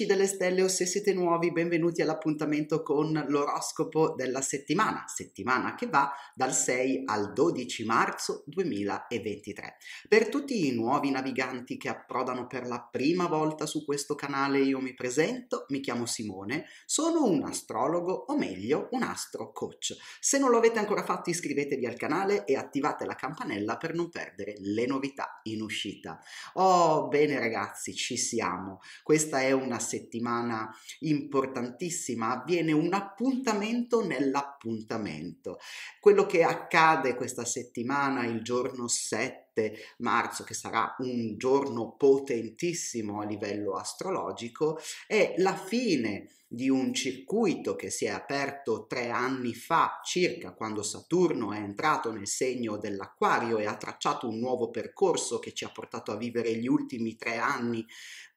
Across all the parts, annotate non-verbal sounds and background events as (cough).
Amici delle stelle o se siete nuovi, benvenuti all'appuntamento con l'oroscopo della settimana, settimana che va dal 6 al 12 marzo 2023. Per tutti i nuovi naviganti che approdano per la prima volta su questo canale, io mi presento, mi chiamo Simone, sono un astrologo o meglio un astro coach. Se non lo avete ancora fatto iscrivetevi al canale e attivate la campanella per non perdere le novità in uscita. Oh, bene ragazzi, ci siamo. Questa è una settimana importantissima, avviene un appuntamento nell'appuntamento. Quello che accade questa settimana, il giorno 7, 7 marzo, che sarà un giorno potentissimo a livello astrologico, è la fine di un circuito che si è aperto tre anni fa circa, quando Saturno è entrato nel segno dell'Aquario e ha tracciato un nuovo percorso che ci ha portato a vivere gli ultimi tre anni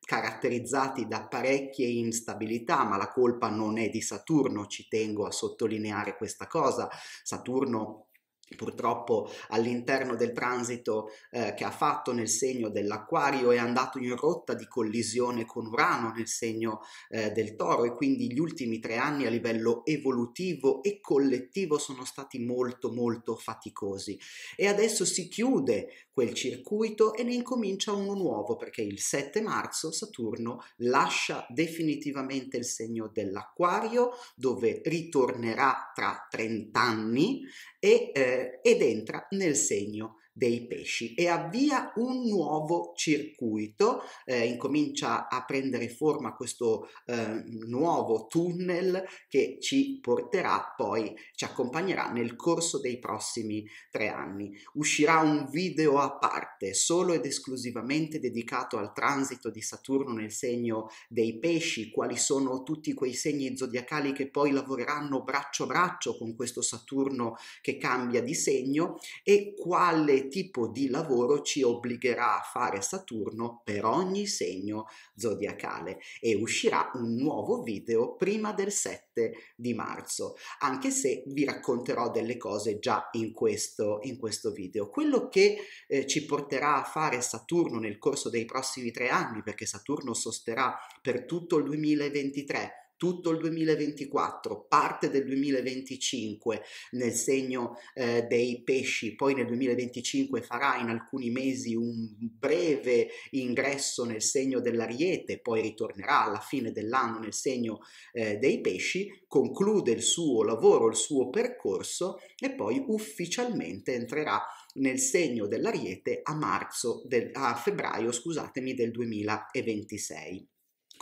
caratterizzati da parecchie instabilità, ma la colpa non è di Saturno, ci tengo a sottolineare questa cosa. Saturno purtroppo all'interno del transito eh, che ha fatto nel segno dell'acquario è andato in rotta di collisione con Urano nel segno eh, del toro e quindi gli ultimi tre anni a livello evolutivo e collettivo sono stati molto molto faticosi e adesso si chiude quel circuito e ne incomincia uno nuovo perché il 7 marzo Saturno lascia definitivamente il segno dell'acquario dove ritornerà tra 30 anni e, eh, ed entra nel segno dei pesci e avvia un nuovo circuito, eh, incomincia a prendere forma questo eh, nuovo tunnel che ci porterà poi, ci accompagnerà nel corso dei prossimi tre anni. Uscirà un video a parte solo ed esclusivamente dedicato al transito di Saturno nel segno dei pesci, quali sono tutti quei segni zodiacali che poi lavoreranno braccio a braccio con questo Saturno che cambia di segno e quale tipo di lavoro ci obbligherà a fare Saturno per ogni segno zodiacale e uscirà un nuovo video prima del 7 di marzo, anche se vi racconterò delle cose già in questo, in questo video. Quello che eh, ci porterà a fare Saturno nel corso dei prossimi tre anni, perché Saturno sosterrà per tutto il 2023 tutto il 2024, parte del 2025 nel segno eh, dei pesci, poi nel 2025 farà in alcuni mesi un breve ingresso nel segno dell'ariete, poi ritornerà alla fine dell'anno nel segno eh, dei pesci, conclude il suo lavoro, il suo percorso e poi ufficialmente entrerà nel segno dell'ariete a marzo del, a febbraio, scusatemi, del 2026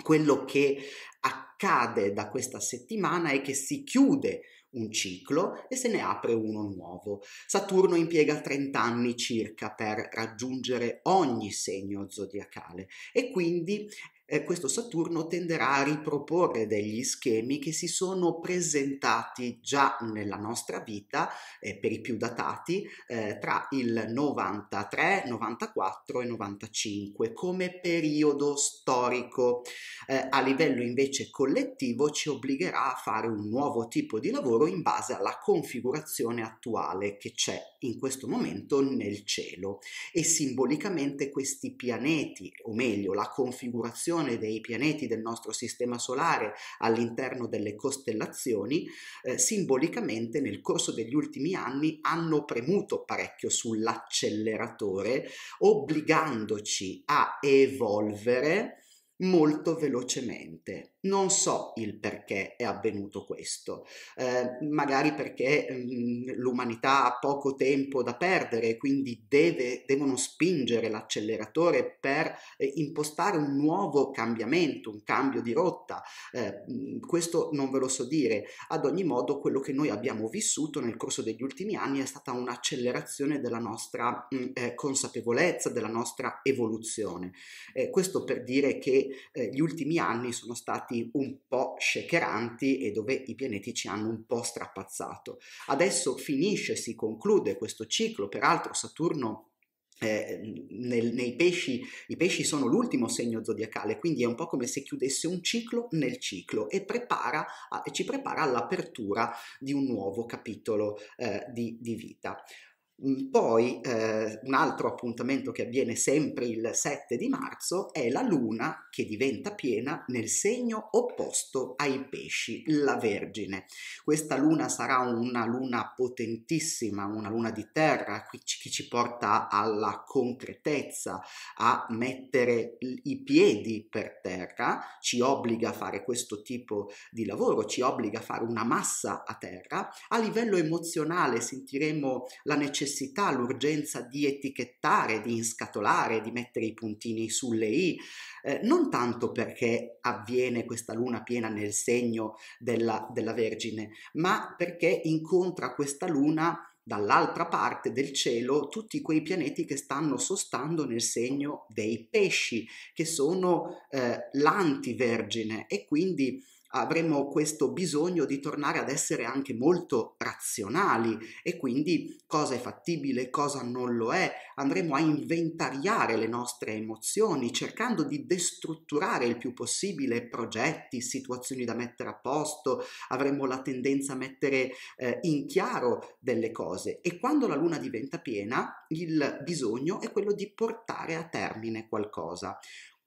quello che accade da questa settimana è che si chiude un ciclo e se ne apre uno nuovo. Saturno impiega 30 anni circa per raggiungere ogni segno zodiacale e quindi eh, questo Saturno tenderà a riproporre degli schemi che si sono presentati già nella nostra vita, eh, per i più datati, eh, tra il 93, 94 e 95 come periodo storico. Eh, a livello invece collettivo ci obbligherà a fare un nuovo tipo di lavoro in base alla configurazione attuale che c'è in questo momento nel cielo e simbolicamente questi pianeti, o meglio la configurazione posizione dei pianeti del nostro sistema solare all'interno delle costellazioni, eh, simbolicamente nel corso degli ultimi anni hanno premuto parecchio sull'acceleratore, obbligandoci a evolvere molto velocemente. Non so il perché è avvenuto questo, eh, magari perché mh, mm, l'umanità ha poco tempo da perdere, quindi deve, devono spingere l'acceleratore per eh, impostare un nuovo cambiamento, un cambio di rotta. Eh, mm, questo non ve lo so dire. Ad ogni modo, quello che noi abbiamo vissuto nel corso degli ultimi anni è stata un'accelerazione della nostra mh, mm, eh, consapevolezza, della nostra evoluzione. Eh, questo per dire che eh, gli ultimi anni sono stati stati un po' shakeranti e dove i pianeti ci hanno un po' strapazzato. Adesso finisce, si conclude questo ciclo, peraltro Saturno eh, nel, nei pesci, i pesci sono l'ultimo segno zodiacale, quindi è un po' come se chiudesse un ciclo nel ciclo e prepara, ci prepara all'apertura di un nuovo capitolo eh, di, di vita. Poi eh, un altro appuntamento che avviene sempre il 7 di marzo è la luna che diventa piena nel segno opposto ai pesci, la Vergine. Questa luna sarà una luna potentissima, una luna di terra che ci porta alla concretezza, a mettere i piedi per terra, ci obbliga a fare questo tipo di lavoro, ci obbliga a fare una massa a terra. A livello emozionale sentiremo la necessità necessità, l'urgenza di etichettare, di inscatolare, di mettere i puntini sulle i, eh, non tanto perché avviene questa luna piena nel segno della, della Vergine, ma perché incontra questa luna dall'altra parte del cielo tutti quei pianeti che stanno sostando nel segno dei pesci, che sono eh, l'antivergine e quindi avremo questo bisogno di tornare ad essere anche molto razionali e quindi cosa è fattibile, cosa non lo è, andremo a inventariare le nostre emozioni cercando di destrutturare il più possibile progetti, situazioni da mettere a posto, avremo la tendenza a mettere eh, in chiaro delle cose e quando la luna diventa piena il bisogno è quello di portare a termine qualcosa.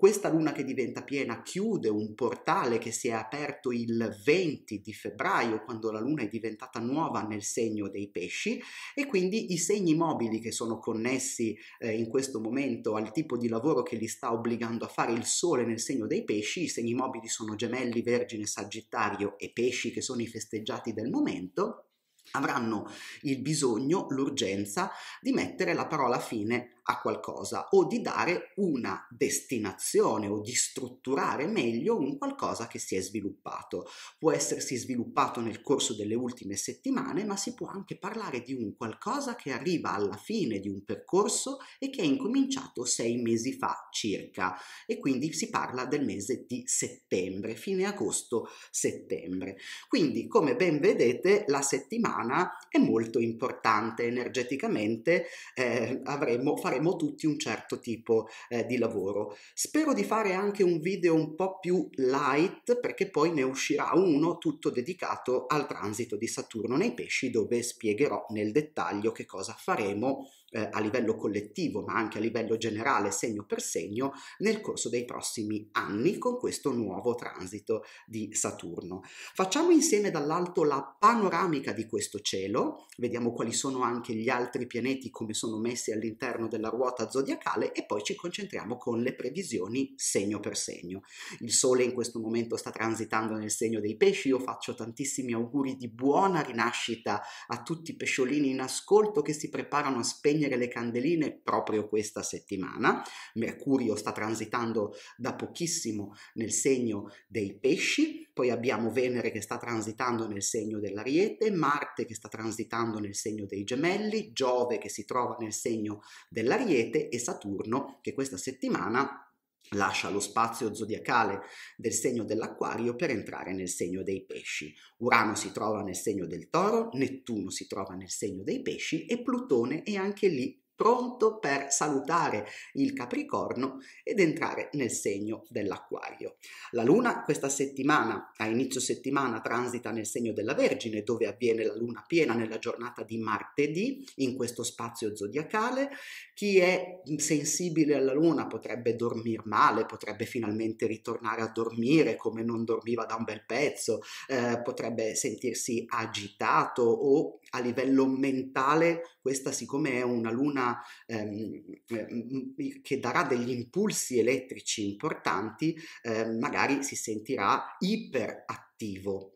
Questa luna che diventa piena chiude un portale che si è aperto il 20 di febbraio, quando la luna è diventata nuova nel segno dei pesci, e quindi i segni mobili che sono connessi eh, in questo momento al tipo di lavoro che li sta obbligando a fare il sole nel segno dei pesci, i segni mobili sono gemelli, vergine, sagittario e pesci che sono i festeggiati del momento, avranno il bisogno, l'urgenza di mettere la parola fine a qualcosa o di dare una destinazione o di strutturare meglio un qualcosa che si è sviluppato. Può essersi sviluppato nel corso delle ultime settimane, ma si può anche parlare di un qualcosa che arriva alla fine di un percorso e che è incominciato sei mesi fa circa e quindi si parla del mese di settembre, fine agosto-settembre. Quindi, come ben vedete, la settimana è molto importante energeticamente, eh, avremo faremo faremo tutti un certo tipo eh, di lavoro. Spero di fare anche un video un po' più light perché poi ne uscirà uno tutto dedicato al transito di Saturno nei pesci dove spiegherò nel dettaglio che cosa faremo eh, a livello collettivo ma anche a livello generale segno per segno nel corso dei prossimi anni con questo nuovo transito di Saturno. Facciamo insieme dall'alto la panoramica di questo cielo, vediamo quali sono anche gli altri pianeti come sono messi all'interno della ruota zodiacale e poi ci concentriamo con le previsioni segno per segno. Il Sole in questo momento sta transitando nel segno dei pesci, io faccio tantissimi auguri di buona rinascita a tutti i pesciolini in ascolto che si preparano a spegnere spegnere le candeline proprio questa settimana. Mercurio sta transitando da pochissimo nel segno dei pesci, poi abbiamo Venere che sta transitando nel segno dell'Ariete, Marte che sta transitando nel segno dei Gemelli, Giove che si trova nel segno dell'Ariete e Saturno che questa settimana lascia lo spazio zodiacale del segno dell'acquario per entrare nel segno dei pesci. Urano si trova nel segno del toro, Nettuno si trova nel segno dei pesci e Plutone è anche lì pronto per salutare il Capricorno ed entrare nel segno dell'Acquario. La Luna questa settimana, a inizio settimana, transita nel segno della Vergine, dove avviene la Luna piena nella giornata di martedì, in questo spazio zodiacale. Chi è sensibile alla Luna potrebbe dormire male, potrebbe finalmente ritornare a dormire come non dormiva da un bel pezzo, eh, potrebbe sentirsi agitato o a livello mentale, questa siccome è una Luna ehm, ehm che darà degli impulsi elettrici importanti, eh, magari si sentirà iperattivo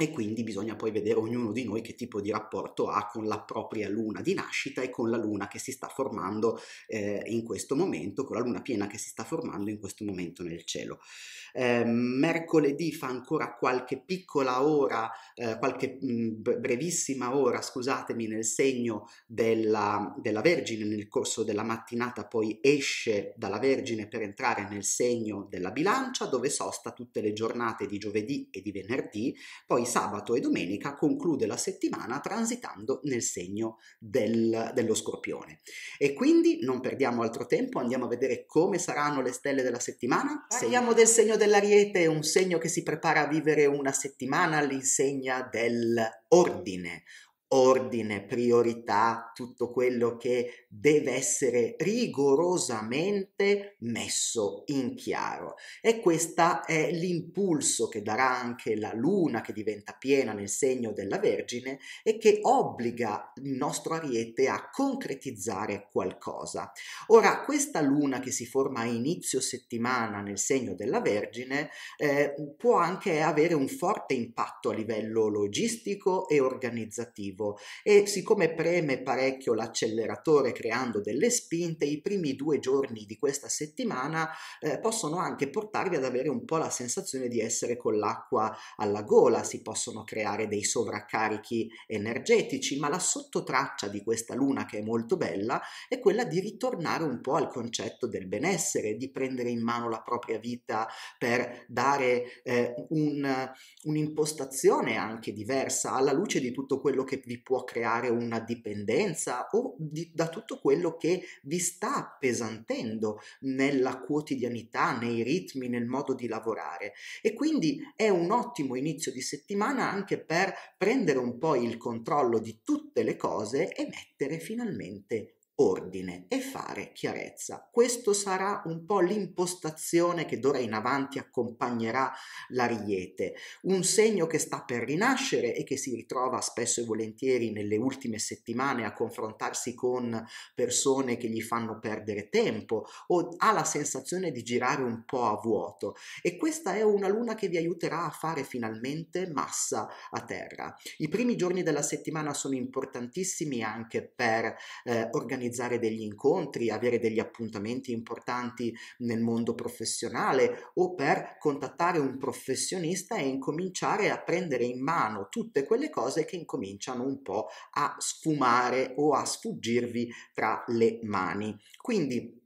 e quindi bisogna poi vedere ognuno di noi che tipo di rapporto ha con la propria luna di nascita e con la luna che si sta formando eh, in questo momento, con la luna piena che si sta formando in questo momento nel cielo. Eh, mercoledì fa ancora qualche piccola ora, eh, qualche mh, mm, brevissima ora, scusatemi, nel segno della, della Vergine, nel corso della mattinata poi esce dalla Vergine per entrare nel segno della bilancia dove sosta tutte le giornate di giovedì e di venerdì, poi sabato e domenica conclude la settimana transitando nel segno del, dello scorpione. E quindi non perdiamo altro tempo, andiamo a vedere come saranno le stelle della settimana. Parliamo del segno dell'ariete, un segno che si prepara a vivere una settimana all'insegna dell'ordine, ordine, priorità, tutto quello che deve essere rigorosamente messo in chiaro. E questo è l'impulso che darà anche la luna che diventa piena nel segno della Vergine e che obbliga il nostro ariete a concretizzare qualcosa. Ora, questa luna che si forma a inizio settimana nel segno della Vergine eh, può anche avere un forte impatto a livello logistico e organizzativo positivo e siccome preme parecchio l'acceleratore creando delle spinte, i primi due giorni di questa settimana eh, possono anche portarvi ad avere un po' la sensazione di essere con l'acqua alla gola, si possono creare dei sovraccarichi energetici, ma la sottotraccia di questa luna che è molto bella è quella di ritornare un po' al concetto del benessere, di prendere in mano la propria vita per dare eh, un, un'impostazione anche diversa alla luce di tutto quello che vi può creare una dipendenza o di, da tutto quello che vi sta pesantendo nella quotidianità, nei ritmi, nel modo di lavorare. E quindi è un ottimo inizio di settimana anche per prendere un po' il controllo di tutte le cose e mettere finalmente ordine e fare chiarezza. Questo sarà un po' l'impostazione che d'ora in avanti accompagnerà l'ariete, un segno che sta per rinascere e che si ritrova spesso e volentieri nelle ultime settimane a confrontarsi con persone che gli fanno perdere tempo o ha la sensazione di girare un po' a vuoto e questa è una luna che vi aiuterà a fare finalmente massa a terra. I primi giorni della settimana sono importantissimi anche per eh, organizzare organizzare degli incontri, avere degli appuntamenti importanti nel mondo professionale o per contattare un professionista e incominciare a prendere in mano tutte quelle cose che incominciano un po' a sfumare o a sfuggirvi tra le mani. Quindi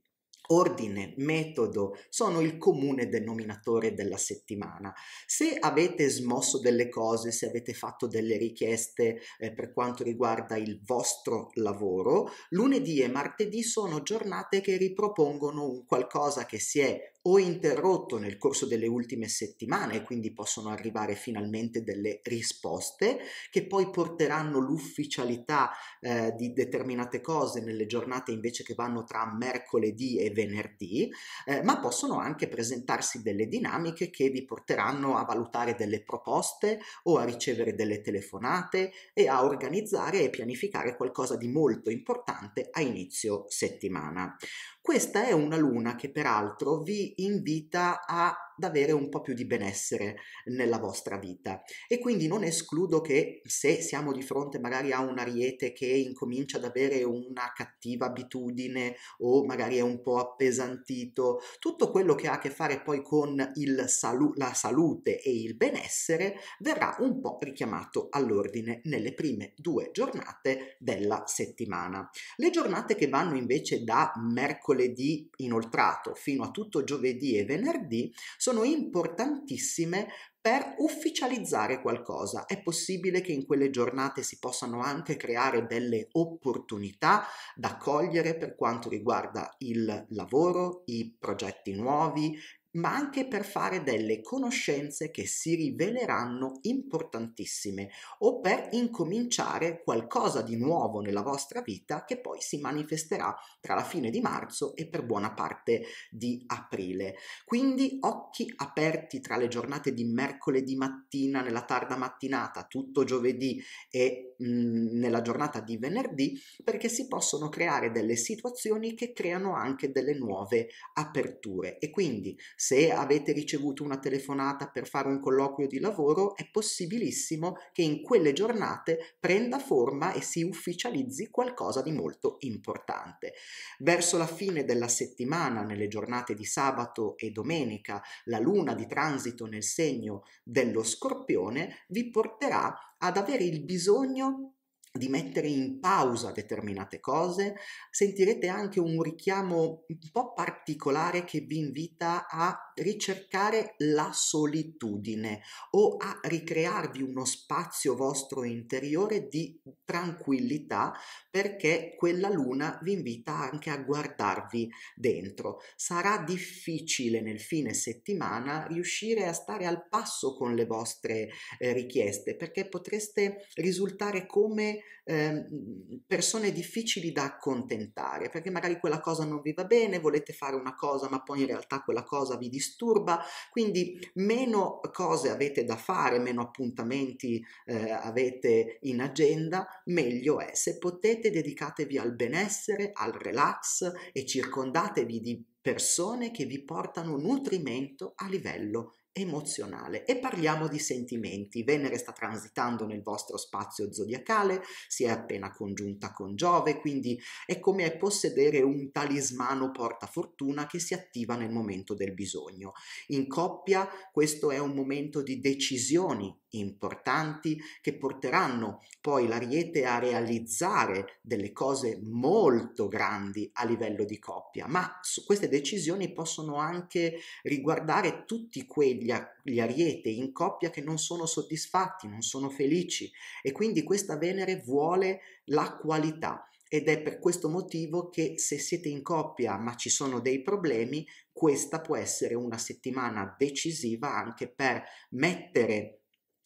ordine, metodo sono il comune denominatore della settimana. Se avete smosso delle cose, se avete fatto delle richieste eh, per quanto riguarda il vostro lavoro, lunedì e martedì sono giornate che ripropongono un qualcosa che si è o interrotto nel corso delle ultime settimane quindi possono arrivare finalmente delle risposte che poi porteranno l'ufficialità eh, di determinate cose nelle giornate invece che vanno tra mercoledì e venerdì, eh, ma possono anche presentarsi delle dinamiche che vi porteranno a valutare delle proposte o a ricevere delle telefonate e a organizzare e pianificare qualcosa di molto importante a inizio settimana. Questa è una luna che peraltro vi invita a ad avere un po' più di benessere nella vostra vita. E quindi non escludo che se siamo di fronte magari a un ariete che incomincia ad avere una cattiva abitudine o magari è un po' appesantito, tutto quello che ha a che fare poi con salu- la salute e il benessere verrà un po' richiamato all'ordine nelle prime due giornate della settimana. Le giornate che vanno invece da mercoledì inoltrato fino a tutto giovedì e venerdì sono sono importantissime per ufficializzare qualcosa. È possibile che in quelle giornate si possano anche creare delle opportunità da cogliere per quanto riguarda il lavoro, i progetti nuovi, ma anche per fare delle conoscenze che si riveleranno importantissime o per incominciare qualcosa di nuovo nella vostra vita che poi si manifesterà tra la fine di marzo e per buona parte di aprile. Quindi occhi aperti tra le giornate di mercoledì mattina, nella tarda mattinata, tutto giovedì e mh, mm, nella giornata di venerdì, perché si possono creare delle situazioni che creano anche delle nuove aperture e quindi se avete ricevuto una telefonata per fare un colloquio di lavoro, è possibilissimo che in quelle giornate prenda forma e si ufficializzi qualcosa di molto importante. Verso la fine della settimana, nelle giornate di sabato e domenica, la luna di transito nel segno dello scorpione vi porterà ad avere il bisogno di mettere in pausa determinate cose, sentirete anche un richiamo un po' particolare che vi invita a ricercare la solitudine o a ricrearvi uno spazio vostro interiore di tranquillità perché quella luna vi invita anche a guardarvi dentro. Sarà difficile nel fine settimana riuscire a stare al passo con le vostre eh, richieste perché potreste risultare come ehm, persone difficili da accontentare perché magari quella cosa non vi va bene, volete fare una cosa ma poi in realtà quella cosa vi dispiace disturba, quindi meno cose avete da fare, meno appuntamenti eh, avete in agenda, meglio è. Se potete dedicatevi al benessere, al relax e circondatevi di persone che vi portano nutrimento a livello emozionale e parliamo di sentimenti. Venere sta transitando nel vostro spazio zodiacale, si è appena congiunta con Giove, quindi è come possedere un talismano portafortuna che si attiva nel momento del bisogno. In coppia questo è un momento di decisioni importanti che porteranno poi l'ariete a realizzare delle cose molto grandi a livello di coppia, ma queste decisioni possono anche riguardare tutti quegli gli ariete in coppia che non sono soddisfatti, non sono felici e quindi questa Venere vuole la qualità ed è per questo motivo che se siete in coppia ma ci sono dei problemi, questa può essere una settimana decisiva anche per mettere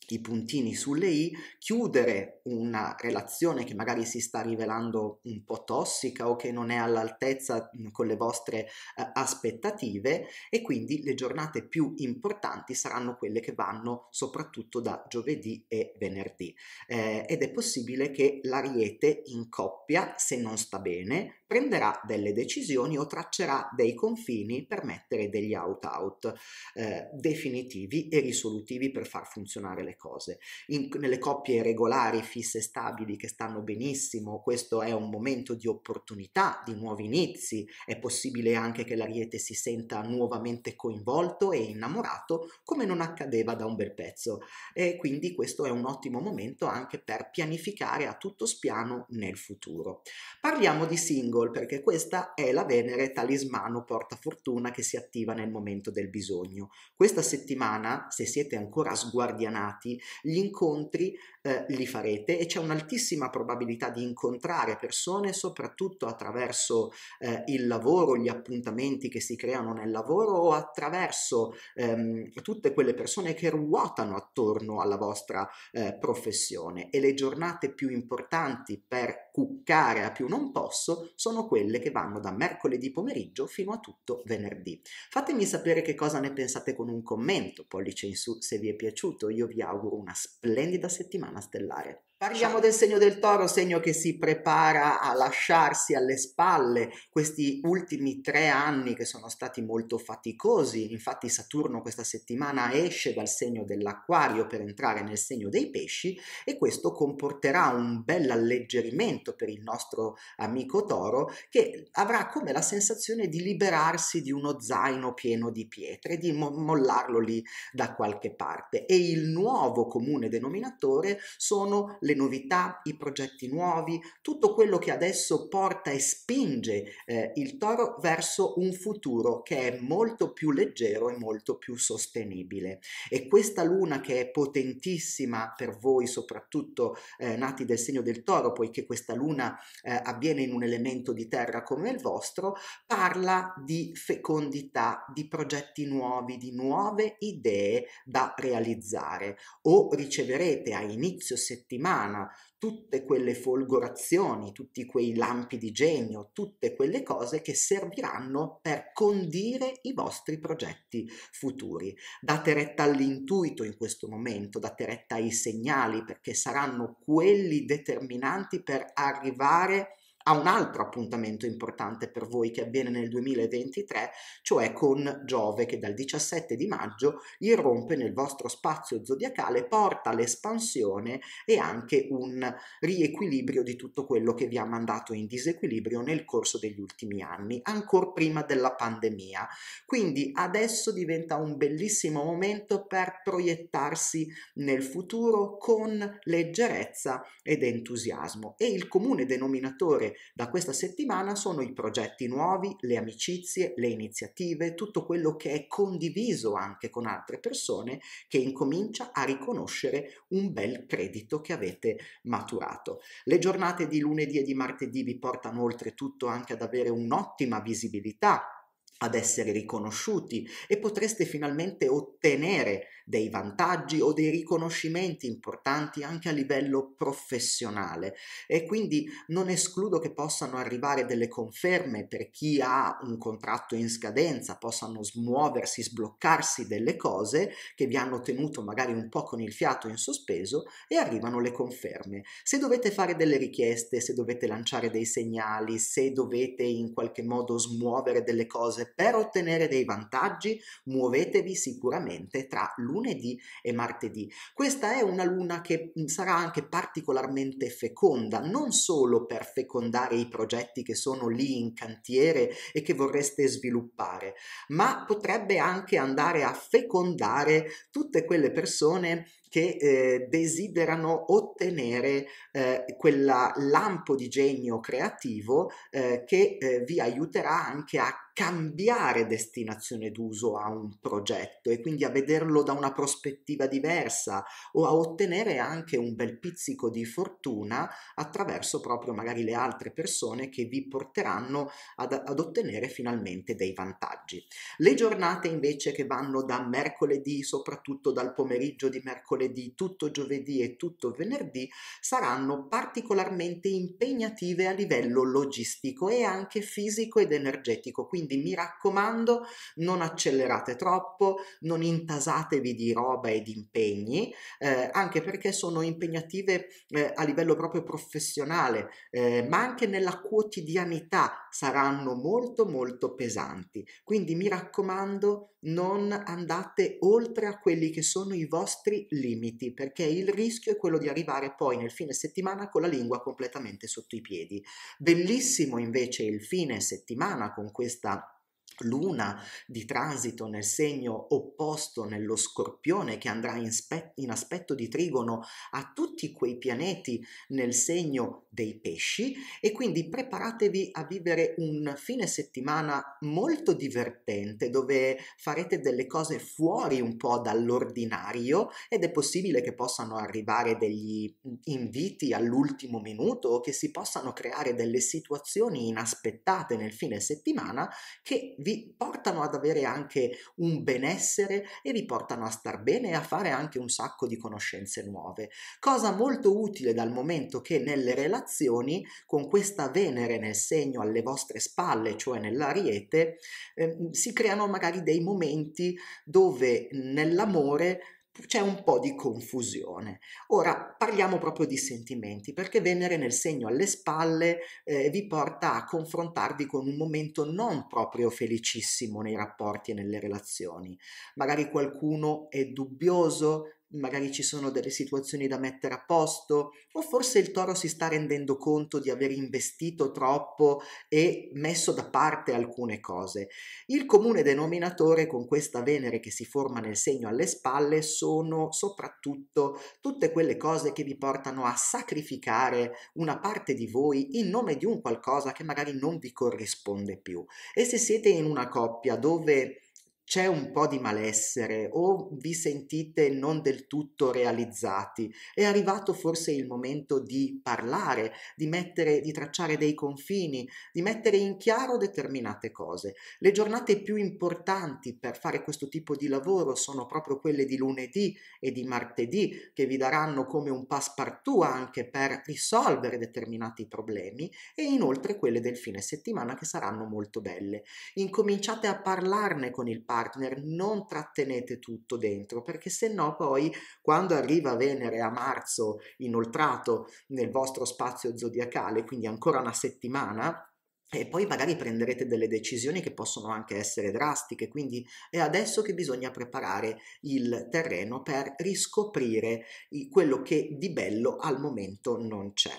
i puntini sulle i, chiudere una relazione che magari si sta rivelando un po' tossica o che non è all'altezza con le vostre eh, aspettative e quindi le giornate più importanti saranno quelle che vanno soprattutto da giovedì e venerdì eh, ed è possibile che l'ariete in coppia se non sta bene prenderà delle decisioni o traccerà dei confini per mettere degli out out eh, definitivi e risolutivi per far funzionare le cose. In, nelle coppie regolari, fisse e stabili che stanno benissimo, questo è un momento di opportunità, di nuovi inizi, è possibile anche che l'ariete si senta nuovamente coinvolto e innamorato come non accadeva da un bel pezzo e quindi questo è un ottimo momento anche per pianificare a tutto spiano nel futuro. Parliamo di single perché questa è la Venere talismano portafortuna che si attiva nel momento del bisogno. Questa settimana, se siete ancora sguardianati, formati, gli incontri eh, li farete e c'è un'altissima probabilità di incontrare persone soprattutto attraverso eh, il lavoro, gli appuntamenti che si creano nel lavoro o attraverso ehm, tutte quelle persone che ruotano attorno alla vostra eh, professione e le giornate più importanti per cuccare a più non posso sono quelle che vanno da mercoledì pomeriggio fino a tutto venerdì. Fatemi sapere che cosa ne pensate con un commento, pollice in su se vi è piaciuto, io vi auguro una splendida settimana stellare. Parliamo del segno del toro, segno che si prepara a lasciarsi alle spalle questi ultimi tre anni che sono stati molto faticosi. Infatti Saturno questa settimana esce dal segno dell'acquario per entrare nel segno dei pesci e questo comporterà un bel alleggerimento per il nostro amico toro che avrà come la sensazione di liberarsi di uno zaino pieno di pietre, di mo- mollarlo lì da qualche parte. E il nuovo comune denominatore sono le novità, i progetti nuovi, tutto quello che adesso porta e spinge eh, il toro verso un futuro che è molto più leggero e molto più sostenibile. E questa luna che è potentissima per voi, soprattutto eh, nati del segno del toro, poiché questa luna eh, avviene in un elemento di terra come il vostro, parla di fecondità, di progetti nuovi, di nuove idee da realizzare. O riceverete a inizio settimana umana, tutte quelle folgorazioni, tutti quei lampi di genio, tutte quelle cose che serviranno per condire i vostri progetti futuri. Date retta all'intuito in questo momento, date retta ai segnali perché saranno quelli determinanti per arrivare a un altro appuntamento importante per voi che avviene nel 2023, cioè con Giove che dal 17 di maggio irrompe nel vostro spazio zodiacale, porta l'espansione e anche un riequilibrio di tutto quello che vi ha mandato in disequilibrio nel corso degli ultimi anni, ancora prima della pandemia. Quindi adesso diventa un bellissimo momento per proiettarsi nel futuro con leggerezza ed entusiasmo e il comune denominatore da questa settimana sono i progetti nuovi, le amicizie, le iniziative, tutto quello che è condiviso anche con altre persone che incomincia a riconoscere un bel credito che avete maturato. Le giornate di lunedì e di martedì vi portano oltretutto anche ad avere un'ottima visibilità ad essere riconosciuti e potreste finalmente ottenere dei vantaggi o dei riconoscimenti importanti anche a livello professionale e quindi non escludo che possano arrivare delle conferme per chi ha un contratto in scadenza, possano smuoversi, sbloccarsi delle cose che vi hanno tenuto magari un po' con il fiato in sospeso e arrivano le conferme. Se dovete fare delle richieste, se dovete lanciare dei segnali, se dovete in qualche modo smuovere delle cose per ottenere dei vantaggi, muovetevi sicuramente tra l'uno lunedì e martedì. Questa è una luna che sarà anche particolarmente feconda, non solo per fecondare i progetti che sono lì in cantiere e che vorreste sviluppare, ma potrebbe anche andare a fecondare tutte quelle persone che eh, desiderano ottenere eh, quella lampo di genio creativo eh, che eh, vi aiuterà anche a cambiare destinazione d'uso a un progetto e quindi a vederlo da una prospettiva diversa o a ottenere anche un bel pizzico di fortuna attraverso proprio magari le altre persone che vi porteranno ad, ad ottenere finalmente dei vantaggi. Le giornate invece che vanno da mercoledì, soprattutto dal pomeriggio di mercoledì, mercoledì, tutto giovedì e tutto venerdì saranno particolarmente impegnative a livello logistico e anche fisico ed energetico. Quindi mi raccomando, non accelerate troppo, non intasatevi di roba e di impegni, eh, anche perché sono impegnative eh, a livello proprio professionale, eh, ma anche nella quotidianità saranno molto molto pesanti. Quindi mi raccomando, non andate oltre a quelli che sono i vostri limiti limiti, perché il rischio è quello di arrivare poi nel fine settimana con la lingua completamente sotto i piedi. Bellissimo invece il fine settimana con questa luna di transito nel segno opposto, nello scorpione, che andrà in, spe- in, aspetto di trigono a tutti quei pianeti nel segno dei pesci e quindi preparatevi a vivere un fine settimana molto divertente dove farete delle cose fuori un po' dall'ordinario ed è possibile che possano arrivare degli inviti all'ultimo minuto o che si possano creare delle situazioni inaspettate nel fine settimana che vi portano ad avere anche un benessere e vi portano a star bene e a fare anche un sacco di conoscenze nuove. Cosa molto utile dal momento che nelle relazioni con questa Venere nel segno alle vostre spalle, cioè nell'ariete, eh, si creano magari dei momenti dove nell'amore c'è un po' di confusione. Ora parliamo proprio di sentimenti perché Venere nel segno alle spalle eh, vi porta a confrontarvi con un momento non proprio felicissimo nei rapporti e nelle relazioni. Magari qualcuno è dubbioso, magari ci sono delle situazioni da mettere a posto o forse il toro si sta rendendo conto di aver investito troppo e messo da parte alcune cose. Il comune denominatore con questa Venere che si forma nel segno alle spalle sono soprattutto tutte quelle cose che vi portano a sacrificare una parte di voi in nome di un qualcosa che magari non vi corrisponde più. E se siete in una coppia dove c'è un po' di malessere o vi sentite non del tutto realizzati. È arrivato forse il momento di parlare, di, mettere, di tracciare dei confini, di mettere in chiaro determinate cose. Le giornate più importanti per fare questo tipo di lavoro sono proprio quelle di lunedì e di martedì, che vi daranno come un passepartout anche per risolvere determinati problemi e inoltre quelle del fine settimana che saranno molto belle. Incominciate a parlarne con il padre partner non trattenete tutto dentro perché se no poi quando arriva Venere a marzo inoltrato nel vostro spazio zodiacale, quindi ancora una settimana, e poi magari prenderete delle decisioni che possono anche essere drastiche, quindi è adesso che bisogna preparare il terreno per riscoprire quello che di bello al momento non c'è.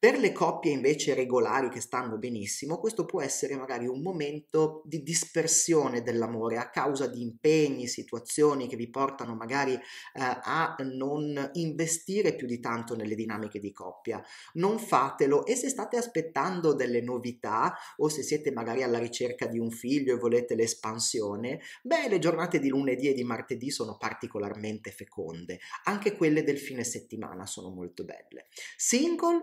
Per le coppie invece regolari che stanno benissimo, questo può essere magari un momento di dispersione dell'amore a causa di impegni, situazioni che vi portano magari eh, a non investire più di tanto nelle dinamiche di coppia. Non fatelo e se state aspettando delle novità o se siete magari alla ricerca di un figlio e volete l'espansione, beh, le giornate di lunedì e di martedì sono particolarmente feconde, anche quelle del fine settimana sono molto belle. Single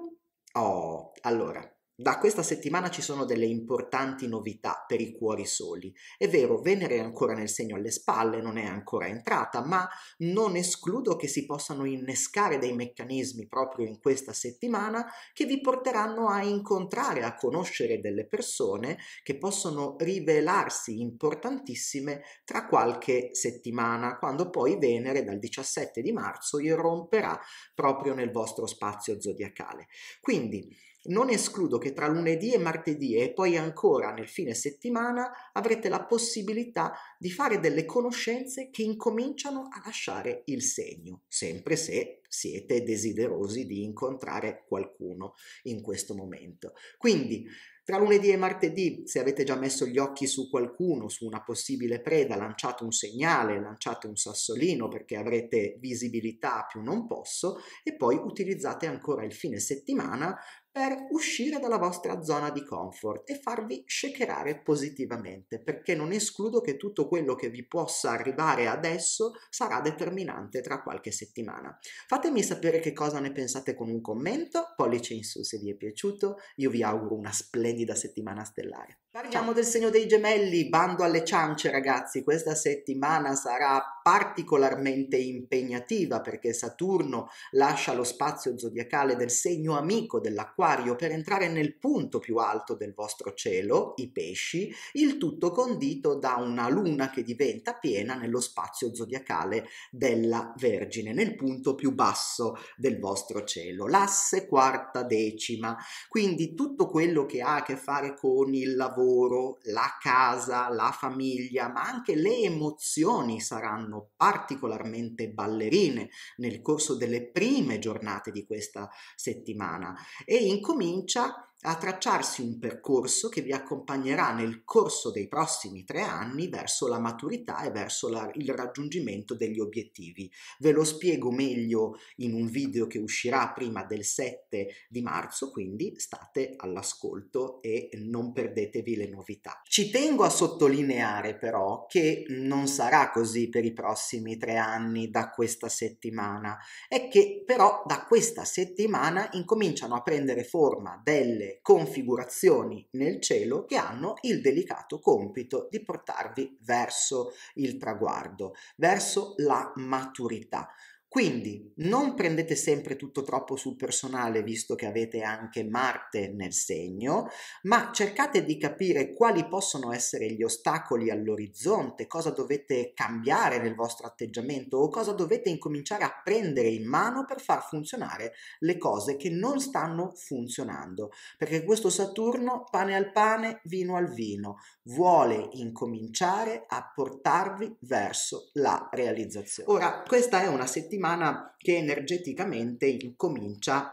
Oh, allora, da questa settimana ci sono delle importanti novità per i cuori soli. È vero, Venere è ancora nel segno alle spalle, non è ancora entrata, ma non escludo che si possano innescare dei meccanismi proprio in questa settimana che vi porteranno a incontrare, a conoscere delle persone che possono rivelarsi importantissime tra qualche settimana, quando poi Venere dal 17 di marzo irromperà proprio nel vostro spazio zodiacale. Quindi, non escludo che tra lunedì e martedì e poi ancora nel fine settimana avrete la possibilità di fare delle conoscenze che incominciano a lasciare il segno, sempre se siete desiderosi di incontrare qualcuno in questo momento. Quindi, tra lunedì e martedì, se avete già messo gli occhi su qualcuno, su una possibile preda, lanciate un segnale, lanciate un sassolino perché avrete visibilità più non posso e poi utilizzate ancora il fine settimana per uscire dalla vostra zona di comfort e farvi shakerare positivamente, perché non escludo che tutto quello che vi possa arrivare adesso sarà determinante tra qualche settimana. Fatemi sapere che cosa ne pensate con un commento, pollice in su se vi è piaciuto, io vi auguro una splendida settimana stellare. Parliamo del segno dei gemelli, bando alle ciance ragazzi, questa settimana sarà particolarmente impegnativa perché Saturno lascia lo spazio zodiacale del segno amico dell'acquario per entrare nel punto più alto del vostro cielo, i pesci, il tutto condito da una luna che diventa piena nello spazio zodiacale della Vergine, nel punto più basso del vostro cielo, l'asse quarta decima, quindi tutto quello che ha a che fare con il lavoro lavoro, la casa, la famiglia, ma anche le emozioni saranno particolarmente ballerine nel corso delle prime giornate di questa settimana e incomincia a tracciarsi un percorso che vi accompagnerà nel corso dei prossimi tre anni verso la maturità e verso la, il raggiungimento degli obiettivi. Ve lo spiego meglio in un video che uscirà prima del 7 di marzo, quindi state all'ascolto e non perdetevi le novità. Ci tengo a sottolineare però che non sarà così per i prossimi tre anni da questa settimana, è che però da questa settimana incominciano a prendere forma delle configurazioni nel cielo che hanno il delicato compito di portarvi verso il traguardo, verso la maturità. Quindi non prendete sempre tutto troppo sul personale, visto che avete anche Marte nel segno, ma cercate di capire quali possono essere gli ostacoli all'orizzonte, cosa dovete cambiare nel vostro atteggiamento o cosa dovete incominciare a prendere in mano per far funzionare le cose che non stanno funzionando. Perché questo Saturno, pane al pane, vino al vino, vuole incominciare a portarvi verso la realizzazione. Ora, questa è una settimana settimana che energeticamente incomincia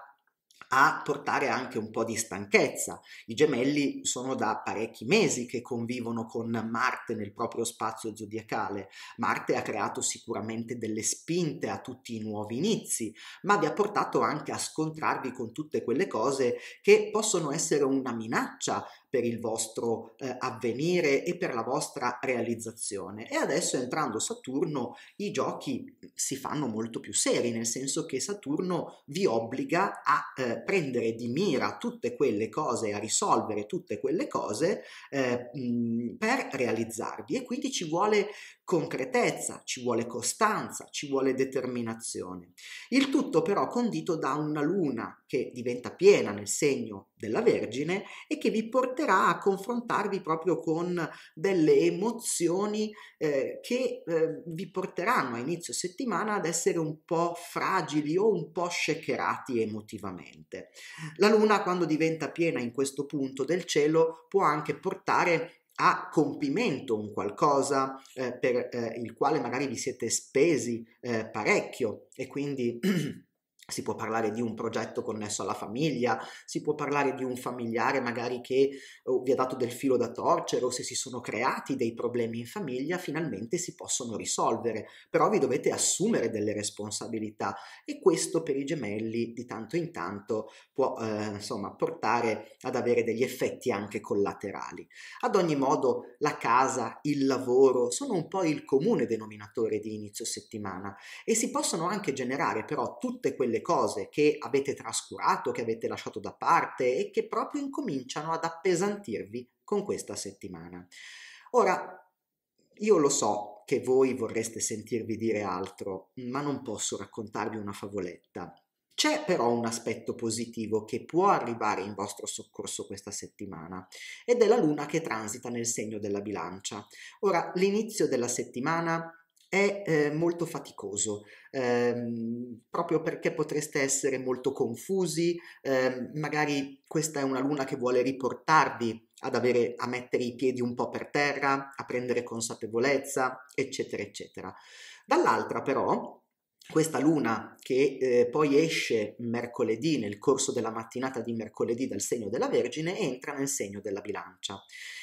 a portare anche un po' di stanchezza. I gemelli sono da parecchi mesi che convivono con Marte nel proprio spazio zodiacale. Marte ha creato sicuramente delle spinte a tutti i nuovi inizi, ma vi ha portato anche a scontrarvi con tutte quelle cose che possono essere una minaccia per il vostro eh, avvenire e per la vostra realizzazione. E adesso entrando Saturno i giochi mm, si fanno molto più seri, nel senso che Saturno vi obbliga a eh, prendere di mira tutte quelle cose, a risolvere tutte quelle cose eh, mh, mm, per realizzarvi e quindi ci vuole concretezza, ci vuole costanza, ci vuole determinazione. Il tutto però condito da una luna che diventa piena nel segno della Vergine e che vi porterà a confrontarvi proprio con delle emozioni eh, che eh, vi porteranno a inizio settimana ad essere un po' fragili o un po' shakerati emotivamente. La luna quando diventa piena in questo punto del cielo può anche portare a compimento un qualcosa eh, per eh, il quale magari vi siete spesi eh, parecchio e quindi (clears throat) si può parlare di un progetto connesso alla famiglia, si può parlare di un familiare magari che oh, vi ha dato del filo da torcere o se si sono creati dei problemi in famiglia finalmente si possono risolvere, però vi dovete assumere delle responsabilità e questo per i gemelli di tanto in tanto può eh, insomma portare ad avere degli effetti anche collaterali. Ad ogni modo la casa, il lavoro sono un po' il comune denominatore di inizio settimana e si possono anche generare però tutte quelle cose che avete trascurato, che avete lasciato da parte e che proprio incominciano ad appesantirvi con questa settimana. Ora, io lo so che voi vorreste sentirvi dire altro, ma non posso raccontarvi una favoletta. C'è però un aspetto positivo che può arrivare in vostro soccorso questa settimana ed è la luna che transita nel segno della bilancia. Ora, l'inizio della settimana è eh, molto faticoso, ehm, proprio perché potreste essere molto confusi, ehm, magari questa è una luna che vuole riportarvi ad avere, a mettere i piedi un po' per terra, a prendere consapevolezza, eccetera, eccetera. Dall'altra però questa luna che eh, poi esce mercoledì nel corso della mattinata di mercoledì dal segno della Vergine entra nel segno della bilancia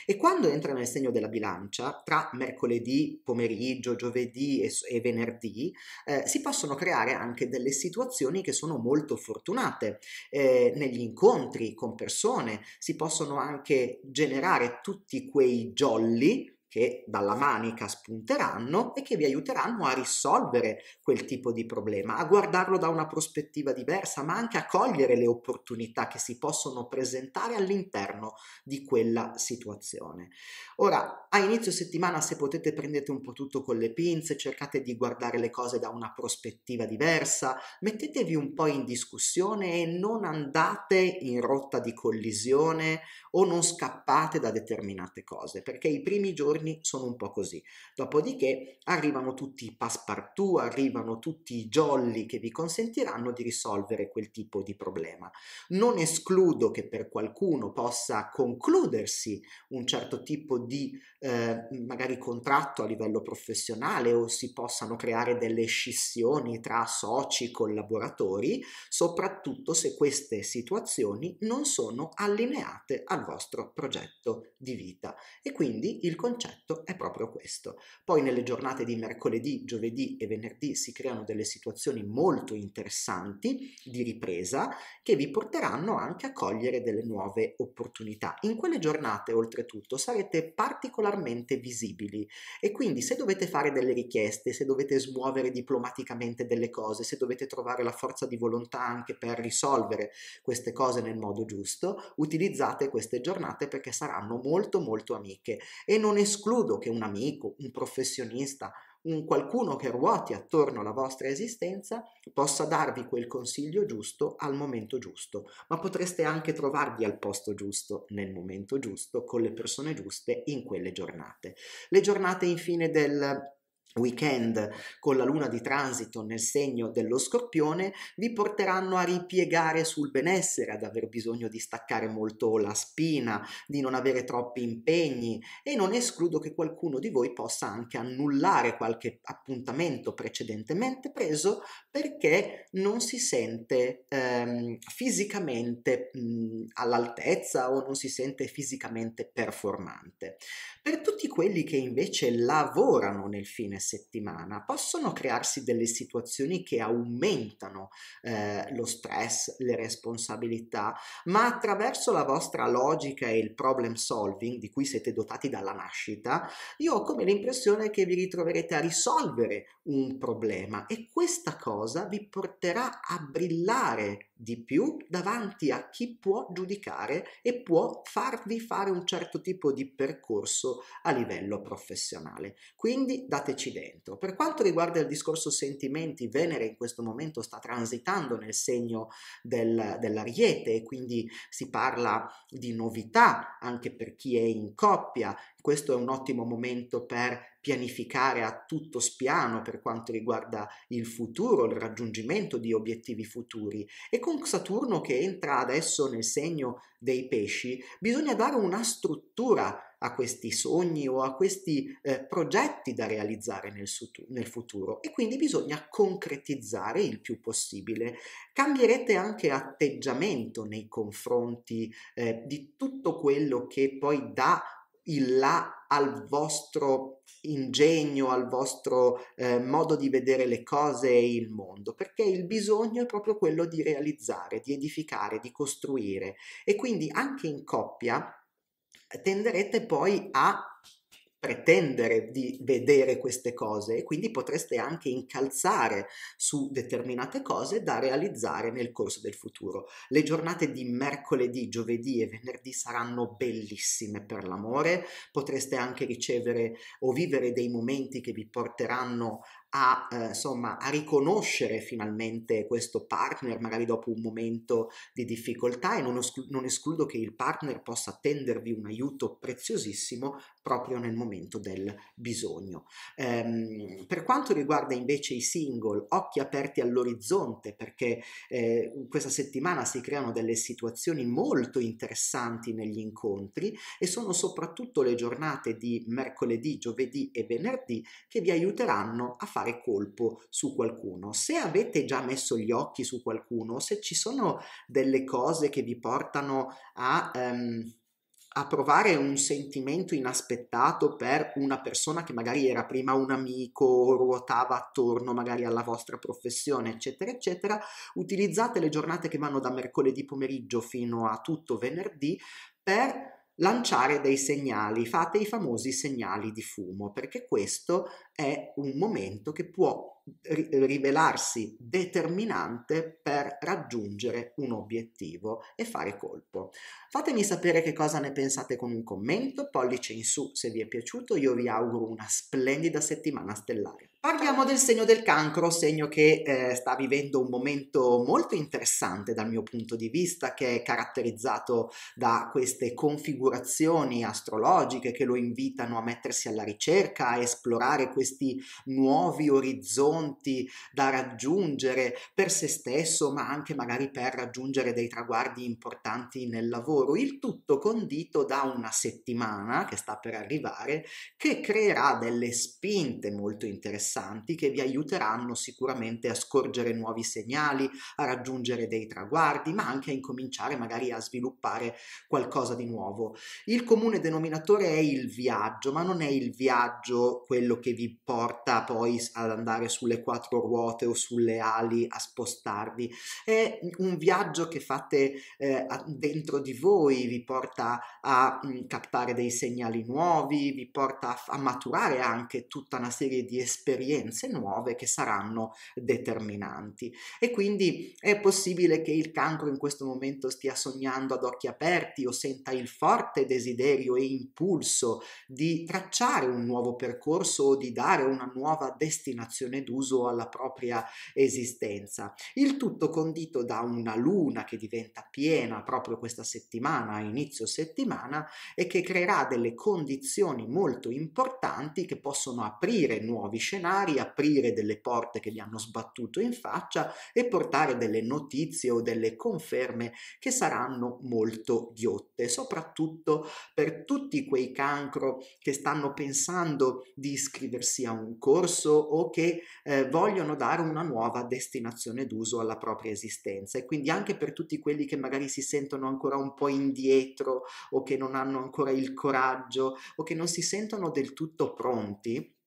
e quando entra nel segno della bilancia tra mercoledì pomeriggio, giovedì e, e venerdì eh, si possono creare anche delle situazioni che sono molto fortunate eh, negli incontri con persone si possono anche generare tutti quei jolly che dalla manica spunteranno e che vi aiuteranno a risolvere quel tipo di problema, a guardarlo da una prospettiva diversa, ma anche a cogliere le opportunità che si possono presentare all'interno di quella situazione. Ora, a inizio settimana, se potete, prendete un po' tutto con le pinze, cercate di guardare le cose da una prospettiva diversa, mettetevi un po' in discussione e non andate in rotta di collisione o non scappate da determinate cose, perché i primi giorni moderni sono un po' così. Dopodiché arrivano tutti i passepartout, arrivano tutti i jolly che vi consentiranno di risolvere quel tipo di problema. Non escludo che per qualcuno possa concludersi un certo tipo di eh, magari contratto a livello professionale o si possano creare delle scissioni tra soci, collaboratori, soprattutto se queste situazioni non sono allineate al vostro progetto di vita. E quindi il concetto concetto è proprio questo. Poi nelle giornate di mercoledì, giovedì e venerdì si creano delle situazioni molto interessanti di ripresa che vi porteranno anche a cogliere delle nuove opportunità. In quelle giornate oltretutto sarete particolarmente visibili e quindi se dovete fare delle richieste, se dovete smuovere diplomaticamente delle cose, se dovete trovare la forza di volontà anche per risolvere queste cose nel modo giusto, utilizzate queste giornate perché saranno molto molto amiche e non escludete escludo che un amico, un professionista, un qualcuno che ruoti attorno alla vostra esistenza possa darvi quel consiglio giusto al momento giusto, ma potreste anche trovarvi al posto giusto, nel momento giusto, con le persone giuste in quelle giornate. Le giornate infine del weekend con la luna di transito nel segno dello scorpione vi porteranno a ripiegare sul benessere, ad aver bisogno di staccare molto la spina, di non avere troppi impegni e non escludo che qualcuno di voi possa anche annullare qualche appuntamento precedentemente preso perché non si sente ehm, fisicamente mh, all'altezza o non si sente fisicamente performante. Per tutti quelli che invece lavorano nel fine fine settimana, possono crearsi delle situazioni che aumentano eh, lo stress, le responsabilità, ma attraverso la vostra logica e il problem solving di cui siete dotati dalla nascita, io ho come l'impressione che vi ritroverete a risolvere un problema e questa cosa vi porterà a brillare di più davanti a chi può giudicare e può farvi fare un certo tipo di percorso a livello professionale. Quindi dateci metterci dentro. Per quanto riguarda il discorso sentimenti, Venere in questo momento sta transitando nel segno del, dell'ariete e quindi si parla di novità anche per chi è in coppia. Questo è un ottimo momento per pianificare a tutto spiano per quanto riguarda il futuro, il raggiungimento di obiettivi futuri. E con Saturno che entra adesso nel segno dei pesci, bisogna dare una struttura a questi sogni o a questi eh, progetti da realizzare nel, sutu- nel, futuro e quindi bisogna concretizzare il più possibile. Cambierete anche atteggiamento nei confronti eh, di tutto quello che poi dà il là al vostro ingegno, al vostro eh, modo di vedere le cose e il mondo, perché il bisogno è proprio quello di realizzare, di edificare, di costruire e quindi anche in coppia tenderete poi a pretendere di vedere queste cose e quindi potreste anche incalzare su determinate cose da realizzare nel corso del futuro. Le giornate di mercoledì, giovedì e venerdì saranno bellissime per l'amore, potreste anche ricevere o vivere dei momenti che vi porteranno a, eh, insomma, a riconoscere finalmente questo partner, magari dopo un momento di difficoltà e non, osclu- non escludo che il partner possa tendervi un aiuto preziosissimo proprio nel momento del bisogno. Ehm, per quanto riguarda invece i single, occhi aperti all'orizzonte perché eh, questa settimana si creano delle situazioni molto interessanti negli incontri e sono soprattutto le giornate di mercoledì, giovedì e venerdì che vi aiuteranno a fare fare colpo su qualcuno. Se avete già messo gli occhi su qualcuno, se ci sono delle cose che vi portano a... Um, a provare un sentimento inaspettato per una persona che magari era prima un amico, ruotava attorno magari alla vostra professione, eccetera, eccetera, utilizzate le giornate che vanno da mercoledì pomeriggio fino a tutto venerdì per lanciare dei segnali, fate i famosi segnali di fumo, perché questo è un momento che può ri- rivelarsi determinante per raggiungere un obiettivo e fare colpo. Fatemi sapere che cosa ne pensate con un commento, pollice in su se vi è piaciuto, io vi auguro una splendida settimana stellare. Parliamo del segno del cancro, segno che eh, sta vivendo un momento molto interessante dal mio punto di vista, che è caratterizzato da queste configurazioni astrologiche che lo invitano a mettersi alla ricerca, a esplorare questi nuovi orizzonti da raggiungere per se stesso, ma anche magari per raggiungere dei traguardi importanti nel lavoro. Il tutto condito da una settimana che sta per arrivare, che creerà delle spinte molto interessanti interessanti che vi aiuteranno sicuramente a scorgere nuovi segnali, a raggiungere dei traguardi, ma anche a incominciare magari a sviluppare qualcosa di nuovo. Il comune denominatore è il viaggio, ma non è il viaggio quello che vi porta poi ad andare sulle quattro ruote o sulle ali a spostarvi, è un viaggio che fate eh, dentro di voi, vi porta a mh, mm, captare dei segnali nuovi, vi porta a, a maturare anche tutta una serie di esperienze esperienze nuove che saranno determinanti. E quindi è possibile che il cancro in questo momento stia sognando ad occhi aperti o senta il forte desiderio e impulso di tracciare un nuovo percorso o di dare una nuova destinazione d'uso alla propria esistenza. Il tutto condito da una luna che diventa piena proprio questa settimana, a inizio settimana, e che creerà delle condizioni molto importanti che possono aprire nuovi scenari funzionari, aprire delle porte che gli hanno sbattuto in faccia e portare delle notizie o delle conferme che saranno molto ghiotte, soprattutto per tutti quei cancro che stanno pensando di iscriversi a un corso o che eh, vogliono dare una nuova destinazione d'uso alla propria esistenza e quindi anche per tutti quelli che magari si sentono ancora un po' indietro o che non hanno ancora il coraggio o che non si sentono del tutto pronti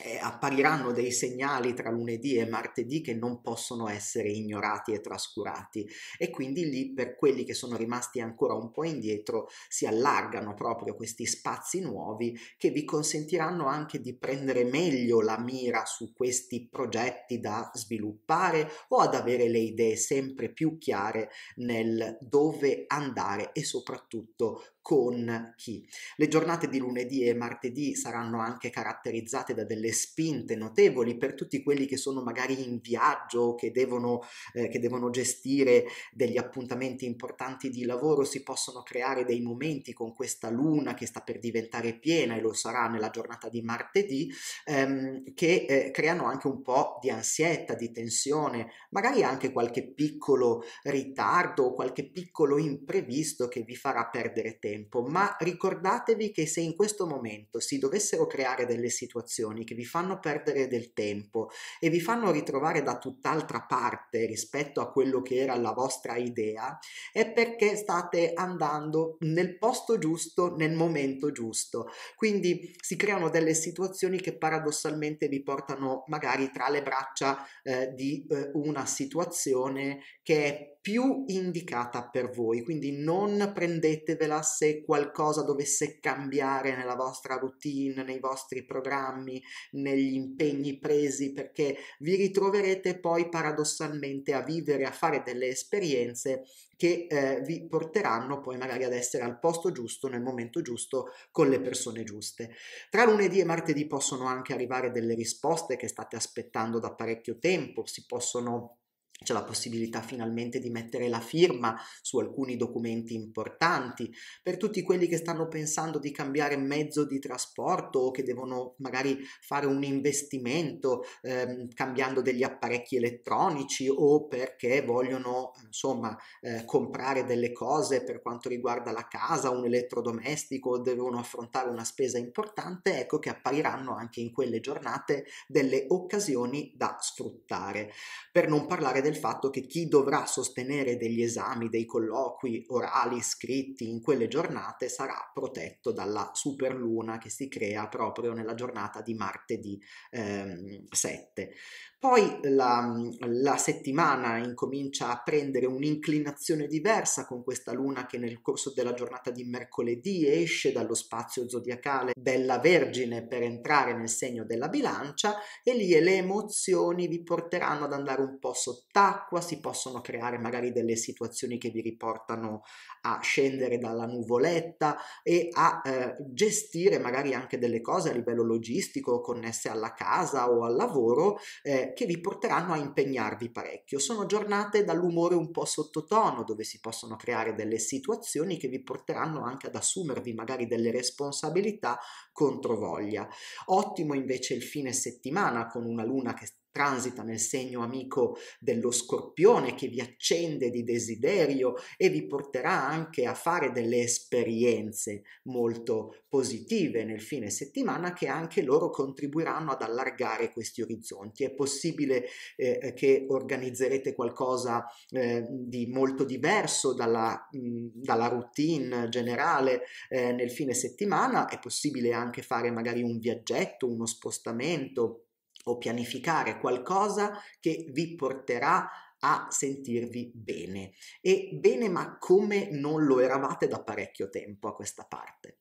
eh, appariranno dei segnali tra lunedì e martedì che non possono essere ignorati e trascurati e quindi lì per quelli che sono rimasti ancora un po' indietro si allargano proprio questi spazi nuovi che vi consentiranno anche di prendere meglio la mira su questi progetti da sviluppare o ad avere le idee sempre più chiare nel dove andare e soprattutto con chi. Le giornate di lunedì e martedì saranno anche caratterizzate da delle spinte notevoli per tutti quelli che sono magari in viaggio, che eh, che devono gestire degli appuntamenti importanti di lavoro, si possono creare dei momenti con questa luna che sta per diventare piena e lo sarà nella giornata di martedì, ehm, che eh, creano anche un po' di ansietta, di tensione, magari anche qualche piccolo ritardo o qualche piccolo imprevisto che vi farà perdere tempo tempo, ma ricordatevi che se in questo momento si dovessero creare delle situazioni che vi fanno perdere del tempo e vi fanno ritrovare da tutt'altra parte rispetto a quello che era la vostra idea, è perché state andando nel posto giusto, nel momento giusto. Quindi si creano delle situazioni che paradossalmente vi portano magari tra le braccia eh, di eh, una situazione che è più indicata per voi, quindi non prendetevela se qualcosa dovesse cambiare nella vostra routine, nei vostri programmi, negli impegni presi, perché vi ritroverete poi paradossalmente a vivere, a fare delle esperienze che eh, vi porteranno poi magari ad essere al posto giusto, nel momento giusto, con le persone giuste. Tra lunedì e martedì possono anche arrivare delle risposte che state aspettando da parecchio tempo, si possono c'è la possibilità finalmente di mettere la firma su alcuni documenti importanti. Per tutti quelli che stanno pensando di cambiare mezzo di trasporto o che devono magari fare un investimento ehm, cambiando degli apparecchi elettronici o perché vogliono insomma eh, comprare delle cose per quanto riguarda la casa, un elettrodomestico, devono affrontare una spesa importante, ecco che appariranno anche in quelle giornate delle occasioni da sfruttare. Per non parlare del fatto che chi dovrà sostenere degli esami, dei colloqui orali scritti in quelle giornate sarà protetto dalla superluna che si crea proprio nella giornata di martedì ehm, 7. Poi la, la settimana incomincia a prendere un'inclinazione diversa con questa luna che nel corso della giornata di mercoledì esce dallo spazio zodiacale della Vergine per entrare nel segno della bilancia e lì le emozioni vi porteranno ad andare un po' sott'acqua, si possono creare magari delle situazioni che vi riportano a scendere dalla nuvoletta e a eh, gestire magari anche delle cose a livello logistico connesse alla casa o al lavoro eh, che vi porteranno a impegnarvi parecchio. Sono giornate dall'umore un po' sottotono, dove si possono creare delle situazioni che vi porteranno anche ad assumervi magari delle responsabilità contro voglia. Ottimo invece il fine settimana con una luna che transita nel segno amico dello scorpione che vi accende di desiderio e vi porterà anche a fare delle esperienze molto positive nel fine settimana che anche loro contribuiranno ad allargare questi orizzonti. È possibile eh, che organizzerete qualcosa eh, di molto diverso dalla, mh, mm, dalla routine generale eh, nel fine settimana, è possibile anche fare magari un viaggetto, uno spostamento o pianificare qualcosa che vi porterà a sentirvi bene e bene ma come non lo eravate da parecchio tempo a questa parte.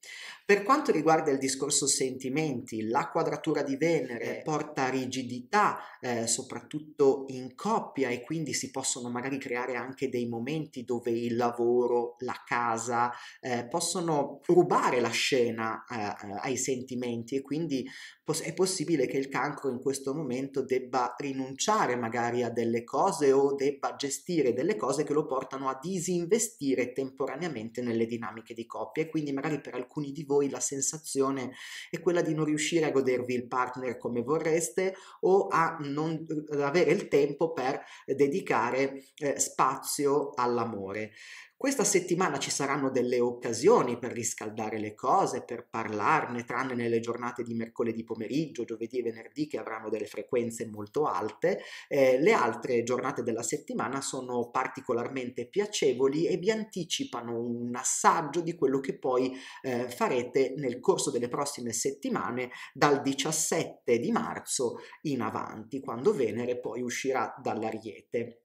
Per quanto riguarda il discorso sentimenti, la quadratura di Venere eh. porta rigidità eh, soprattutto in coppia e quindi si possono magari creare anche dei momenti dove il lavoro, la casa eh, possono rubare la scena eh, eh ai sentimenti e quindi è possibile che il cancro in questo momento debba rinunciare magari a delle cose o mercato debba gestire delle cose che lo portano a disinvestire temporaneamente nelle dinamiche di coppia e quindi magari per alcuni di voi la sensazione è quella di non riuscire a godervi il partner come vorreste o a non eh, avere il tempo per dedicare eh, spazio all'amore. Questa settimana ci saranno delle occasioni per riscaldare le cose, per parlarne, tranne nelle giornate di mercoledì pomeriggio, giovedì e venerdì che avranno delle frequenze molto alte. Eh, le altre giornate della settimana sono particolarmente piacevoli e vi anticipano un assaggio di quello che poi eh, farete nel corso delle prossime settimane dal 17 di marzo in avanti, quando Venere poi uscirà dall'Ariete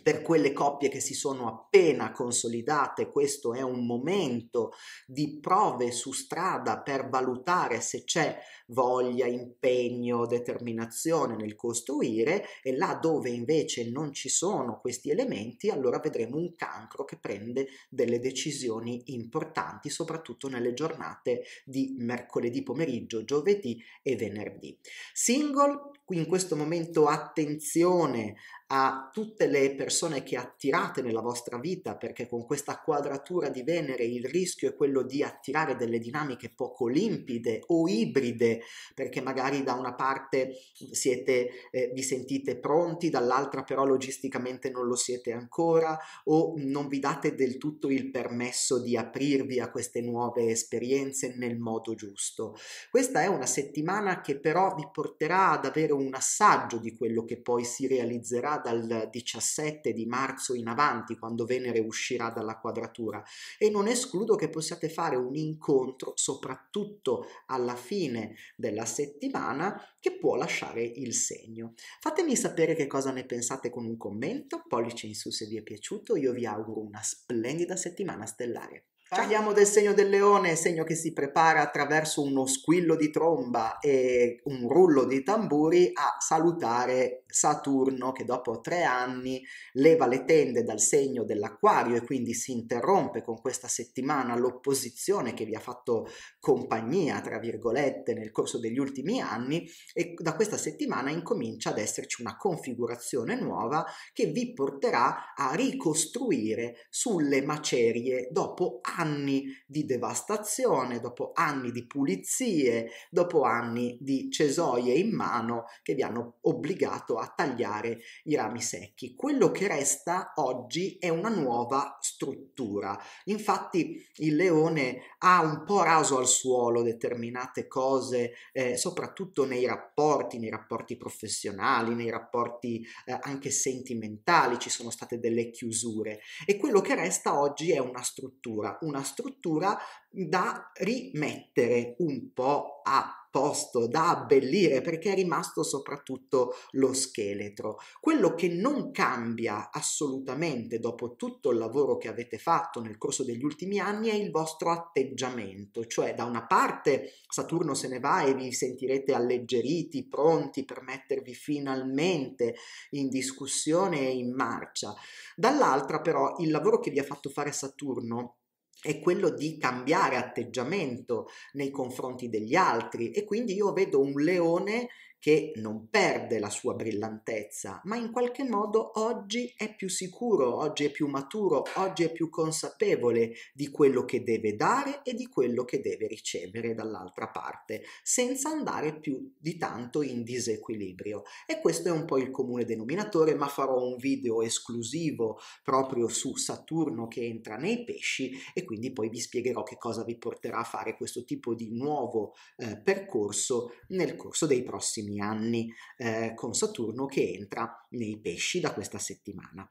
per quelle coppie che si sono appena consolidate, questo è un momento di prove su strada per valutare se c'è voglia, impegno, determinazione nel costruire e là dove invece non ci sono questi elementi, allora vedremo un cancro che prende delle decisioni importanti, soprattutto nelle giornate di mercoledì pomeriggio, giovedì e venerdì. Single, qui in questo momento attenzione a tutte le persone che attirate nella vostra vita, perché con questa quadratura di Venere il rischio è quello di attirare delle dinamiche poco limpide o ibride, perché magari da una parte siete, eh, vi sentite pronti, dall'altra però logisticamente non lo siete ancora o non vi date del tutto il permesso di aprirvi a queste nuove esperienze nel modo giusto. Questa è una settimana che però vi porterà ad avere un assaggio di quello che poi si realizzerà dal 17 di marzo in avanti, quando Venere uscirà dalla quadratura e non escludo che possiate fare un incontro soprattutto alla fine della settimana che può lasciare il segno. Fatemi sapere che cosa ne pensate con un commento, pollice in su se vi è piaciuto, io vi auguro una splendida settimana stellare. Parliamo del segno del leone, segno che si prepara attraverso uno squillo di tromba e un rullo di tamburi a salutare Saturno che dopo tre anni leva le tende dal segno dell'acquario e quindi si interrompe con questa settimana l'opposizione che vi ha fatto compagnia, tra virgolette, nel corso degli ultimi anni e da questa settimana incomincia ad esserci una configurazione nuova che vi porterà a ricostruire sulle macerie dopo anni anni di devastazione, dopo anni di pulizie, dopo anni di cesoie in mano che vi hanno obbligato a tagliare i rami secchi. Quello che resta oggi è una nuova struttura. Infatti il leone ha un po' raso al suolo determinate cose, eh, soprattutto nei rapporti, nei rapporti professionali, nei rapporti eh, anche sentimentali, ci sono state delle chiusure e quello che resta oggi è una struttura, un una struttura da rimettere un po' a posto, da abbellire perché è rimasto soprattutto lo scheletro. Quello che non cambia assolutamente dopo tutto il lavoro che avete fatto nel corso degli ultimi anni è il vostro atteggiamento, cioè da una parte Saturno se ne va e vi sentirete alleggeriti, pronti per mettervi finalmente in discussione e in marcia, dall'altra però il lavoro che vi ha fatto fare Saturno è quello di cambiare atteggiamento nei confronti degli altri e quindi io vedo un leone che non perde la sua brillantezza, ma in qualche modo oggi è più sicuro, oggi è più maturo, oggi è più consapevole di quello che deve dare e di quello che deve ricevere dall'altra parte, senza andare più di tanto in disequilibrio. E questo è un po' il comune denominatore, ma farò un video esclusivo proprio su Saturno che entra nei pesci e quindi poi vi spiegherò che cosa vi porterà a fare questo tipo di nuovo eh, percorso nel corso dei prossimi ultimi anni eh, con Saturno che entra nei pesci da questa settimana.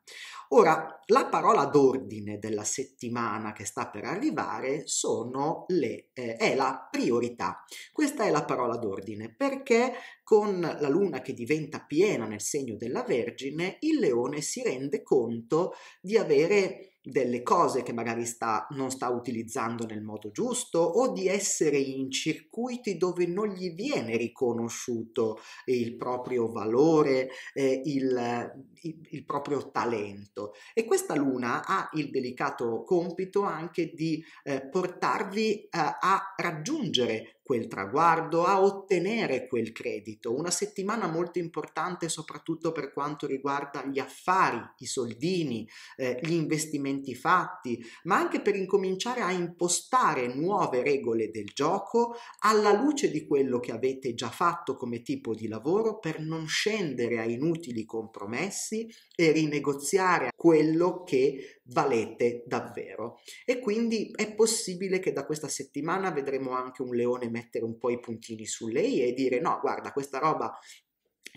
Ora, la parola d'ordine della settimana che sta per arrivare le, eh, è la priorità. Questa è la parola d'ordine perché con la luna che diventa piena nel segno della Vergine, il leone si rende conto di avere delle cose che magari sta, non sta utilizzando nel modo giusto o di essere in circuiti dove non gli viene riconosciuto il proprio valore, eh, il, il, il, proprio talento. E questa luna ha il delicato compito anche di eh, portarvi eh, a raggiungere quel traguardo, a ottenere quel credito. Una settimana molto importante soprattutto per quanto riguarda gli affari, i soldini, eh, gli investimenti ragionamenti fatti, ma anche per incominciare a impostare nuove regole del gioco alla luce di quello che avete già fatto come tipo di lavoro per non scendere a inutili compromessi e rinegoziare quello che valete davvero. E quindi è possibile che da questa settimana vedremo anche un leone mettere un po' i puntini su lei e dire no, guarda, questa roba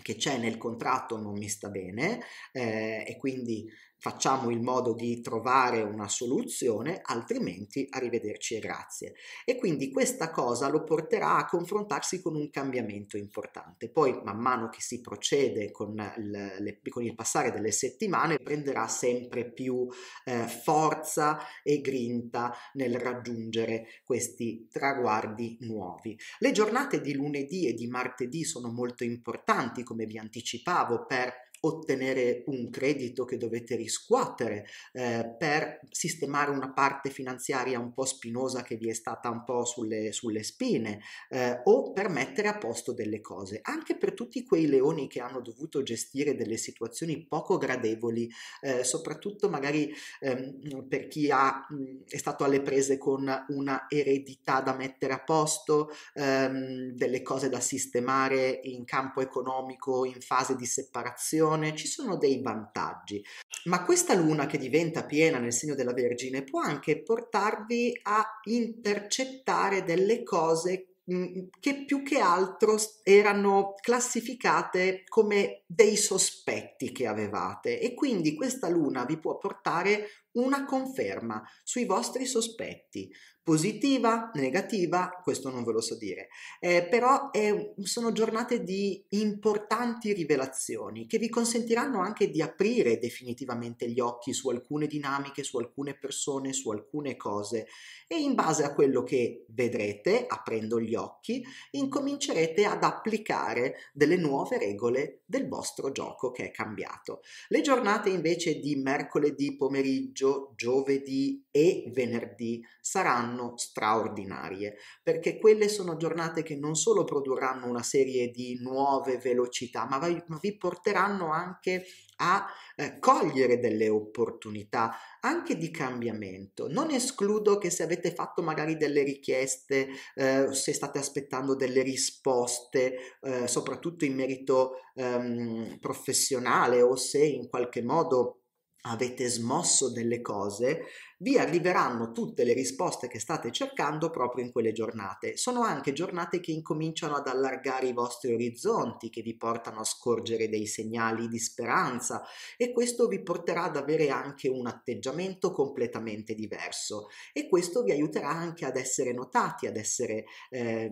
che c'è nel contratto non mi sta bene eh, e quindi facciamo in modo di trovare una soluzione, altrimenti arrivederci e grazie. E quindi questa cosa lo porterà a confrontarsi con un cambiamento importante. Poi man mano che si procede con, le, le, con il passare delle settimane prenderà sempre più eh, forza e grinta nel raggiungere questi traguardi nuovi. Le giornate di lunedì e di martedì sono molto importanti, come vi anticipavo, per ottenere un credito che dovete riscuotere, eh, per sistemare una parte finanziaria un po' spinosa che vi è stata un po' sulle, sulle spine eh, o per mettere a posto delle cose. Anche per tutti quei leoni che hanno dovuto gestire delle situazioni poco gradevoli, eh, soprattutto magari ehm, per chi ha, mh, è stato alle prese con una eredità da mettere a posto, ehm, delle cose da sistemare in campo economico in fase di separazione posizione, ci sono dei vantaggi, ma questa luna che diventa piena nel segno della Vergine può anche portarvi a intercettare delle cose mm, che più che altro erano classificate come dei sospetti che avevate e quindi questa luna vi può portare una conferma sui vostri sospetti. Positiva, negativa, questo non ve lo so dire, eh, però è, sono giornate di importanti rivelazioni che vi consentiranno anche di aprire definitivamente gli occhi su alcune dinamiche, su alcune persone, su alcune cose e in base a quello che vedrete, aprendo gli occhi, incomincerete ad applicare delle nuove regole del vostro gioco che è cambiato. Le giornate invece di mercoledì pomeriggio, pomeriggio, giovedì e venerdì saranno straordinarie, perché quelle sono giornate che non solo produrranno una serie di nuove velocità, ma, vi, ma vi porteranno anche a eh, cogliere delle opportunità anche di cambiamento. Non escludo che se avete fatto magari delle richieste, eh, se state aspettando delle risposte, eh, soprattutto in merito ehm, professionale o se in qualche modo avete smosso delle cose, vi arriveranno tutte le risposte che state cercando proprio in quelle giornate. Sono anche giornate che incominciano ad allargare i vostri orizzonti, che vi portano a scorgere dei segnali di speranza e questo vi porterà ad avere anche un atteggiamento completamente diverso e questo vi aiuterà anche ad essere notati, ad essere eh,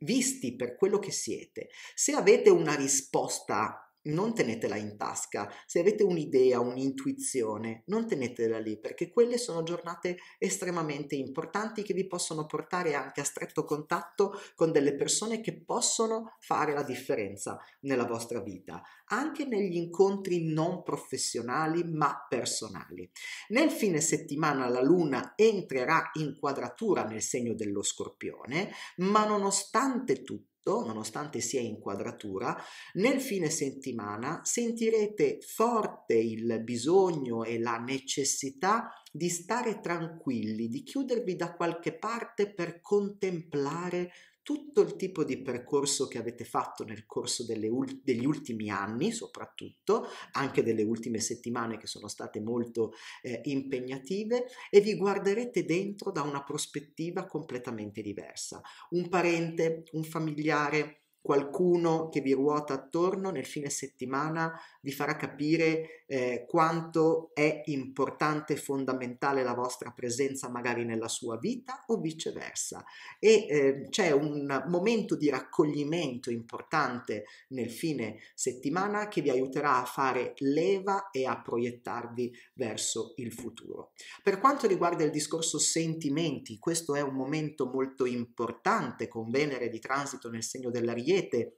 visti per quello che siete. Se avete una risposta non tenetela in tasca. Se avete un'idea, un'intuizione, non tenetela lì perché quelle sono giornate estremamente importanti che vi possono portare anche a stretto contatto con delle persone che possono fare la differenza nella vostra vita, anche negli incontri non professionali ma personali. Nel fine settimana la luna entrerà in quadratura nel segno dello scorpione, ma nonostante tutto nonostante sia in quadratura, nel fine settimana sentirete forte il bisogno e la necessità di stare tranquilli, di chiudervi da qualche parte per contemplare tutto il tipo di percorso che avete fatto nel corso ul- degli ultimi anni, soprattutto anche delle ultime settimane che sono state molto eh, impegnative, e vi guarderete dentro da una prospettiva completamente diversa. Un parente, un familiare, qualcuno che vi ruota attorno nel fine settimana vi farà capire eh, quanto è importante e fondamentale la vostra presenza magari nella sua vita o viceversa. E eh, c'è un momento di raccoglimento importante nel fine settimana che vi aiuterà a fare leva e a proiettarvi verso il futuro. Per quanto riguarda il discorso sentimenti, questo è un momento molto importante con Venere di transito nel segno dell'Ariete scegliete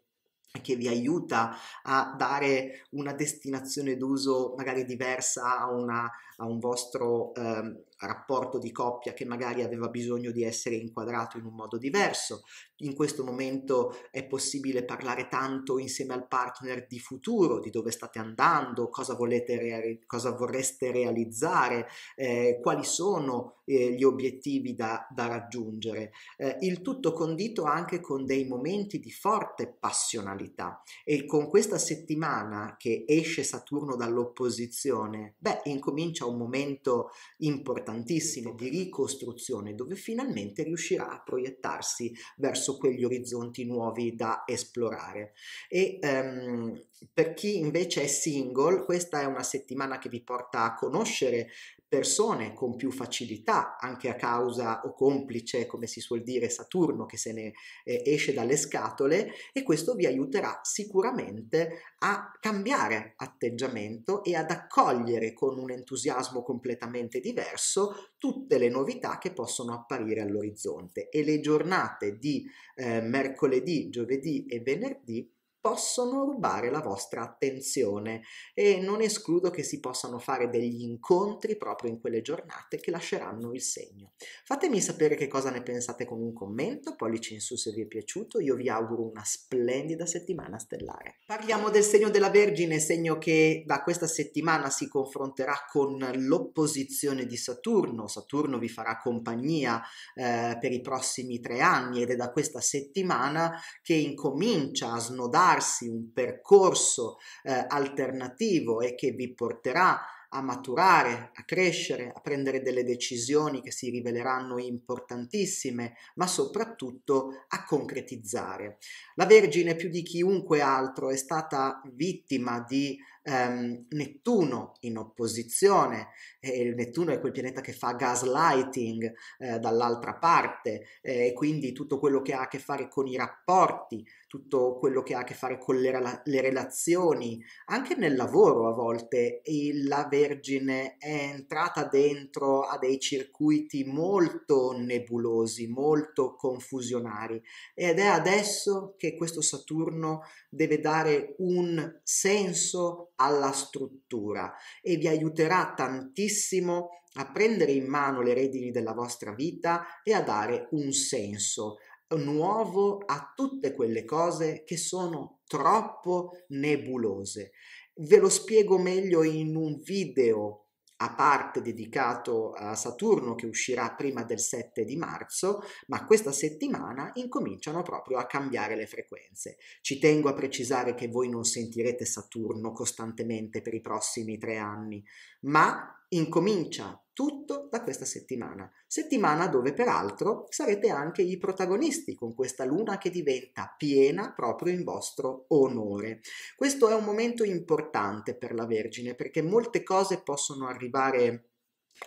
che vi aiuta a dare una destinazione d'uso magari diversa a, una, a un vostro eh, rapporto di coppia che magari aveva bisogno di essere inquadrato in un modo diverso. In questo momento è possibile parlare tanto insieme al partner di futuro, di dove state andando, cosa, volete reali- cosa vorreste realizzare, eh, quali sono eh, gli obiettivi da, da raggiungere. Eh, il tutto condito anche con dei momenti di forte passionalità e con questa settimana che esce Saturno dall'opposizione, beh, incomincia un momento importante importantissime di ricostruzione dove finalmente riuscirà a proiettarsi verso quegli orizzonti nuovi da esplorare. E um, per chi invece è single, questa è una settimana che vi porta a conoscere persone con più facilità, anche a causa o complice, come si suol dire, Saturno che se ne eh, esce dalle scatole e questo vi aiuterà sicuramente a cambiare atteggiamento e ad accogliere con un entusiasmo completamente diverso tutte le novità che possono apparire all'orizzonte e le giornate di eh, mercoledì, giovedì e venerdì possono rubare la vostra attenzione e non escludo che si possano fare degli incontri proprio in quelle giornate che lasceranno il segno. Fatemi sapere che cosa ne pensate con un commento, pollice in su se vi è piaciuto, io vi auguro una splendida settimana stellare. Parliamo del segno della Vergine, segno che da questa settimana si confronterà con l'opposizione di Saturno, Saturno vi farà compagnia eh, per i prossimi tre anni ed è da questa settimana che incomincia a snodare darsi un percorso eh, alternativo e che vi porterà a maturare, a crescere, a prendere delle decisioni che si riveleranno importantissime, ma soprattutto a concretizzare. La Vergine più di chiunque altro è stata vittima di ehm, Nettuno in opposizione, e Nettuno è quel pianeta che fa gaslighting eh, dall'altra parte, eh, e quindi tutto quello che ha a che fare con i rapporti, tutto quello che ha a che fare con le, le relazioni, anche nel lavoro a volte la Vergine è entrata dentro a dei circuiti molto nebulosi, molto confusionari ed è adesso che questo Saturno deve dare un senso alla struttura e vi aiuterà tantissimo a prendere in mano le redini della vostra vita e a dare un senso nuovo a tutte quelle cose che sono troppo nebulose. Ve lo spiego meglio in un video a parte dedicato a Saturno che uscirà prima del 7 di marzo, ma questa settimana incominciano proprio a cambiare le frequenze. Ci tengo a precisare che voi non sentirete Saturno costantemente per i prossimi tre anni, ma incomincia tutto da questa settimana, settimana dove peraltro sarete anche i protagonisti con questa luna che diventa piena proprio in vostro onore. Questo è un momento importante per la Vergine perché molte cose possono arrivare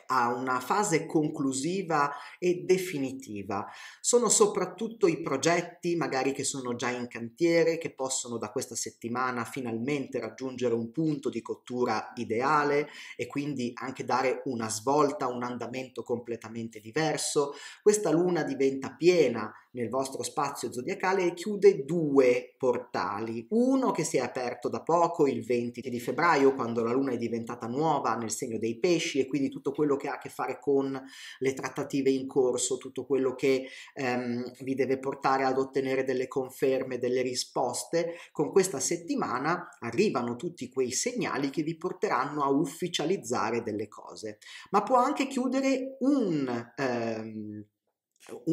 a una fase conclusiva e definitiva. Sono soprattutto i progetti, magari che sono già in cantiere, che possono da questa settimana finalmente raggiungere un punto di cottura ideale e quindi anche dare una svolta, un andamento completamente diverso. Questa luna diventa piena nel vostro spazio zodiacale e chiude due portali. Uno che si è aperto da poco, il 20 di febbraio, quando la luna è diventata nuova nel segno dei pesci e quindi tutto quello che ha a che fare con le trattative in corso, tutto quello che ehm, vi deve portare ad ottenere delle conferme, delle risposte. Con questa settimana arrivano tutti quei segnali che vi porteranno a ufficializzare delle cose. Ma può anche chiudere un... Ehm,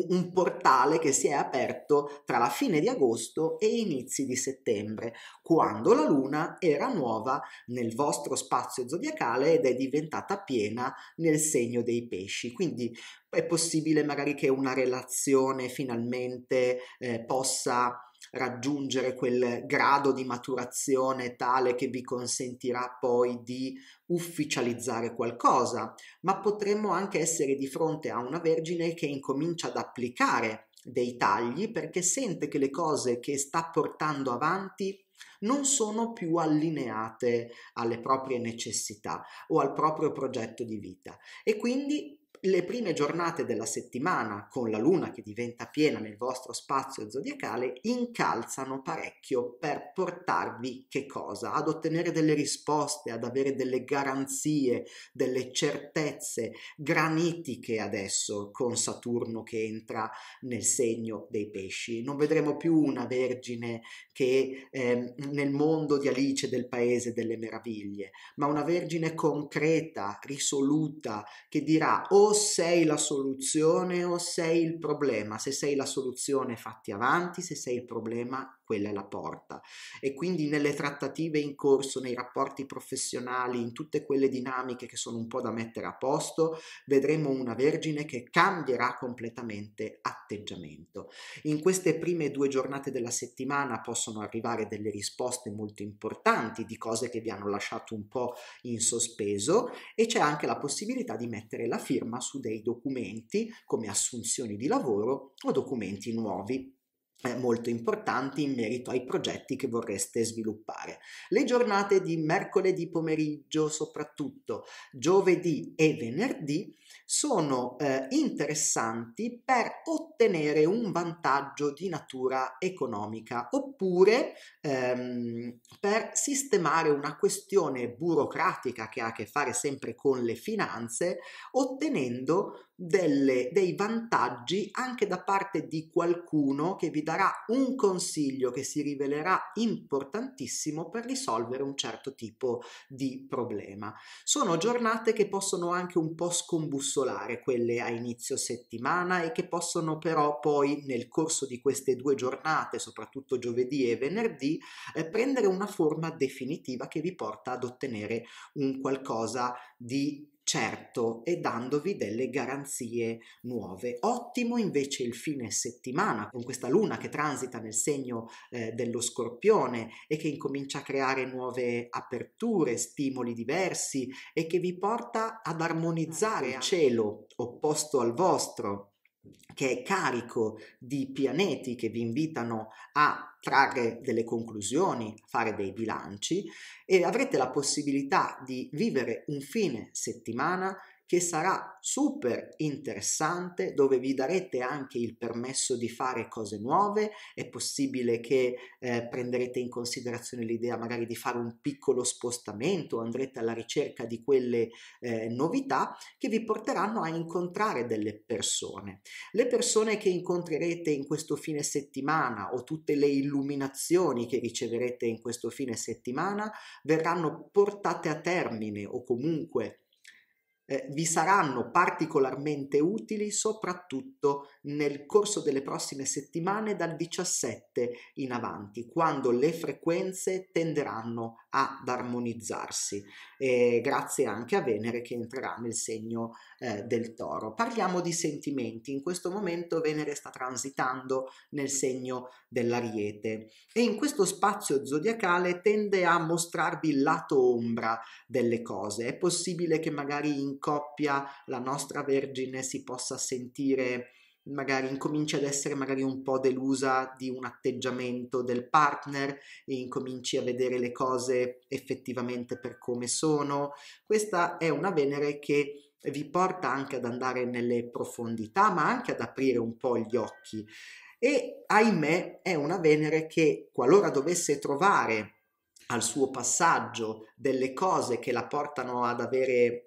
un portale che si è aperto tra la fine di agosto e inizi di settembre, quando la Luna era nuova nel vostro spazio zodiacale ed è diventata piena nel segno dei pesci. Quindi è possibile magari che una relazione finalmente eh, possa raggiungere quel grado di maturazione tale che vi consentirà poi di ufficializzare qualcosa, ma potremmo anche essere di fronte a una vergine che incomincia ad applicare dei tagli perché sente che le cose che sta portando avanti non sono più allineate alle proprie necessità o al proprio progetto di vita e quindi le prime giornate della settimana con la luna che diventa piena nel vostro spazio zodiacale incalzano parecchio per portarvi che cosa? Ad ottenere delle risposte, ad avere delle garanzie, delle certezze granitiche adesso con Saturno che entra nel segno dei pesci. Non vedremo più una vergine che eh, nel mondo di Alice del paese delle meraviglie, ma una vergine concreta, risoluta, che dirà o oh, sei la soluzione o sei il problema. Se sei la soluzione fatti avanti, se sei il problema quella è la porta. E quindi nelle trattative in corso, nei rapporti professionali, in tutte quelle dinamiche che sono un po' da mettere a posto, vedremo una Vergine che cambierà completamente atteggiamento. In queste prime due giornate della settimana possono arrivare delle risposte molto importanti di cose che vi hanno lasciato un po' in sospeso e c'è anche la possibilità di mettere la firma su dei documenti come assunzioni di lavoro o documenti nuovi eh, molto importanti in merito ai progetti che vorreste sviluppare. Le giornate di mercoledì pomeriggio, soprattutto giovedì e venerdì, sono eh, interessanti per ottenere un vantaggio di natura economica oppure ehm, per sistemare una questione burocratica che ha a che fare sempre con le finanze, ottenendo delle, dei vantaggi anche da parte di qualcuno che vi darà un consiglio che si rivelerà importantissimo per risolvere un certo tipo di problema. Sono giornate che possono anche un po' scombussolare quelle a inizio settimana e che possono però poi nel corso di queste due giornate, soprattutto giovedì e venerdì, eh, prendere una forma definitiva che vi porta ad ottenere un qualcosa di certo e dandovi delle garanzie nuove. Ottimo invece il fine settimana con questa luna che transita nel segno eh, dello scorpione e che incomincia a creare nuove aperture, stimoli diversi e che vi porta ad ah, armonizzare il cielo opposto al vostro che è carico di pianeti che vi invitano a trarre delle conclusioni, fare dei bilanci e avrete la possibilità di vivere un fine settimana che sarà super interessante dove vi darete anche il permesso di fare cose nuove, è possibile che eh, prenderete in considerazione l'idea magari di fare un piccolo spostamento, andrete alla ricerca di quelle eh, novità che vi porteranno a incontrare delle persone. Le persone che incontrerete in questo fine settimana o tutte le illuminazioni che riceverete in questo fine settimana verranno portate a termine o comunque eh, vi saranno particolarmente utili soprattutto nel corso delle prossime settimane dal 17 in avanti, quando le frequenze tenderanno ad armonizzarsi, eh, grazie anche a Venere che entrerà nel segno eh, del toro. Parliamo di sentimenti, in questo momento Venere sta transitando nel segno dell'ariete e in questo spazio zodiacale tende a mostrarvi il lato ombra delle cose, è possibile che magari in coppia la nostra vergine si possa sentire magari incominci ad essere magari un po' delusa di un atteggiamento del partner, e incominci a vedere le cose effettivamente per come sono. Questa è una Venere che vi porta anche ad andare nelle profondità, ma anche ad aprire un po' gli occhi. E ahimè è una Venere che qualora dovesse trovare al suo passaggio delle cose che la portano ad avere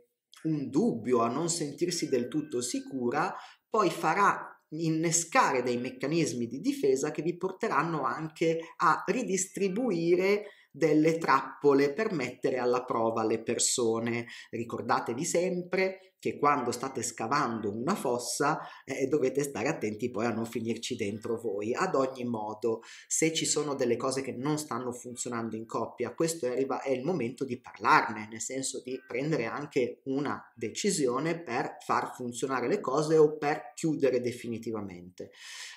un dubbio, a non sentirsi del tutto sicura, poi farà innescare dei meccanismi di difesa che vi porteranno anche a ridistribuire delle trappole per mettere alla prova le persone. Ricordatevi sempre che quando state scavando una fossa eh, dovete stare attenti poi a non finirci dentro voi. Ad ogni modo, se ci sono delle cose che non stanno funzionando in coppia, questo è, è il momento di parlarne, nel senso di prendere anche una decisione per far funzionare le cose o per chiudere definitivamente.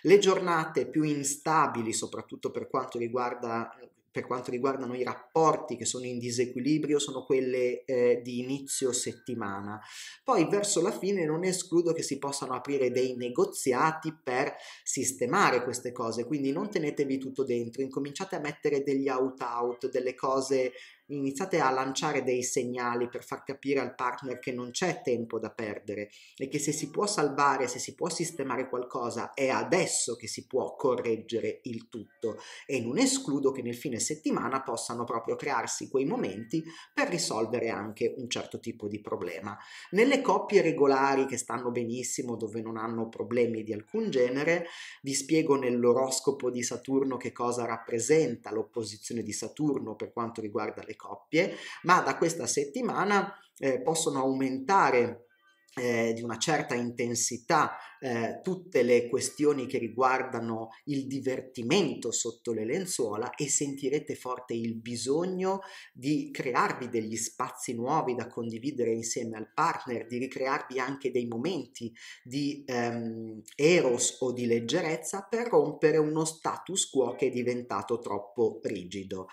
Le giornate più instabili, soprattutto per quanto riguarda per quanto riguardano i rapporti che sono in disequilibrio sono quelle eh, di inizio settimana. Poi verso la fine non escludo che si possano aprire dei negoziati per sistemare queste cose, quindi non tenetevi tutto dentro, incominciate a mettere degli out out, delle cose iniziate a lanciare dei segnali per far capire al partner che non c'è tempo da perdere e che se si può salvare, se si può sistemare qualcosa, è adesso che si può correggere il tutto e non escludo che nel fine settimana possano proprio crearsi quei momenti per risolvere anche un certo tipo di problema. Nelle coppie regolari che stanno benissimo, dove non hanno problemi di alcun genere, vi spiego nell'oroscopo di Saturno che cosa rappresenta l'opposizione di Saturno per quanto riguarda le coppie, ma da questa settimana eh, possono aumentare eh, di una certa intensità eh, tutte le questioni che riguardano il divertimento sotto le lenzuola e sentirete forte il bisogno di crearvi degli spazi nuovi da condividere insieme al partner, di ricrearvi anche dei momenti di ehm, eros o di leggerezza per rompere uno status quo che è diventato troppo rigido.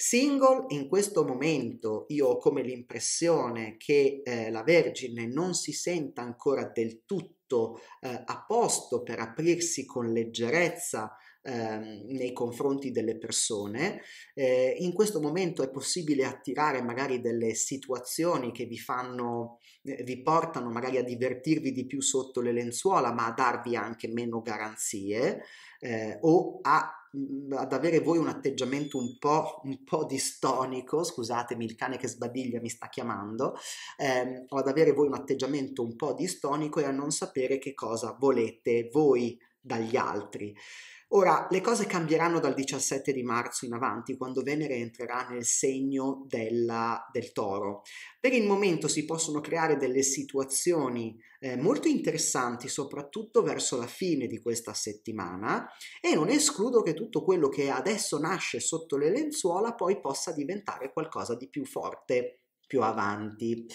Single, in questo momento io ho come l'impressione che eh, la Vergine non si senta ancora del tutto tutto eh, a posto per aprirsi con leggerezza ehm, nei confronti delle persone. Eh, in questo momento è possibile attirare magari delle situazioni che vi fanno eh, vi portano magari a divertirvi di più sotto le lenzuola, ma a darvi anche meno garanzie eh, o a mm, ad avere voi un atteggiamento un po', un po', distonico, scusatemi il cane che sbadiglia mi sta chiamando, ehm, o ad avere voi un atteggiamento un po' distonico e a non sapere che cosa volete voi dagli altri. Ora, le cose cambieranno dal 17 di marzo in avanti, quando Venere entrerà nel segno della, del toro. Per il momento si possono creare delle situazioni eh, molto interessanti, soprattutto verso la fine di questa settimana, e non escludo che tutto quello che adesso nasce sotto le lenzuola poi possa diventare qualcosa di più forte più avanti.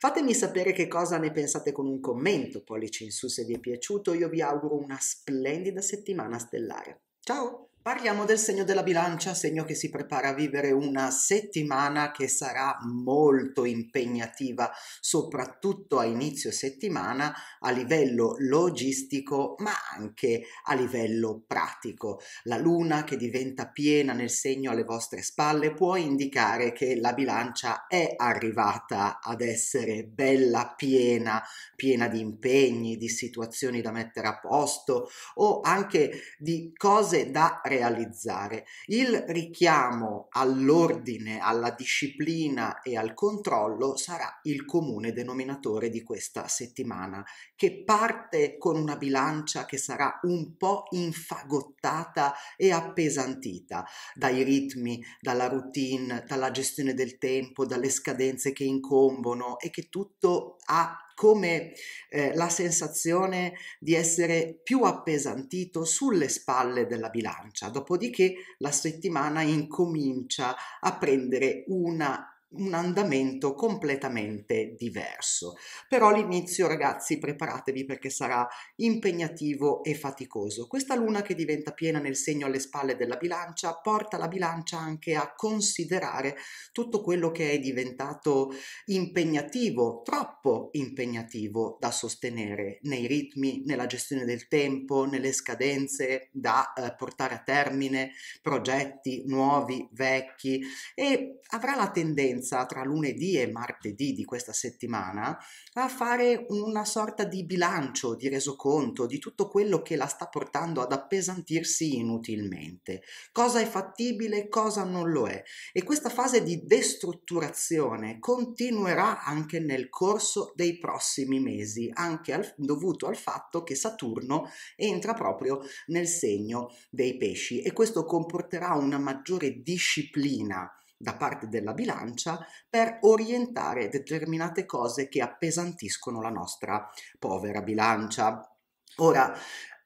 Fatemi sapere che cosa ne pensate con un commento, pollice in su se vi è piaciuto, io vi auguro una splendida settimana stellare. Ciao! Parliamo del segno della bilancia, segno che si prepara a vivere una settimana che sarà molto impegnativa, soprattutto a inizio settimana a livello logistico, ma anche a livello pratico. La luna che diventa piena nel segno alle vostre spalle può indicare che la bilancia è arrivata ad essere bella piena, piena di impegni, di situazioni da mettere a posto o anche di cose da realizzare. Il richiamo all'ordine, alla disciplina e al controllo sarà il comune denominatore di questa settimana, che parte con una bilancia che sarà un po' infagottata e appesantita dai ritmi, dalla routine, dalla gestione del tempo, dalle scadenze che incombono e che tutto ha come eh, la sensazione di essere più appesantito sulle spalle della bilancia, dopodiché la settimana incomincia a prendere una un andamento completamente diverso. Però l'inizio, ragazzi, preparatevi perché sarà impegnativo e faticoso. Questa luna che diventa piena nel segno alle spalle della bilancia porta la bilancia anche a considerare tutto quello che è diventato impegnativo, troppo impegnativo da sostenere nei ritmi, nella gestione del tempo, nelle scadenze da eh, portare a termine, progetti nuovi, vecchi e avrà la tendenza conferenza tra lunedì e martedì di questa settimana a fare una sorta di bilancio, di resoconto di tutto quello che la sta portando ad appesantirsi inutilmente. Cosa è fattibile, cosa non lo è. E questa fase di destrutturazione continuerà anche nel corso dei prossimi mesi, anche al, dovuto al fatto che Saturno entra proprio nel segno dei pesci e questo comporterà una maggiore disciplina da parte della bilancia per orientare determinate cose che appesantiscono la nostra povera bilancia. Ora,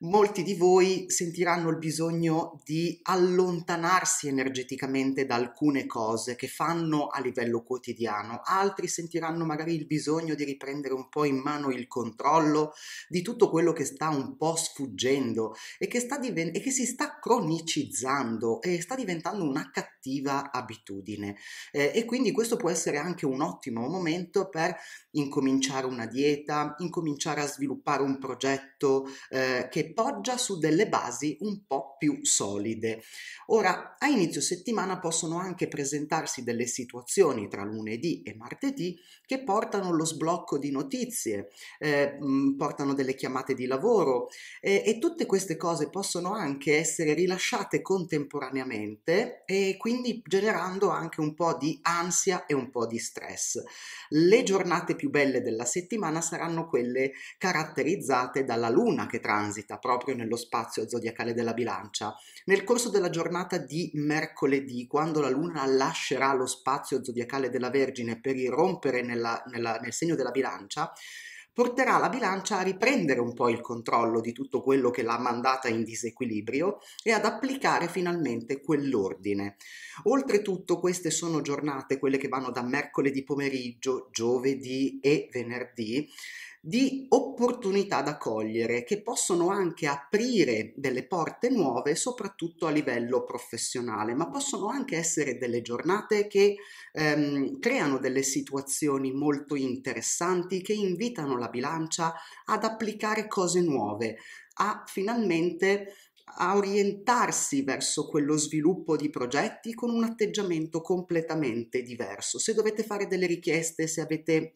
molti di voi sentiranno il bisogno di allontanarsi energeticamente da alcune cose che fanno a livello quotidiano, altri sentiranno magari il bisogno di riprendere un po' in mano il controllo di tutto quello che sta un po' sfuggendo e che, diven- e che si sta cronicizzando e sta diventando una cattiva abitudine. Eh, e quindi questo può essere anche un ottimo momento per incominciare una dieta, incominciare a sviluppare un progetto eh, che poggia su delle basi un po' più solide. Ora, a inizio settimana possono anche presentarsi delle situazioni tra lunedì e martedì che portano allo sblocco di notizie, eh, mm, portano delle chiamate di lavoro eh, e tutte queste cose possono anche essere rilasciate contemporaneamente e quindi generando anche un po' di ansia e un po' di stress. Le giornate più belle della settimana saranno quelle caratterizzate dalla luna che transita pianeta, proprio nello spazio zodiacale della bilancia. Nel corso della giornata di mercoledì, quando la Luna lascerà lo spazio zodiacale della Vergine per irrompere nella, nella, nel segno della bilancia, porterà la bilancia a riprendere un po' il controllo di tutto quello che l'ha mandata in disequilibrio e ad applicare finalmente quell'ordine. Oltretutto queste sono giornate, quelle che vanno da mercoledì pomeriggio, giovedì e venerdì, di opportunità opportunità da cogliere che possono anche aprire delle porte nuove soprattutto a livello professionale ma possono anche essere delle giornate che ehm, creano delle situazioni molto interessanti che invitano la bilancia ad applicare cose nuove a finalmente a orientarsi verso quello sviluppo di progetti con un atteggiamento completamente diverso. Se dovete fare delle richieste, se avete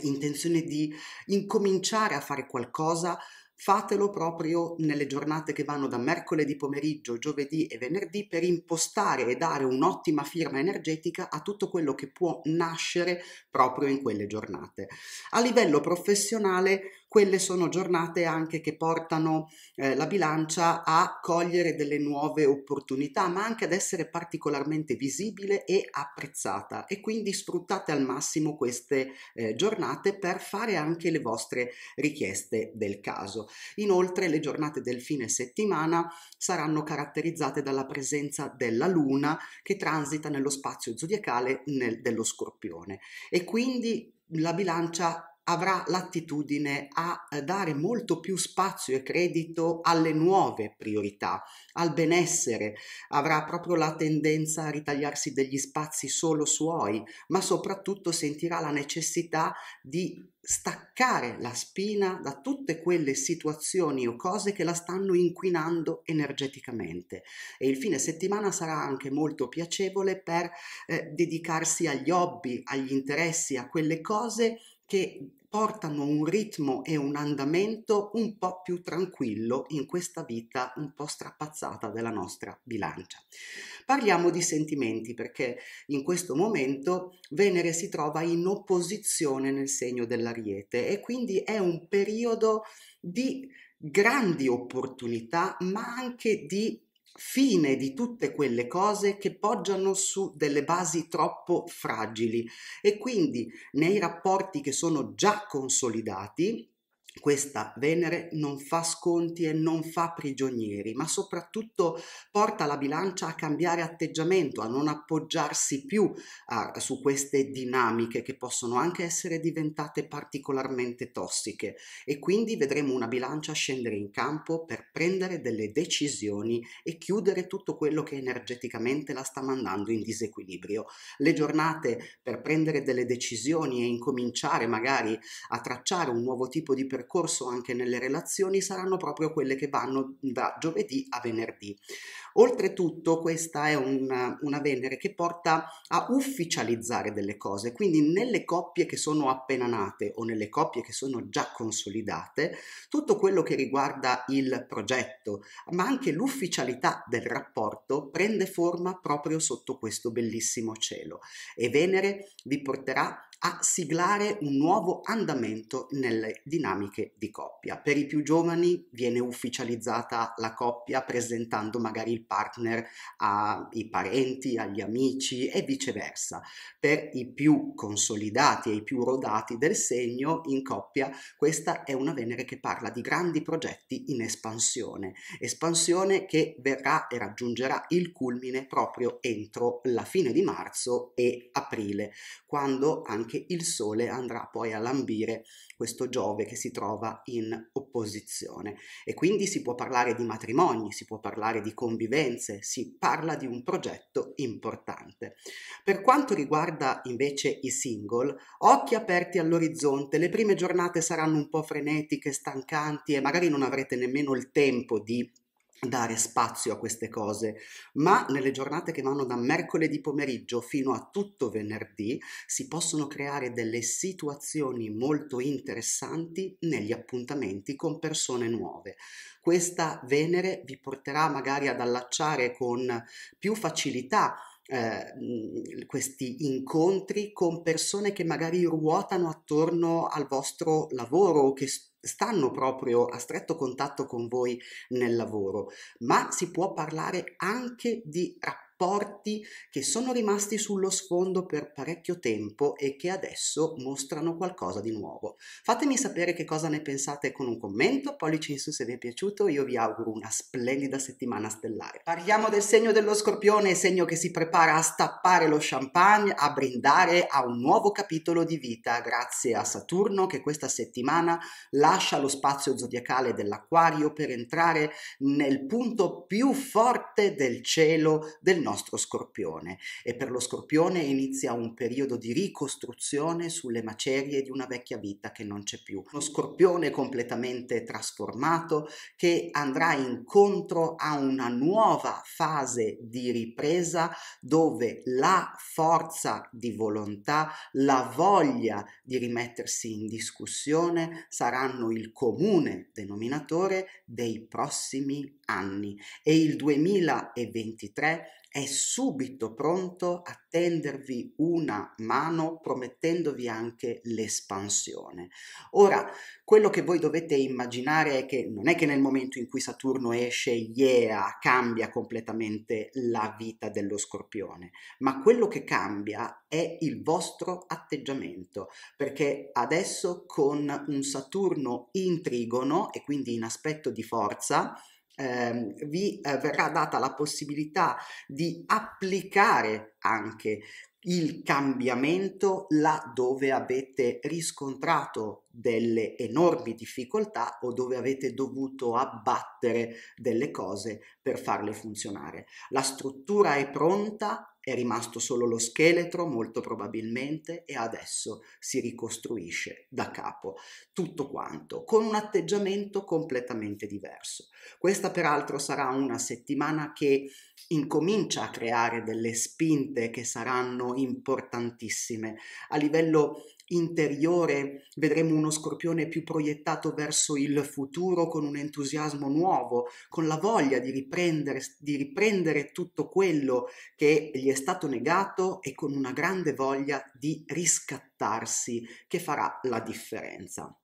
intenzione di incominciare a fare qualcosa, fatelo proprio nelle giornate che vanno da mercoledì pomeriggio, giovedì e venerdì per impostare e dare un'ottima firma energetica a tutto quello che può nascere proprio in quelle giornate. A livello professionale quelle sono giornate anche che portano eh, la bilancia a cogliere delle nuove opportunità, ma anche ad essere particolarmente visibile e apprezzata. E quindi sfruttate al massimo queste eh, giornate per fare anche le vostre richieste del caso. Inoltre le giornate del fine settimana saranno caratterizzate dalla presenza della luna che transita nello spazio zodiacale nel, dello scorpione e quindi la bilancia avrà l'attitudine a eh, dare molto più spazio e credito alle nuove priorità, al benessere, avrà proprio la tendenza a ritagliarsi degli spazi solo suoi, ma soprattutto sentirà la necessità di staccare la spina da tutte quelle situazioni o cose che la stanno inquinando energeticamente e il fine settimana sarà anche molto piacevole per eh, dedicarsi agli hobby, agli interessi, a quelle cose che portano un ritmo e un andamento un po' più tranquillo in questa vita un po' strapazzata della nostra bilancia. Parliamo di sentimenti perché in questo momento Venere si trova in opposizione nel segno dell'Ariete e quindi è un periodo di grandi opportunità ma anche di fine di tutte quelle cose che poggiano su delle basi troppo fragili e quindi nei rapporti che sono già consolidati questa Venere non fa sconti e non fa prigionieri, ma soprattutto porta la bilancia a cambiare atteggiamento, a non appoggiarsi più a, su queste dinamiche che possono anche essere diventate particolarmente tossiche e quindi vedremo una bilancia scendere in campo per prendere delle decisioni e chiudere tutto quello che energeticamente la sta mandando in disequilibrio. Le giornate per prendere delle decisioni e incominciare magari a tracciare un nuovo tipo di persona percorso anche nelle relazioni saranno proprio quelle che vanno da giovedì a venerdì. Oltretutto questa è una, una Venere che porta a ufficializzare delle cose, quindi nelle coppie che sono appena nate o nelle coppie che sono già consolidate, tutto quello che riguarda il progetto, ma anche l'ufficialità del rapporto prende forma proprio sotto questo bellissimo cielo e Venere vi porterà a siglare un nuovo andamento nelle dinamiche di coppia. Per i più giovani viene ufficializzata la coppia presentando magari il partner ai parenti, agli amici e viceversa. Per i più consolidati e i più rodati del segno in coppia, questa è una Venere che parla di grandi progetti in espansione, espansione che verrà e raggiungerà il culmine proprio entro la fine di marzo e aprile, quando anche il Sole andrà poi a lambire questo Giove che si trova in opposizione. E quindi si può parlare di matrimoni, si può parlare di convivenza, convivenze, si parla di un progetto importante. Per quanto riguarda invece i single, occhi aperti all'orizzonte, le prime giornate saranno un po' frenetiche, stancanti e magari non avrete nemmeno il tempo di dare spazio a queste cose, ma nelle giornate che vanno da mercoledì pomeriggio fino a tutto venerdì si possono creare delle situazioni molto interessanti negli appuntamenti con persone nuove. Questa Venere vi porterà magari ad allacciare con più facilità eh, questi incontri con persone che magari ruotano attorno al vostro lavoro o che studiano stanno proprio a stretto contatto con voi nel lavoro, ma si può parlare anche di rapporti rapporti che sono rimasti sullo sfondo per parecchio tempo e che adesso mostrano qualcosa di nuovo. Fatemi sapere che cosa ne pensate con un commento, pollice in su se vi è piaciuto, io vi auguro una splendida settimana stellare. Parliamo del segno dello scorpione, segno che si prepara a stappare lo champagne, a brindare a un nuovo capitolo di vita grazie a Saturno che questa settimana lascia lo spazio zodiacale dell'acquario per entrare nel punto più forte del cielo del nostro nostro scorpione e per lo scorpione inizia un periodo di ricostruzione sulle macerie di una vecchia vita che non c'è più. Uno scorpione completamente trasformato che andrà incontro a una nuova fase di ripresa dove la forza di volontà, la voglia di rimettersi in discussione saranno il comune denominatore dei prossimi anni e il 2023 è subito pronto a tendervi una mano promettendovi anche l'espansione. Ora, quello che voi dovete immaginare è che non è che nel momento in cui Saturno esce, yeah, cambia completamente la vita dello scorpione, ma quello che cambia è il vostro atteggiamento, perché adesso con un Saturno in trigono e quindi in aspetto di forza, eh, vi eh, verrà data la possibilità di applicare anche il cambiamento laddove avete riscontrato delle enormi difficoltà o dove avete dovuto abbattere delle cose per farle funzionare. La struttura è pronta, è rimasto solo lo scheletro, molto probabilmente, e adesso si ricostruisce da capo tutto quanto, con un atteggiamento completamente diverso. Questa peraltro sarà una settimana che incomincia a creare delle spinte che saranno importantissime a livello interiore, vedremo uno scorpione più proiettato verso il futuro con un entusiasmo nuovo, con la voglia di riprendere, di riprendere tutto quello che gli è stato negato e con una grande voglia di riscattarsi che farà la differenza.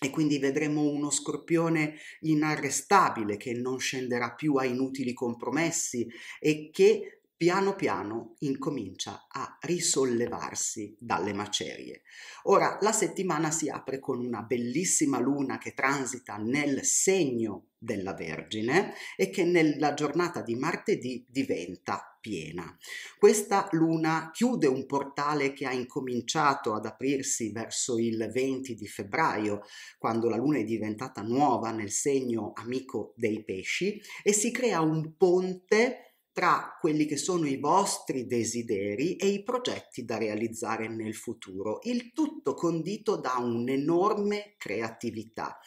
E quindi vedremo uno scorpione inarrestabile che non scenderà più a inutili compromessi e che piano piano incomincia a risollevarsi dalle macerie. Ora, la settimana si apre con una bellissima luna che transita nel segno della Vergine e che nella giornata di martedì diventa piena. Questa luna chiude un portale che ha incominciato ad aprirsi verso il 20 di febbraio, quando la luna è diventata nuova nel segno amico dei pesci, e si crea un ponte tra quelli che sono i vostri desideri e i progetti da realizzare nel futuro, il tutto condito da un'enorme creatività.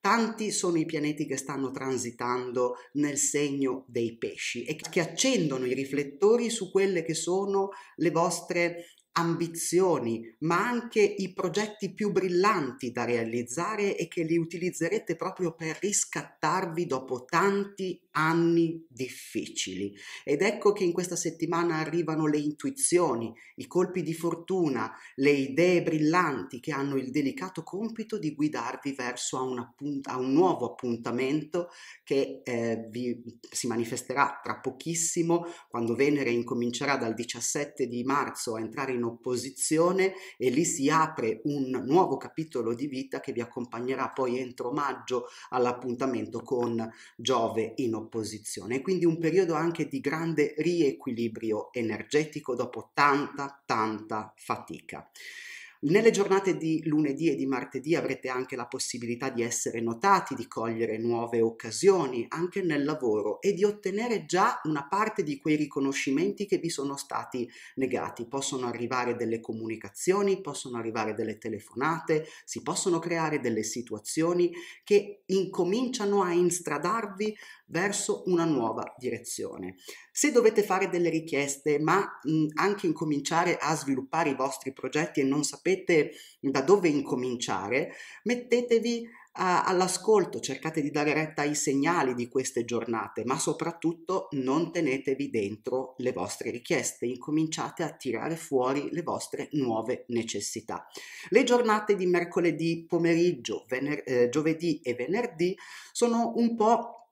Tanti sono i pianeti che stanno transitando nel segno dei pesci e che accendono i riflettori su quelle che sono le vostre ambizioni, ma anche i progetti più brillanti da realizzare e che li utilizzerete proprio per riscattarvi dopo tanti anni difficili. Ed ecco che in questa settimana arrivano le intuizioni, i colpi di fortuna, le idee brillanti che hanno il delicato compito di guidarvi verso a un, appunt- a un nuovo appuntamento che eh, vi si manifesterà tra pochissimo quando Venere incomincerà dal 17 di marzo a entrare in opposizione e lì si apre un nuovo capitolo di vita che vi accompagnerà poi entro maggio all'appuntamento con Giove in opposizione all'opposizione, quindi un periodo anche di grande riequilibrio energetico dopo tanta, tanta fatica. Nelle giornate di lunedì e di martedì avrete anche la possibilità di essere notati, di cogliere nuove occasioni anche nel lavoro e di ottenere già una parte di quei riconoscimenti che vi sono stati negati. Possono arrivare delle comunicazioni, possono arrivare delle telefonate, si possono creare delle situazioni che incominciano a instradarvi verso una nuova direzione. Se dovete fare delle richieste, ma mh, anche incominciare a sviluppare i vostri progetti e non sapete da dove incominciare, mettetevi a, all'ascolto, cercate di dare retta ai segnali di queste giornate, ma soprattutto non tenetevi dentro le vostre richieste, incominciate a tirare fuori le vostre nuove necessità. Le giornate di mercoledì pomeriggio, vener- eh, giovedì e venerdì sono un po'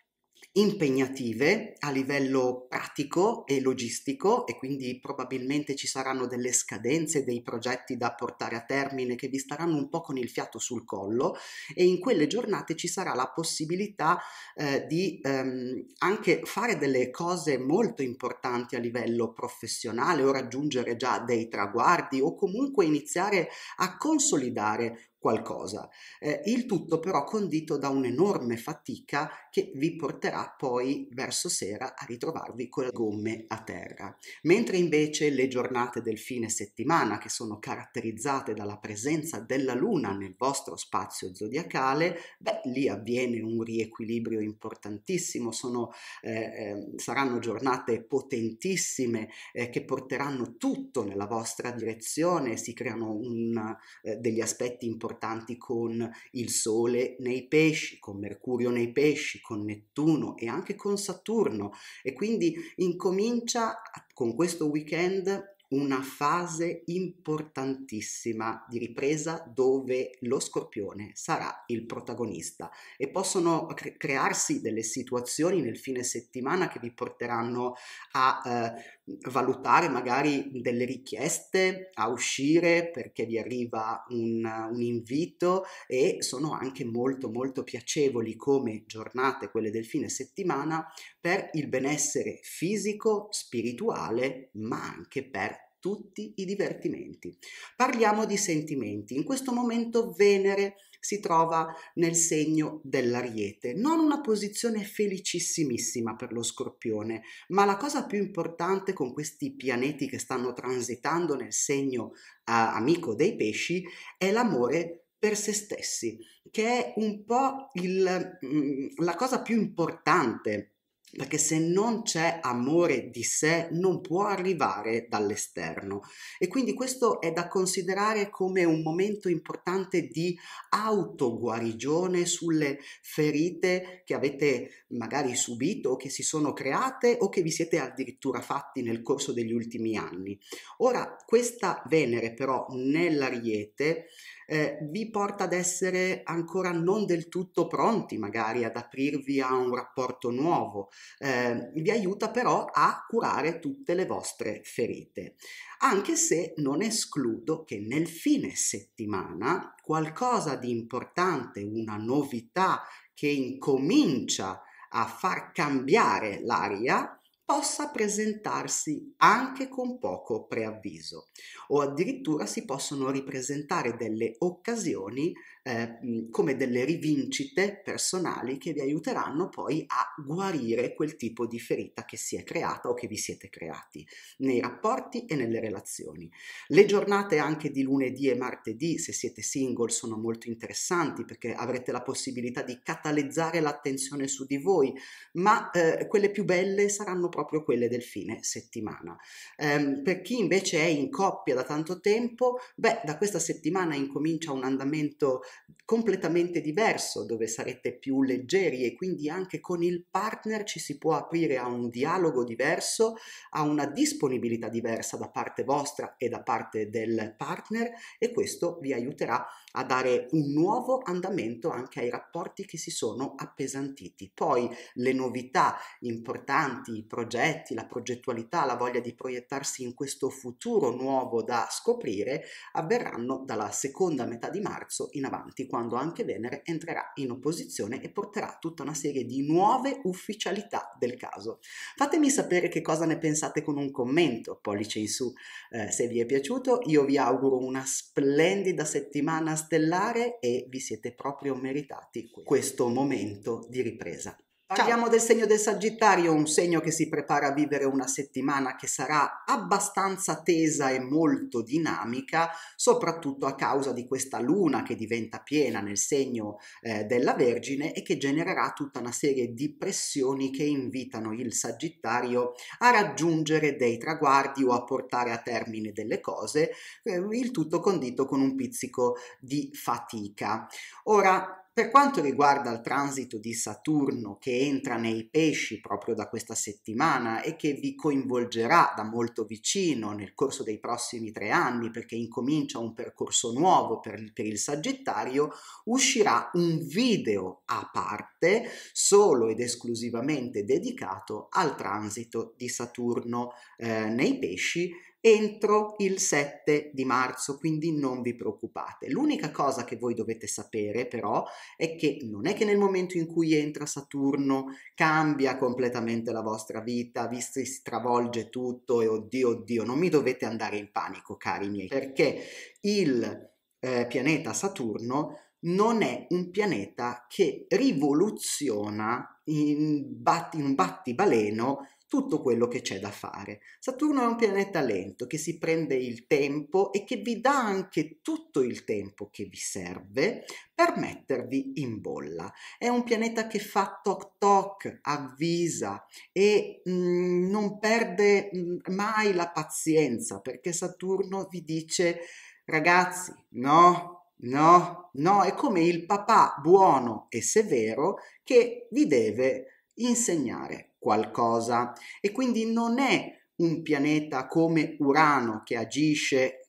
impegnative a livello pratico e logistico e quindi probabilmente ci saranno delle scadenze, dei progetti da portare a termine che vi staranno un po' con il fiato sul collo e in quelle giornate ci sarà la possibilità eh, di ehm, anche fare delle cose molto importanti a livello professionale o raggiungere già dei traguardi o comunque iniziare a consolidare qualcosa. Eh, il tutto però condito da un'enorme fatica che vi porterà poi verso sera a ritrovarvi con le gomme a terra. Mentre invece le giornate del fine settimana, che sono caratterizzate dalla presenza della luna nel vostro spazio zodiacale, beh, lì avviene un riequilibrio importantissimo, sono, eh, ehm, saranno giornate potentissime eh, che porteranno tutto nella vostra direzione, si creano un, eh, degli aspetti importanti importanti con il Sole nei pesci, con Mercurio nei pesci, con Nettuno e anche con Saturno e quindi incomincia con questo weekend una fase importantissima di ripresa dove lo scorpione sarà il protagonista e possono cre- crearsi delle situazioni nel fine settimana che vi porteranno a eh, valutare magari delle richieste a uscire perché vi arriva un, un, invito e sono anche molto molto piacevoli come giornate, quelle del fine settimana, per il benessere fisico, spirituale, ma anche per tutti i divertimenti. Parliamo di sentimenti. In questo momento Venere si trova nel segno dell'ariete, non una posizione felicissimissima per lo scorpione, ma la cosa più importante con questi pianeti che stanno transitando nel segno uh, amico dei pesci è l'amore per se stessi, che è un po' il, mm, la cosa più importante perché se non c'è amore di sé non può arrivare dall'esterno e quindi questo è da considerare come un momento importante di autoguarigione sulle ferite che avete magari subito o che si sono create o che vi siete addirittura fatti nel corso degli ultimi anni. Ora questa Venere però nell'Ariete eh, vi porta ad essere ancora non del tutto pronti magari ad aprirvi a un rapporto nuovo, eh, vi aiuta però a curare tutte le vostre ferite, anche se non escludo che nel fine settimana qualcosa di importante, una novità che incomincia a far cambiare l'aria, possa presentarsi anche con poco preavviso o addirittura si possono ripresentare delle occasioni Ehm, come delle rivincite personali che vi aiuteranno poi a guarire quel tipo di ferita che si è creata o che vi siete creati nei rapporti e nelle relazioni. Le giornate anche di lunedì e martedì, se siete single, sono molto interessanti perché avrete la possibilità di catalizzare l'attenzione su di voi, ma eh, quelle più belle saranno proprio quelle del fine settimana. Eh, per chi invece è in coppia da tanto tempo, beh, da questa settimana incomincia un andamento completamente diverso, dove sarete più leggeri e quindi anche con il partner ci si può aprire a un dialogo diverso, a una disponibilità diversa da parte vostra e da parte del partner e questo vi aiuterà a a dare un nuovo andamento anche ai rapporti che si sono appesantiti. Poi le novità importanti, i progetti, la progettualità, la voglia di proiettarsi in questo futuro nuovo da scoprire avverranno dalla seconda metà di marzo in avanti, quando anche Venere entrerà in opposizione e porterà tutta una serie di nuove ufficialità del caso. Fatemi sapere che cosa ne pensate con un commento, pollice in su eh, se vi è piaciuto. Io vi auguro una splendida settimana stellare e vi siete proprio meritati questo momento di ripresa. Parliamo del segno del Sagittario, un segno che si prepara a vivere una settimana che sarà abbastanza tesa e molto dinamica, soprattutto a causa di questa luna che diventa piena nel segno eh, della Vergine e che genererà tutta una serie di pressioni che invitano il Sagittario a raggiungere dei traguardi o a portare a termine delle cose, eh, il tutto condito con un pizzico di fatica. Ora, per quanto riguarda il transito di Saturno che entra nei pesci proprio da questa settimana e che vi coinvolgerà da molto vicino nel corso dei prossimi tre anni perché incomincia un percorso nuovo per, per il Sagittario, uscirà un video a parte solo ed esclusivamente dedicato al transito di Saturno eh, nei pesci entro il 7 di marzo, quindi non vi preoccupate. L'unica cosa che voi dovete sapere però è che non è che nel momento in cui entra Saturno cambia completamente la vostra vita, visto che si stravolge tutto e oddio oddio, non mi dovete andare in panico, cari miei, perché il eh, pianeta Saturno non è un pianeta che rivoluziona in, bat- in battibaleno tutto quello che c'è da fare. Saturno è un pianeta lento che si prende il tempo e che vi dà anche tutto il tempo che vi serve per mettervi in bolla. È un pianeta che fa toc toc, avvisa e mh, mm, non perde mh, mm, mai la pazienza perché Saturno vi dice ragazzi, no, No, no, è come il papà buono e severo che vi deve insegnare qualcosa e quindi non è un pianeta come Urano che agisce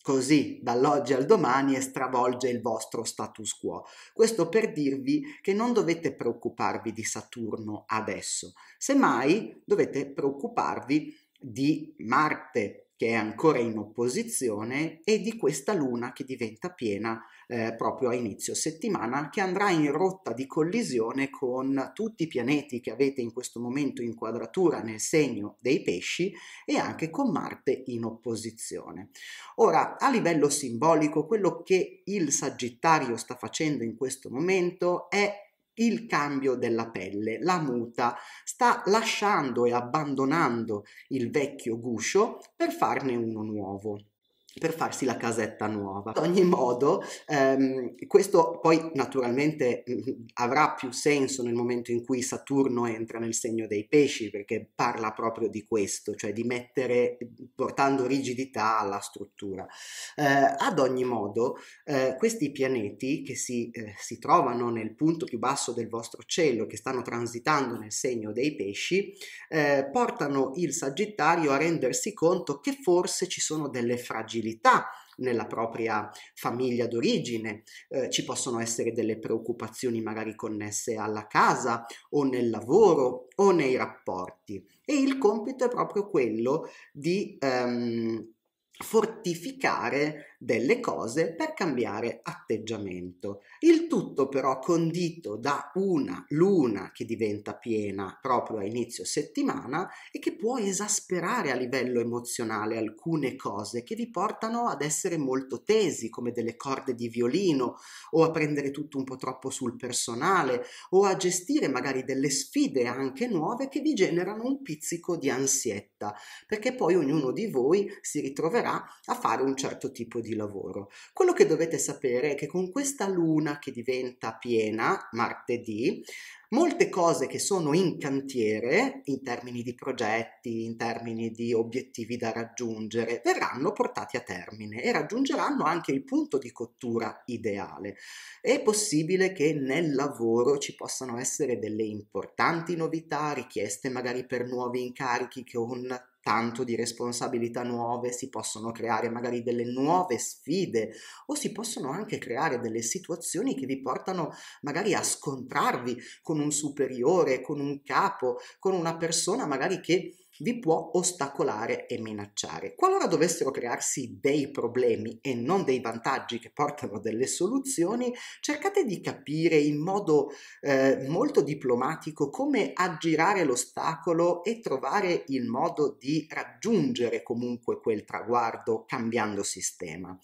così dall'oggi al domani e stravolge il vostro status quo. Questo per dirvi che non dovete preoccuparvi di Saturno adesso, semmai dovete preoccuparvi di Marte che è ancora in opposizione e di questa luna che diventa piena eh, proprio a inizio settimana che andrà in rotta di collisione con tutti i pianeti che avete in questo momento in quadratura nel segno dei pesci e anche con Marte in opposizione. Ora, a livello simbolico, quello che il Sagittario sta facendo in questo momento è il cambio della pelle, la muta, sta lasciando e abbandonando il vecchio guscio per farne uno nuovo per farsi la casetta nuova. Ad ogni modo, ehm, questo poi naturalmente mh, mm, avrà più senso nel momento in cui Saturno entra nel segno dei pesci, perché parla proprio di questo, cioè di mettere, portando rigidità alla struttura. Eh, ad ogni modo, eh, questi pianeti che si, eh, si trovano nel punto più basso del vostro cielo, che stanno transitando nel segno dei pesci, eh, portano il Sagittario a rendersi conto che forse ci sono delle fragilità fragilità nella propria famiglia d'origine, eh, ci possono essere delle preoccupazioni magari connesse alla casa o nel lavoro o nei rapporti e il compito è proprio quello di ehm, fortificare delle cose per cambiare atteggiamento. Il tutto però condito da una luna che diventa piena proprio a inizio settimana e che può esasperare a livello emozionale alcune cose che vi portano ad essere molto tesi come delle corde di violino o a prendere tutto un po' troppo sul personale o a gestire magari delle sfide anche nuove che vi generano un pizzico di ansietta perché poi ognuno di voi si ritroverà a fare un certo tipo di di lavoro. Quello che dovete sapere è che con questa luna che diventa piena martedì, molte cose che sono in cantiere, in termini di progetti, in termini di obiettivi da raggiungere, verranno portati a termine e raggiungeranno anche il punto di cottura ideale. È possibile che nel lavoro ci possano essere delle importanti novità, richieste magari per nuovi incarichi che un tanto di responsabilità nuove, si possono creare magari delle nuove sfide o si possono anche creare delle situazioni che vi portano magari a scontrarvi con un superiore, con un capo, con una persona magari che vi può ostacolare e minacciare. Qualora dovessero crearsi dei problemi e non dei vantaggi che portano a delle soluzioni, cercate di capire in modo eh, molto diplomatico come aggirare l'ostacolo e trovare il modo di raggiungere comunque quel traguardo cambiando sistema.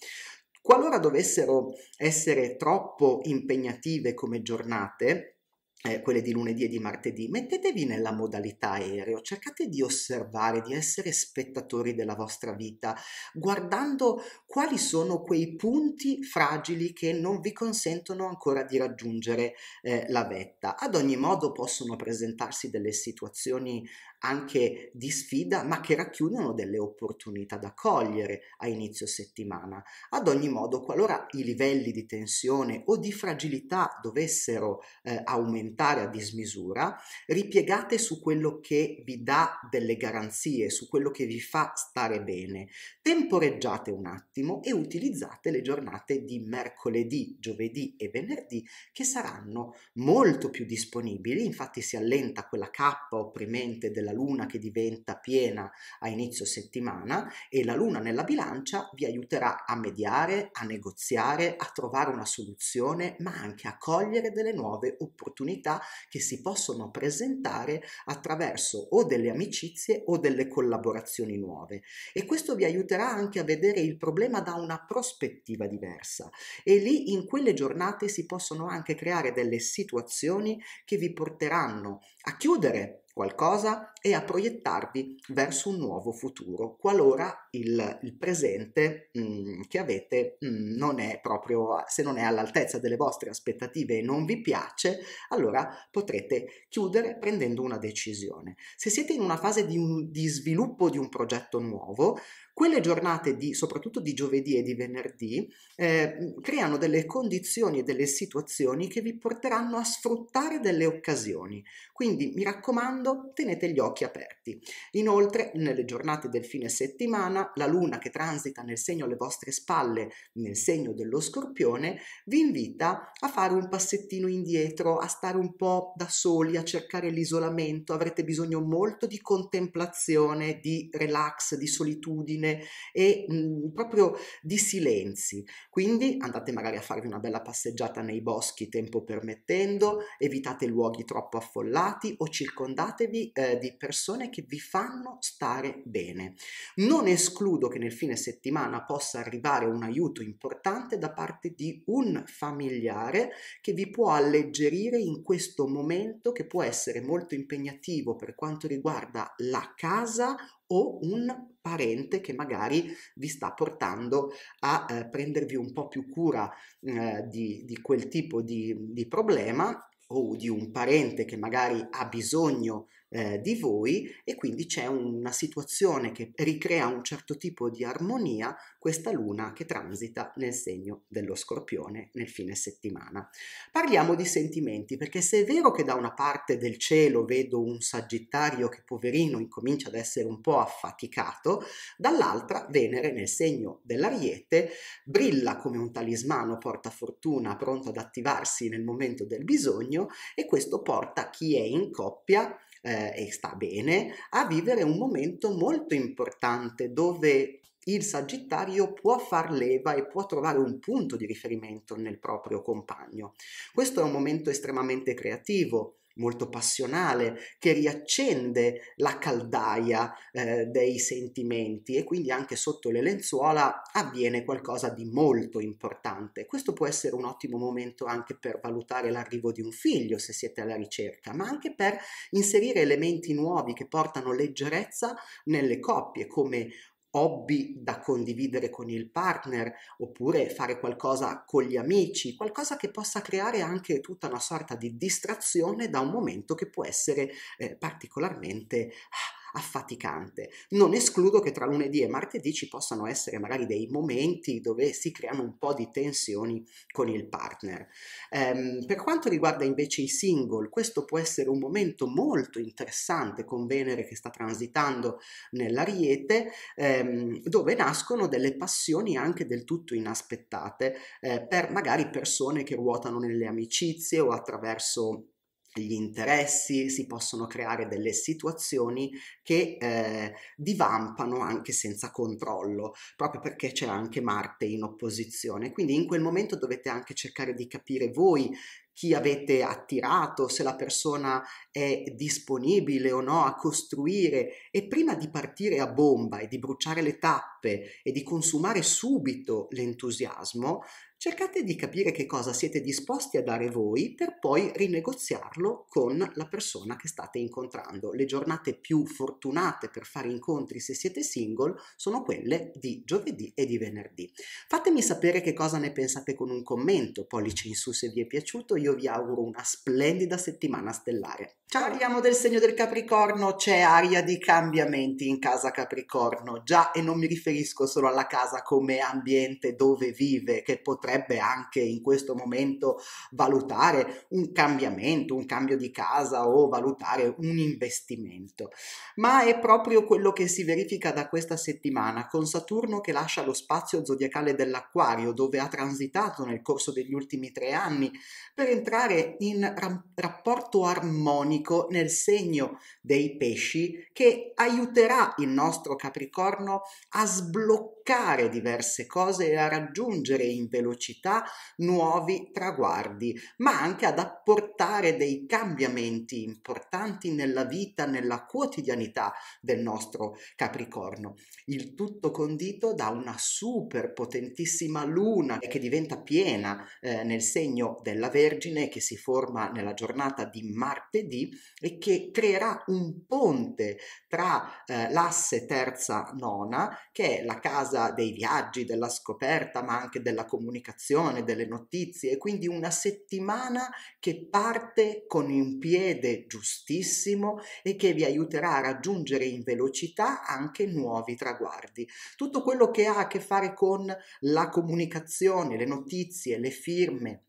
Qualora dovessero essere troppo impegnative come giornate, eh, quelle di lunedì e di martedì, mettetevi nella modalità aereo, cercate di osservare, di essere spettatori della vostra vita, guardando quali sono quei punti fragili che non vi consentono ancora di raggiungere eh, la vetta. Ad ogni modo possono presentarsi delle situazioni anche di sfida, ma che racchiudono delle opportunità da cogliere a inizio settimana. Ad ogni modo, qualora i livelli di tensione o di fragilità dovessero eh, aumentare a dismisura, ripiegate su quello che vi dà delle garanzie, su quello che vi fa stare bene. Temporeggiate un attimo e utilizzate le giornate di mercoledì, giovedì e venerdì che saranno molto più disponibili, infatti si allenta quella cappa opprimente della della luna che diventa piena a inizio settimana e la luna nella bilancia vi aiuterà a mediare, a negoziare, a trovare una soluzione, ma anche a cogliere delle nuove opportunità che si possono presentare attraverso o delle amicizie o delle collaborazioni nuove e questo vi aiuterà anche a vedere il problema da una prospettiva diversa e lì in quelle giornate si possono anche creare delle situazioni che vi porteranno a chiudere qualcosa, e a proiettarvi verso un nuovo futuro, qualora il, il presente mh, mm, che avete mh, mm, non è proprio, se non è all'altezza delle vostre aspettative e non vi piace, allora potrete chiudere prendendo una decisione. Se siete in una fase di, un, di sviluppo di un progetto nuovo, quelle giornate di, soprattutto di giovedì e di venerdì, eh, creano delle condizioni e delle situazioni che vi porteranno a sfruttare delle occasioni. Quindi mi raccomando, tenete gli occhi occhi aperti. Inoltre, nelle giornate del fine settimana, la luna che transita nel segno alle vostre spalle, nel segno dello scorpione, vi invita a fare un passettino indietro, a stare un po' da soli, a cercare l'isolamento. Avrete bisogno molto di contemplazione, di relax, di solitudine e mh, mm, proprio di silenzi. Quindi andate magari a farvi una bella passeggiata nei boschi, tempo permettendo, evitate luoghi troppo affollati o circondatevi eh, di persone che vi fanno stare bene. Non escludo che nel fine settimana possa arrivare un aiuto importante da parte di un familiare che vi può alleggerire in questo momento che può essere molto impegnativo per quanto riguarda la casa o un parente che magari vi sta portando a eh, prendervi un po' più cura eh, di, di, quel tipo di, di problema o di un parente che magari ha bisogno eh, di voi e quindi c'è una situazione che ricrea un certo tipo di armonia questa luna che transita nel segno dello scorpione nel fine settimana. Parliamo di sentimenti perché se è vero che da una parte del cielo vedo un sagittario che poverino incomincia ad essere un po' affaticato, dall'altra Venere nel segno dell'ariete brilla come un talismano porta fortuna pronto ad attivarsi nel momento del bisogno e questo porta chi è in coppia eh, e sta bene a vivere un momento molto importante dove il Sagittario può far leva e può trovare un punto di riferimento nel proprio compagno. Questo è un momento estremamente creativo, molto passionale che riaccende la caldaia eh, dei sentimenti e quindi anche sotto le lenzuola avviene qualcosa di molto importante. Questo può essere un ottimo momento anche per valutare l'arrivo di un figlio se siete alla ricerca, ma anche per inserire elementi nuovi che portano leggerezza nelle coppie come hobby da condividere con il partner oppure fare qualcosa con gli amici, qualcosa che possa creare anche tutta una sorta di distrazione da un momento che può essere eh, particolarmente ah, affaticante. Non escludo che tra lunedì e martedì ci possano essere magari dei momenti dove si creano un po' di tensioni con il partner. Ehm, per quanto riguarda invece i single, questo può essere un momento molto interessante con Venere che sta transitando nell'Ariete, ehm, dove nascono delle passioni anche del tutto inaspettate eh, per magari persone che ruotano nelle amicizie o attraverso gli interessi, si possono creare delle situazioni che eh, divampano anche senza controllo, proprio perché c'è anche Marte in opposizione. Quindi in quel momento dovete anche cercare di capire voi chi avete attirato, se la persona è disponibile o no a costruire e prima di partire a bomba e di bruciare le tappe e di consumare subito l'entusiasmo, cercate di capire che cosa siete disposti a dare voi per poi rinegoziarlo con la persona che state incontrando. Le giornate più fortunate per fare incontri se siete single sono quelle di giovedì e di venerdì. Fatemi sapere che cosa ne pensate con un commento, pollice in su se vi è piaciuto, io vi auguro una splendida settimana stellare. Ciao! Parliamo del segno del Capricorno, c'è aria di cambiamenti in casa Capricorno, già e non mi riferisco solo alla casa come ambiente dove vive che potrebbe potrebbe anche in questo momento valutare un cambiamento, un cambio di casa o valutare un investimento. Ma è proprio quello che si verifica da questa settimana con Saturno che lascia lo spazio zodiacale dell'Aquario dove ha transitato nel corso degli ultimi tre anni per entrare in ra- rapporto armonico nel segno dei pesci che aiuterà il nostro Capricorno a sbloccare diverse cose e a raggiungere in velocità velocità nuovi traguardi, ma anche ad apportare dei cambiamenti importanti nella vita, nella quotidianità del nostro Capricorno. Il tutto condito da una super potentissima luna che diventa piena eh, nel segno della Vergine che si forma nella giornata di martedì e che creerà un ponte tra eh, l'asse terza nona, che è la casa dei viaggi, della scoperta, ma anche della comunicazione comunicazione, delle notizie, quindi una settimana che parte con un piede giustissimo e che vi aiuterà a raggiungere in velocità anche nuovi traguardi. Tutto quello che ha a che fare con la comunicazione, le notizie, le firme,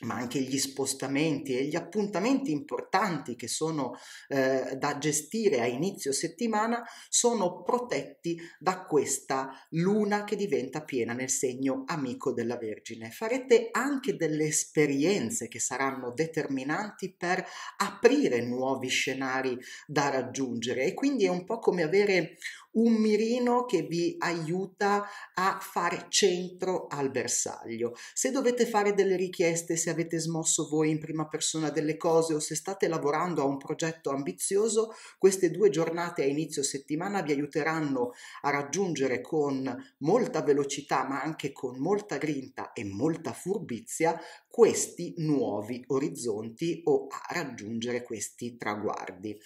ma anche gli spostamenti e gli appuntamenti importanti che sono eh, da gestire a inizio settimana sono protetti da questa luna che diventa piena nel segno amico della Vergine. Farete anche delle esperienze che saranno determinanti per aprire nuovi scenari da raggiungere e quindi è un po' come avere un mirino che vi aiuta a fare centro al bersaglio. Se dovete fare delle richieste, se avete smosso voi in prima persona delle cose o se state lavorando a un progetto ambizioso, queste due giornate a inizio settimana vi aiuteranno a raggiungere con molta velocità, ma anche con molta grinta e molta furbizia, questi nuovi orizzonti o a raggiungere questi traguardi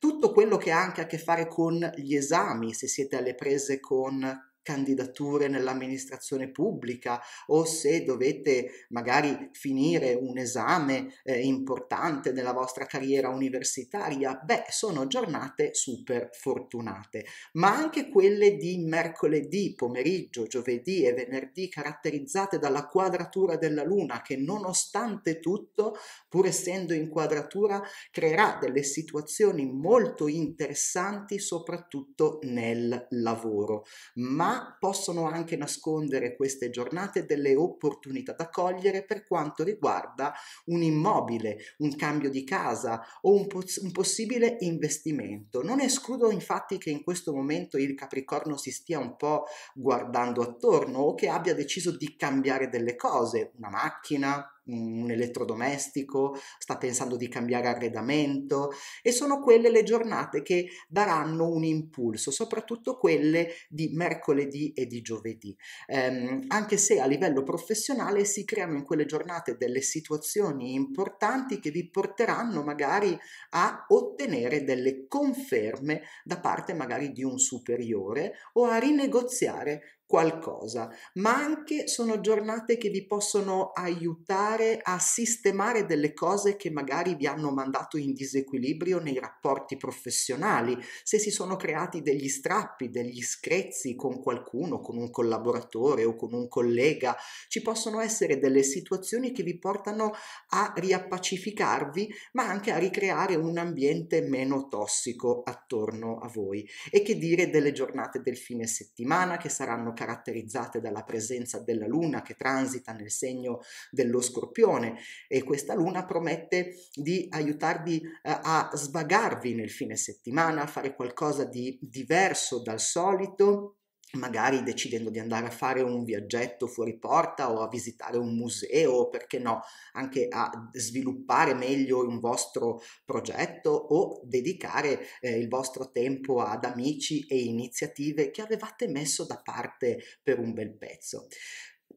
tutto quello che ha anche a che fare con gli esami, se siete alle prese con candidature nell'amministrazione pubblica o se dovete magari finire un esame eh, importante nella vostra carriera universitaria, beh, sono giornate super fortunate, ma anche quelle di mercoledì pomeriggio, giovedì e venerdì caratterizzate dalla quadratura della luna che nonostante tutto, pur essendo in quadratura, creerà delle situazioni molto interessanti soprattutto nel lavoro, ma possono anche nascondere queste giornate delle opportunità da cogliere per quanto riguarda un immobile, un cambio di casa o un, pos- un possibile investimento. Non escludo infatti che in questo momento il Capricorno si stia un po' guardando attorno o che abbia deciso di cambiare delle cose, una macchina, un elettrodomestico, sta pensando di cambiare arredamento e sono quelle le giornate che daranno un impulso, soprattutto quelle di mercoledì e di giovedì. Ehm, anche se a livello professionale si creano in quelle giornate delle situazioni importanti che vi porteranno magari a ottenere delle conferme da parte magari di un superiore o a rinegoziare qualcosa, ma anche sono giornate che vi possono aiutare a sistemare delle cose che magari vi hanno mandato in disequilibrio nei rapporti professionali, se si sono creati degli strappi, degli screzzi con qualcuno, con un collaboratore o con un collega, ci possono essere delle situazioni che vi portano a riappacificarvi, ma anche a ricreare un ambiente meno tossico attorno a voi. E che dire delle giornate del fine settimana che saranno caratterizzate dalla presenza della Luna che transita nel segno dello Scorpione e questa Luna promette di aiutarvi eh, a svagarvi nel fine settimana, a fare qualcosa di diverso dal solito magari decidendo di andare a fare un viaggetto fuori porta o a visitare un museo, perché no, anche a sviluppare meglio un vostro progetto o dedicare eh, il vostro tempo ad amici e iniziative che avevate messo da parte per un bel pezzo.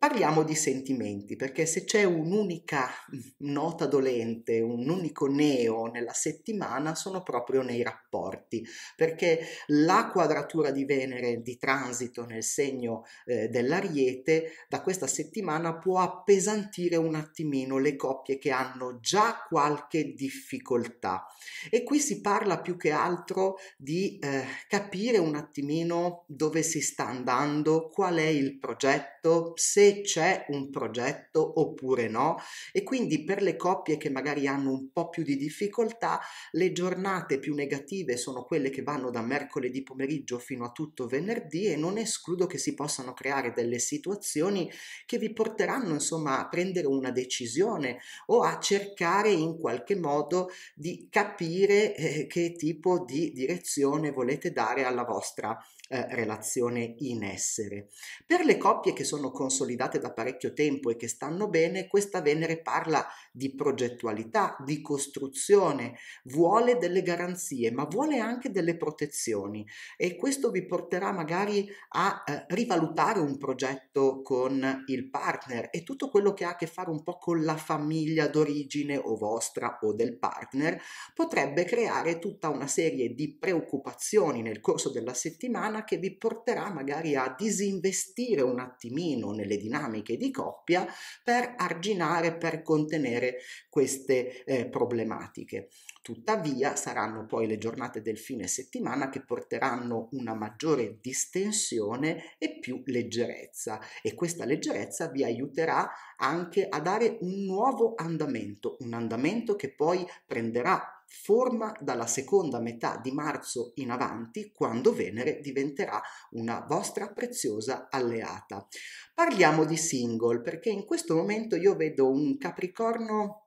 Parliamo di sentimenti, perché se c'è un'unica nota dolente, un unico neo nella settimana, sono proprio nei rapporti, perché la quadratura di Venere di transito nel segno eh, dell'ariete da questa settimana può appesantire un attimino le coppie che hanno già qualche difficoltà. E qui si parla più che altro di eh, capire un attimino dove si sta andando, qual è il progetto, se c'è un progetto oppure no e quindi per le coppie che magari hanno un po' più di difficoltà le giornate più negative sono quelle che vanno da mercoledì pomeriggio fino a tutto venerdì e non escludo che si possano creare delle situazioni che vi porteranno insomma a prendere una decisione o a cercare in qualche modo di capire eh, che tipo di direzione volete dare alla vostra eh, relazione in essere. Per le coppie che sono consolidate da parecchio tempo e che stanno bene, questa Venere parla di progettualità, di costruzione, vuole delle garanzie, ma vuole anche delle protezioni e questo vi porterà magari a eh, rivalutare un progetto con il partner e tutto quello che ha a che fare un po' con la famiglia d'origine o vostra o del partner potrebbe creare tutta una serie di preoccupazioni nel corso della settimana che vi porterà magari a disinvestire un attimino nelle dinamiche di coppia per arginare, per contenere risolvere queste eh, problematiche. Tuttavia saranno poi le giornate del fine settimana che porteranno una maggiore distensione e più leggerezza e questa leggerezza vi aiuterà anche a dare un nuovo andamento, un andamento che poi prenderà forma dalla seconda metà di marzo in avanti, quando Venere diventerà una vostra preziosa alleata. Parliamo di single perché in questo momento io vedo un Capricorno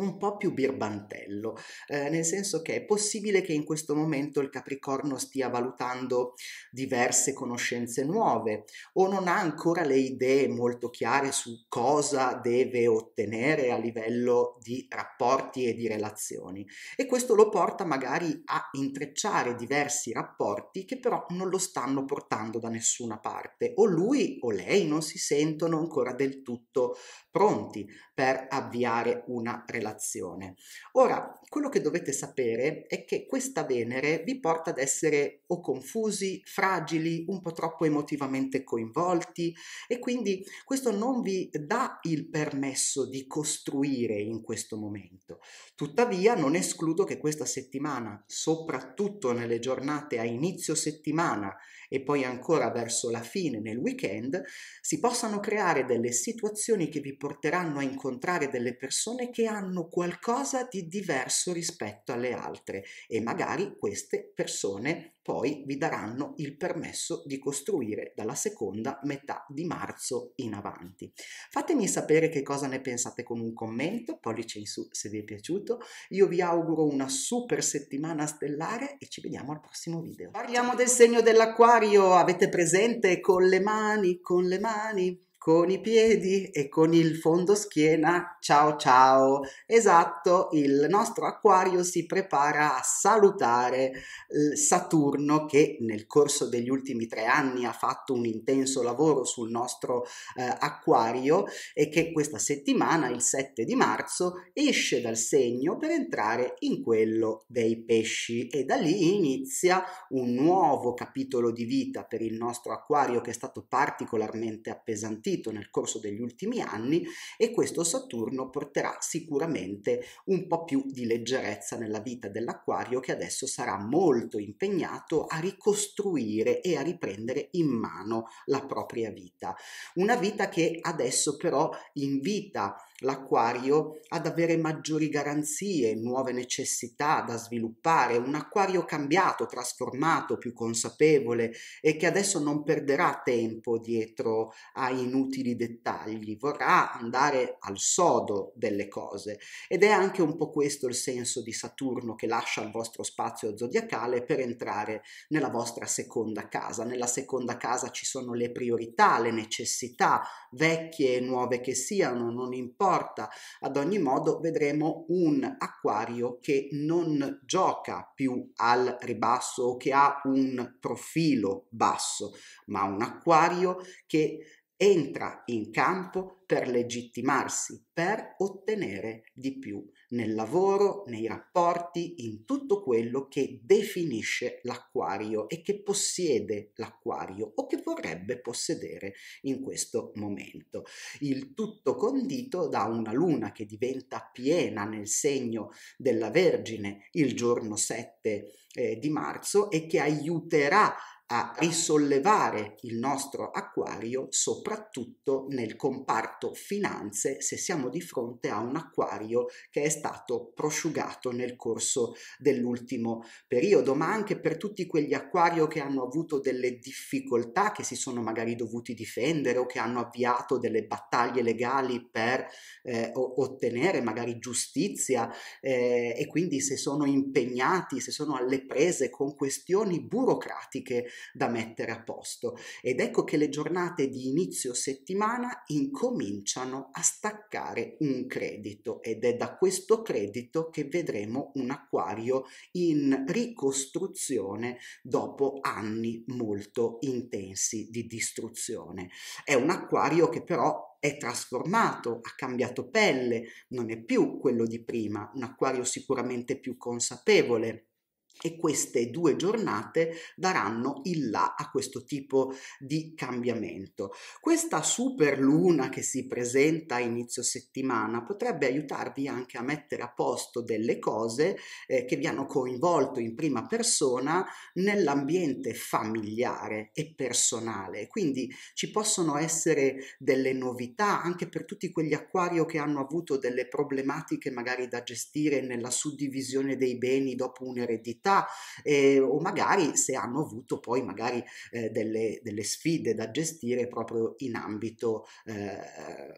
un po' più birbantello, eh, nel senso che è possibile che in questo momento il Capricorno stia valutando diverse conoscenze nuove o non ha ancora le idee molto chiare su cosa deve ottenere a livello di rapporti e di relazioni e questo lo porta magari a intrecciare diversi rapporti che però non lo stanno portando da nessuna parte o lui o lei non si sentono ancora del tutto pronti per avviare una relazione relazione. Ora, quello che dovete sapere è che questa Venere vi porta ad essere o confusi, fragili, un po' troppo emotivamente coinvolti e quindi questo non vi dà il permesso di costruire in questo momento. Tuttavia non escludo che questa settimana, soprattutto nelle giornate a inizio settimana e poi ancora verso la fine nel weekend, si possano creare delle situazioni che vi porteranno a incontrare delle persone che hanno qualcosa di diverso rispetto alle altre e magari queste persone poi vi daranno il permesso di costruire dalla seconda metà di marzo in avanti. Fatemi sapere che cosa ne pensate con un commento, pollice in su se vi è piaciuto. Io vi auguro una super settimana stellare e ci vediamo al prossimo video. Parliamo del segno dell'acquario, avete presente con le mani, con le mani con i piedi e con il fondo schiena. Ciao ciao! Esatto, il nostro acquario si prepara a salutare Saturno che nel corso degli ultimi tre anni ha fatto un intenso lavoro sul nostro eh, acquario e che questa settimana, il 7 di marzo, esce dal segno per entrare in quello dei pesci e da lì inizia un nuovo capitolo di vita per il nostro acquario che è stato particolarmente appesantito acquisito nel corso degli ultimi anni e questo Saturno porterà sicuramente un po' più di leggerezza nella vita dell'acquario che adesso sarà molto impegnato a ricostruire e a riprendere in mano la propria vita. Una vita che adesso però invita l'acquario ad avere maggiori garanzie, nuove necessità da sviluppare, un acquario cambiato, trasformato, più consapevole e che adesso non perderà tempo dietro a inutili inutili dettagli, vorrà andare al sodo delle cose ed è anche un po' questo il senso di Saturno che lascia il vostro spazio zodiacale per entrare nella vostra seconda casa. Nella seconda casa ci sono le priorità, le necessità, vecchie e nuove che siano, non importa. Ad ogni modo vedremo un acquario che non gioca più al ribasso o che ha un profilo basso, ma un acquario che entra in campo per legittimarsi, per ottenere di più nel lavoro, nei rapporti, in tutto quello che definisce l'acquario e che possiede l'acquario o che vorrebbe possedere in questo momento. Il tutto condito da una luna che diventa piena nel segno della Vergine il giorno 7 eh, di marzo e che aiuterà a risollevare il nostro acquario soprattutto nel comparto finanze se siamo di fronte a un acquario che è stato prosciugato nel corso dell'ultimo periodo ma anche per tutti quegli acquario che hanno avuto delle difficoltà che si sono magari dovuti difendere o che hanno avviato delle battaglie legali per eh, ottenere magari giustizia eh, e quindi se sono impegnati se sono alle prese con questioni burocratiche da mettere a posto. Ed ecco che le giornate di inizio settimana incominciano a staccare un credito ed è da questo credito che vedremo un acquario in ricostruzione dopo anni molto intensi di distruzione. È un acquario che però è trasformato, ha cambiato pelle, non è più quello di prima, un acquario sicuramente più consapevole, e queste due giornate daranno il là a questo tipo di cambiamento. Questa super luna che si presenta a inizio settimana potrebbe aiutarvi anche a mettere a posto delle cose eh, che vi hanno coinvolto in prima persona nell'ambiente familiare e personale. Quindi ci possono essere delle novità anche per tutti quegli acquario che hanno avuto delle problematiche magari da gestire nella suddivisione dei beni dopo un'eredità città eh, o magari se hanno avuto poi magari eh, delle, delle, sfide da gestire proprio in ambito eh,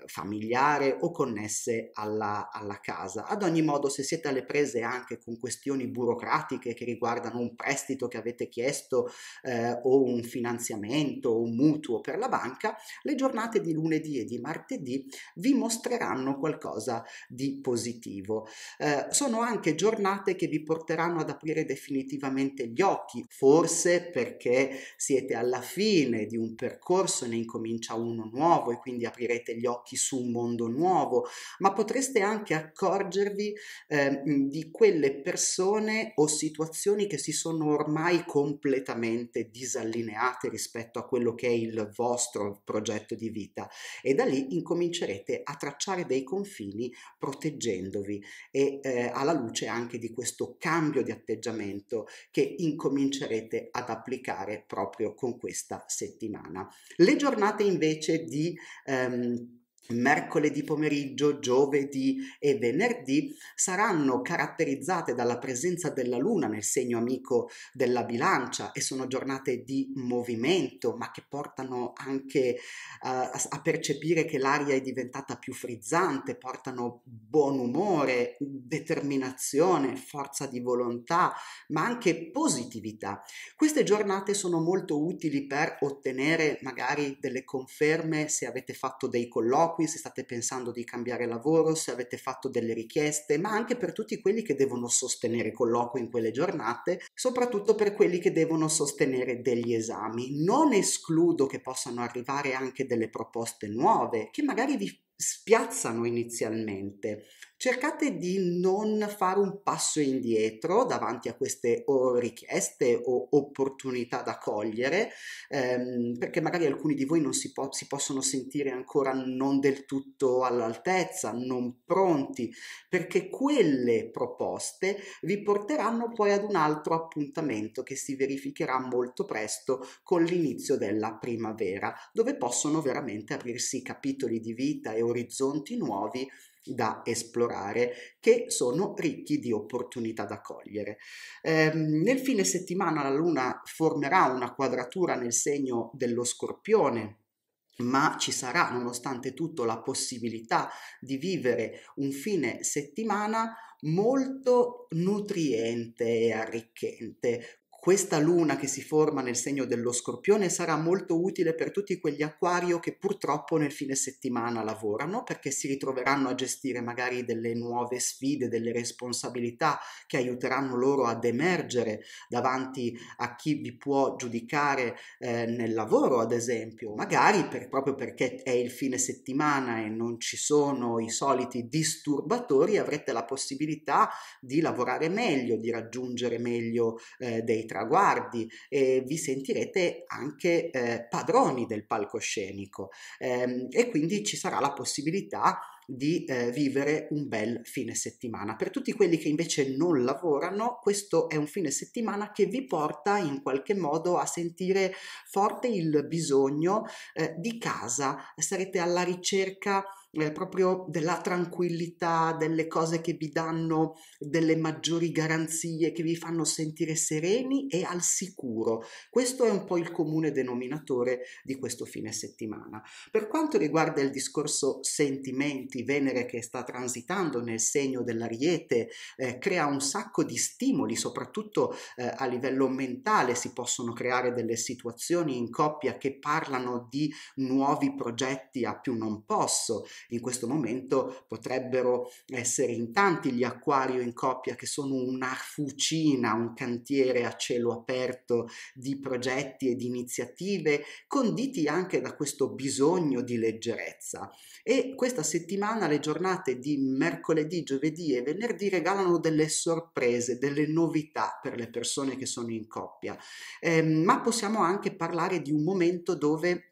familiare o connesse alla, alla, casa. Ad ogni modo se siete alle prese anche con questioni burocratiche che riguardano un prestito che avete chiesto eh, o un finanziamento o un mutuo per la banca, le giornate di lunedì e di martedì vi mostreranno qualcosa di positivo. Eh, sono anche giornate che vi porteranno ad aprire dei definitivamente gli occhi, forse perché siete alla fine di un percorso, ne incomincia uno nuovo e quindi aprirete gli occhi su un mondo nuovo, ma potreste anche accorgervi eh, di quelle persone o situazioni che si sono ormai completamente disallineate rispetto a quello che è il vostro progetto di vita e da lì incomincerete a tracciare dei confini proteggendovi e eh, alla luce anche di questo cambio di atteggiamento regolamento che incomincerete ad applicare proprio con questa settimana. Le giornate invece di ehm, mercoledì pomeriggio, giovedì e venerdì saranno caratterizzate dalla presenza della luna nel segno amico della bilancia e sono giornate di movimento ma che portano anche uh, a percepire che l'aria è diventata più frizzante, portano buon umore, determinazione, forza di volontà ma anche positività. Queste giornate sono molto utili per ottenere magari delle conferme se avete fatto dei colloqui colloqui, se state pensando di cambiare lavoro, se avete fatto delle richieste, ma anche per tutti quelli che devono sostenere colloqui in quelle giornate, soprattutto per quelli che devono sostenere degli esami. Non escludo che possano arrivare anche delle proposte nuove che magari vi spiazzano inizialmente, cercate di non fare un passo indietro davanti a queste o richieste o opportunità da cogliere, ehm, perché magari alcuni di voi non si, po- si possono sentire ancora non del tutto all'altezza, non pronti, perché quelle proposte vi porteranno poi ad un altro appuntamento che si verificherà molto presto con l'inizio della primavera, dove possono veramente aprirsi capitoli di vita e orizzonti nuovi da esplorare, che sono ricchi di opportunità da cogliere. Eh, nel fine settimana la Luna formerà una quadratura nel segno dello scorpione, ma ci sarà nonostante tutto la possibilità di vivere un fine settimana molto nutriente e arricchente, questa luna che si forma nel segno dello scorpione sarà molto utile per tutti quegli acquario che purtroppo nel fine settimana lavorano perché si ritroveranno a gestire magari delle nuove sfide, delle responsabilità che aiuteranno loro ad emergere davanti a chi vi può giudicare eh, nel lavoro, ad esempio, magari per, proprio perché è il fine settimana e non ci sono i soliti disturbatori, avrete la possibilità di lavorare meglio, di raggiungere meglio eh, dei traguardi e vi sentirete anche eh, padroni del palcoscenico ehm, e quindi ci sarà la possibilità di eh, vivere un bel fine settimana. Per tutti quelli che invece non lavorano, questo è un fine settimana che vi porta in qualche modo a sentire forte il bisogno eh, di casa, sarete alla ricerca eh, proprio della tranquillità, delle cose che vi danno delle maggiori garanzie, che vi fanno sentire sereni e al sicuro. Questo è un po' il comune denominatore di questo fine settimana. Per quanto riguarda il discorso sentimenti, Venere che sta transitando nel segno dell'ariete, eh, crea un sacco di stimoli, soprattutto eh, a livello mentale si possono creare delle situazioni in coppia che parlano di nuovi progetti a più non posso, in questo momento potrebbero essere in tanti gli acquari in coppia che sono una fucina, un cantiere a cielo aperto di progetti e di iniziative conditi anche da questo bisogno di leggerezza. E questa settimana le giornate di mercoledì, giovedì e venerdì regalano delle sorprese, delle novità per le persone che sono in coppia, eh, ma possiamo anche parlare di un momento dove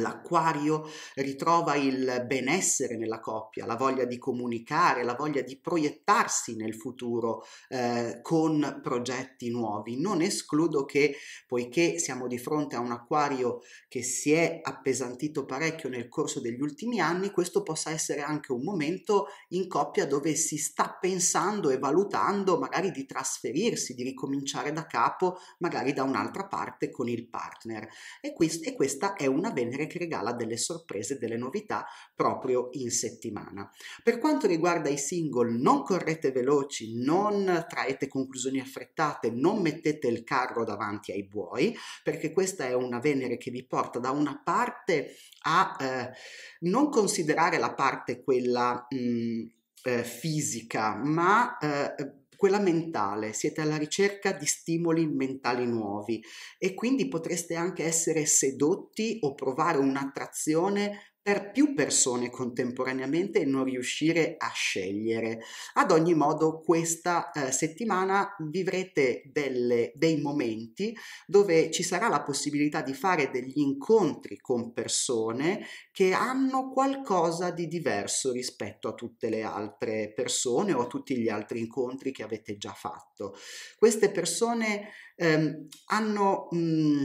L'acquario ritrova il benessere nella coppia, la voglia di comunicare, la voglia di proiettarsi nel futuro eh, con progetti nuovi. Non escludo che, poiché siamo di fronte a un acquario che si è appesantito parecchio nel corso degli ultimi anni, questo possa essere anche un momento in coppia dove si sta pensando e valutando magari di trasferirsi, di ricominciare da capo, magari da un'altra parte con il partner. E, quest- e questa è una venere che regala delle sorprese, delle novità proprio in settimana. Per quanto riguarda i single, non correte veloci, non traete conclusioni affrettate, non mettete il carro davanti ai buoi, perché questa è una Venere che vi porta da una parte a eh, non considerare la parte quella mh, mm, eh, fisica, ma eh, quella mentale, siete alla ricerca di stimoli mentali nuovi e quindi potreste anche essere sedotti o provare un'attrazione per più persone contemporaneamente e non riuscire a scegliere. Ad ogni modo, questa eh, settimana vivrete delle, dei momenti dove ci sarà la possibilità di fare degli incontri con persone che hanno qualcosa di diverso rispetto a tutte le altre persone o a tutti gli altri incontri che avete già fatto. Queste persone ehm, hanno... Mh, mm,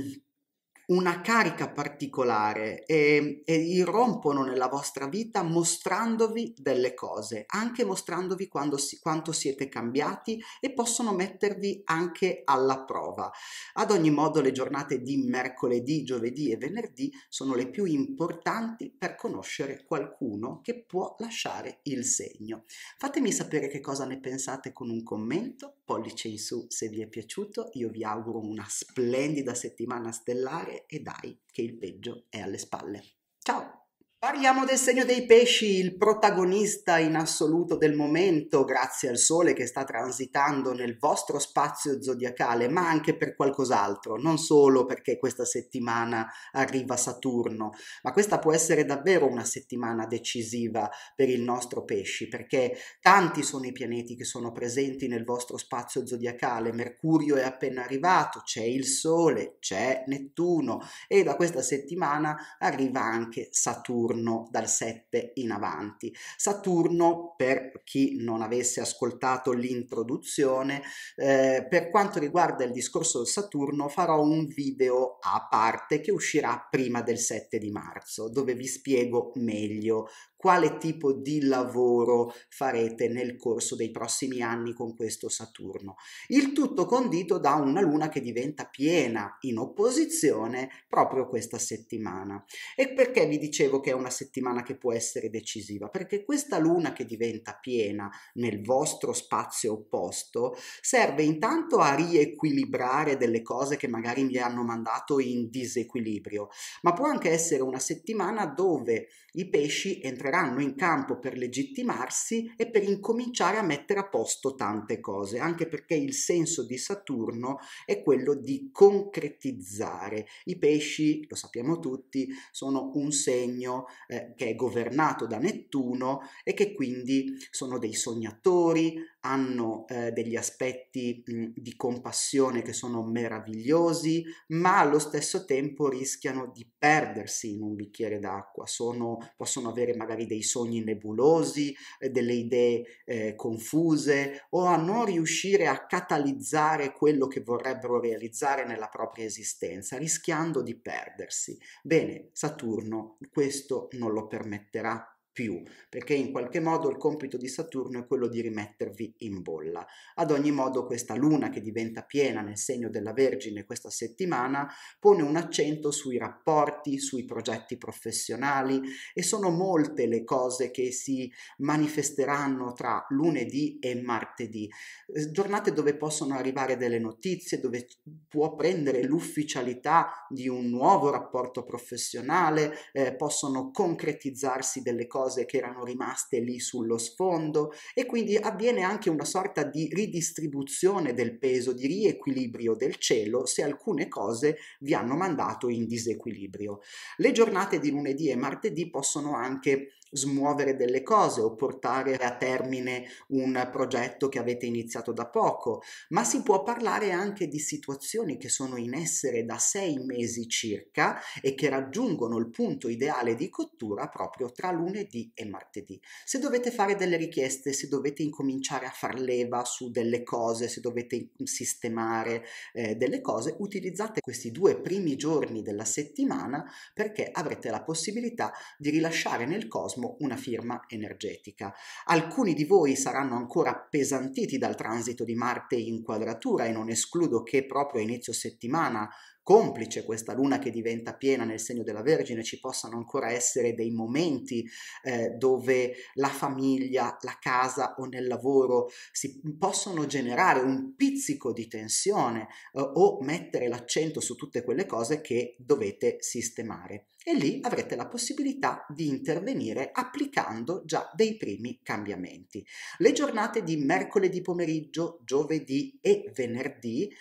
una carica particolare e, e irrompono nella vostra vita mostrandovi delle cose, anche mostrandovi si, quanto siete cambiati e possono mettervi anche alla prova. Ad ogni modo le giornate di mercoledì, giovedì e venerdì sono le più importanti per conoscere qualcuno che può lasciare il segno. Fatemi sapere che cosa ne pensate con un commento pollice in su se vi è piaciuto, io vi auguro una splendida settimana stellare e dai che il peggio è alle spalle. Ciao! Parliamo del segno dei pesci, il protagonista in assoluto del momento, grazie al Sole che sta transitando nel vostro spazio zodiacale, ma anche per qualcos'altro, non solo perché questa settimana arriva Saturno, ma questa può essere davvero una settimana decisiva per il nostro pesci, perché tanti sono i pianeti che sono presenti nel vostro spazio zodiacale, Mercurio è appena arrivato, c'è il Sole, c'è Nettuno e da questa settimana arriva anche Saturno. Saturno dal 7 in avanti. Saturno, per chi non avesse ascoltato l'introduzione, eh, per quanto riguarda il discorso del Saturno farò un video a parte che uscirà prima del 7 di marzo, dove vi spiego meglio quale tipo di lavoro farete nel corso dei prossimi anni con questo Saturno. Il tutto condito da una luna che diventa piena in opposizione proprio questa settimana. E perché vi dicevo che è una settimana che può essere decisiva? Perché questa luna che diventa piena nel vostro spazio opposto serve intanto a riequilibrare delle cose che magari vi hanno mandato in disequilibrio, ma può anche essere una settimana dove i pesci entrano entreranno in campo per legittimarsi e per incominciare a mettere a posto tante cose, anche perché il senso di Saturno è quello di concretizzare. I pesci, lo sappiamo tutti, sono un segno eh, che è governato da Nettuno e che quindi sono dei sognatori, hanno eh, degli aspetti mh, di compassione che sono meravigliosi, ma allo stesso tempo rischiano di perdersi in un bicchiere d'acqua, sono, possono avere magari dei sogni nebulosi, eh, delle idee eh, confuse o a non riuscire a catalizzare quello che vorrebbero realizzare nella propria esistenza, rischiando di perdersi. Bene, Saturno questo non lo permetterà più, perché in qualche modo il compito di Saturno è quello di rimettervi in bolla. Ad ogni modo questa luna che diventa piena nel segno della Vergine questa settimana pone un accento sui rapporti, sui progetti professionali e sono molte le cose che si manifesteranno tra lunedì e martedì, eh, giornate dove possono arrivare delle notizie, dove può prendere l'ufficialità di un nuovo rapporto professionale, eh, possono concretizzarsi delle cose cose che erano rimaste lì sullo sfondo e quindi avviene anche una sorta di ridistribuzione del peso, di riequilibrio del cielo se alcune cose vi hanno mandato in disequilibrio. Le giornate di lunedì e martedì possono anche smuovere delle cose o portare a termine un progetto che avete iniziato da poco, ma si può parlare anche di situazioni che sono in essere da sei mesi circa e che raggiungono il punto ideale di cottura proprio tra lunedì e martedì. Se dovete fare delle richieste, se dovete incominciare a far leva su delle cose, se dovete sistemare eh, delle cose, utilizzate questi due primi giorni della settimana perché avrete la possibilità di rilasciare nel cosmo cosmo una firma energetica. Alcuni di voi saranno ancora appesantiti dal transito di Marte in quadratura e non escludo che proprio a inizio settimana complice questa luna che diventa piena nel segno della Vergine, ci possano ancora essere dei momenti eh, dove la famiglia, la casa o nel lavoro si possono generare un pizzico di tensione eh, o mettere l'accento su tutte quelle cose che dovete sistemare. E lì avrete la possibilità di intervenire applicando già dei primi cambiamenti. Le giornate di mercoledì pomeriggio, giovedì e venerdì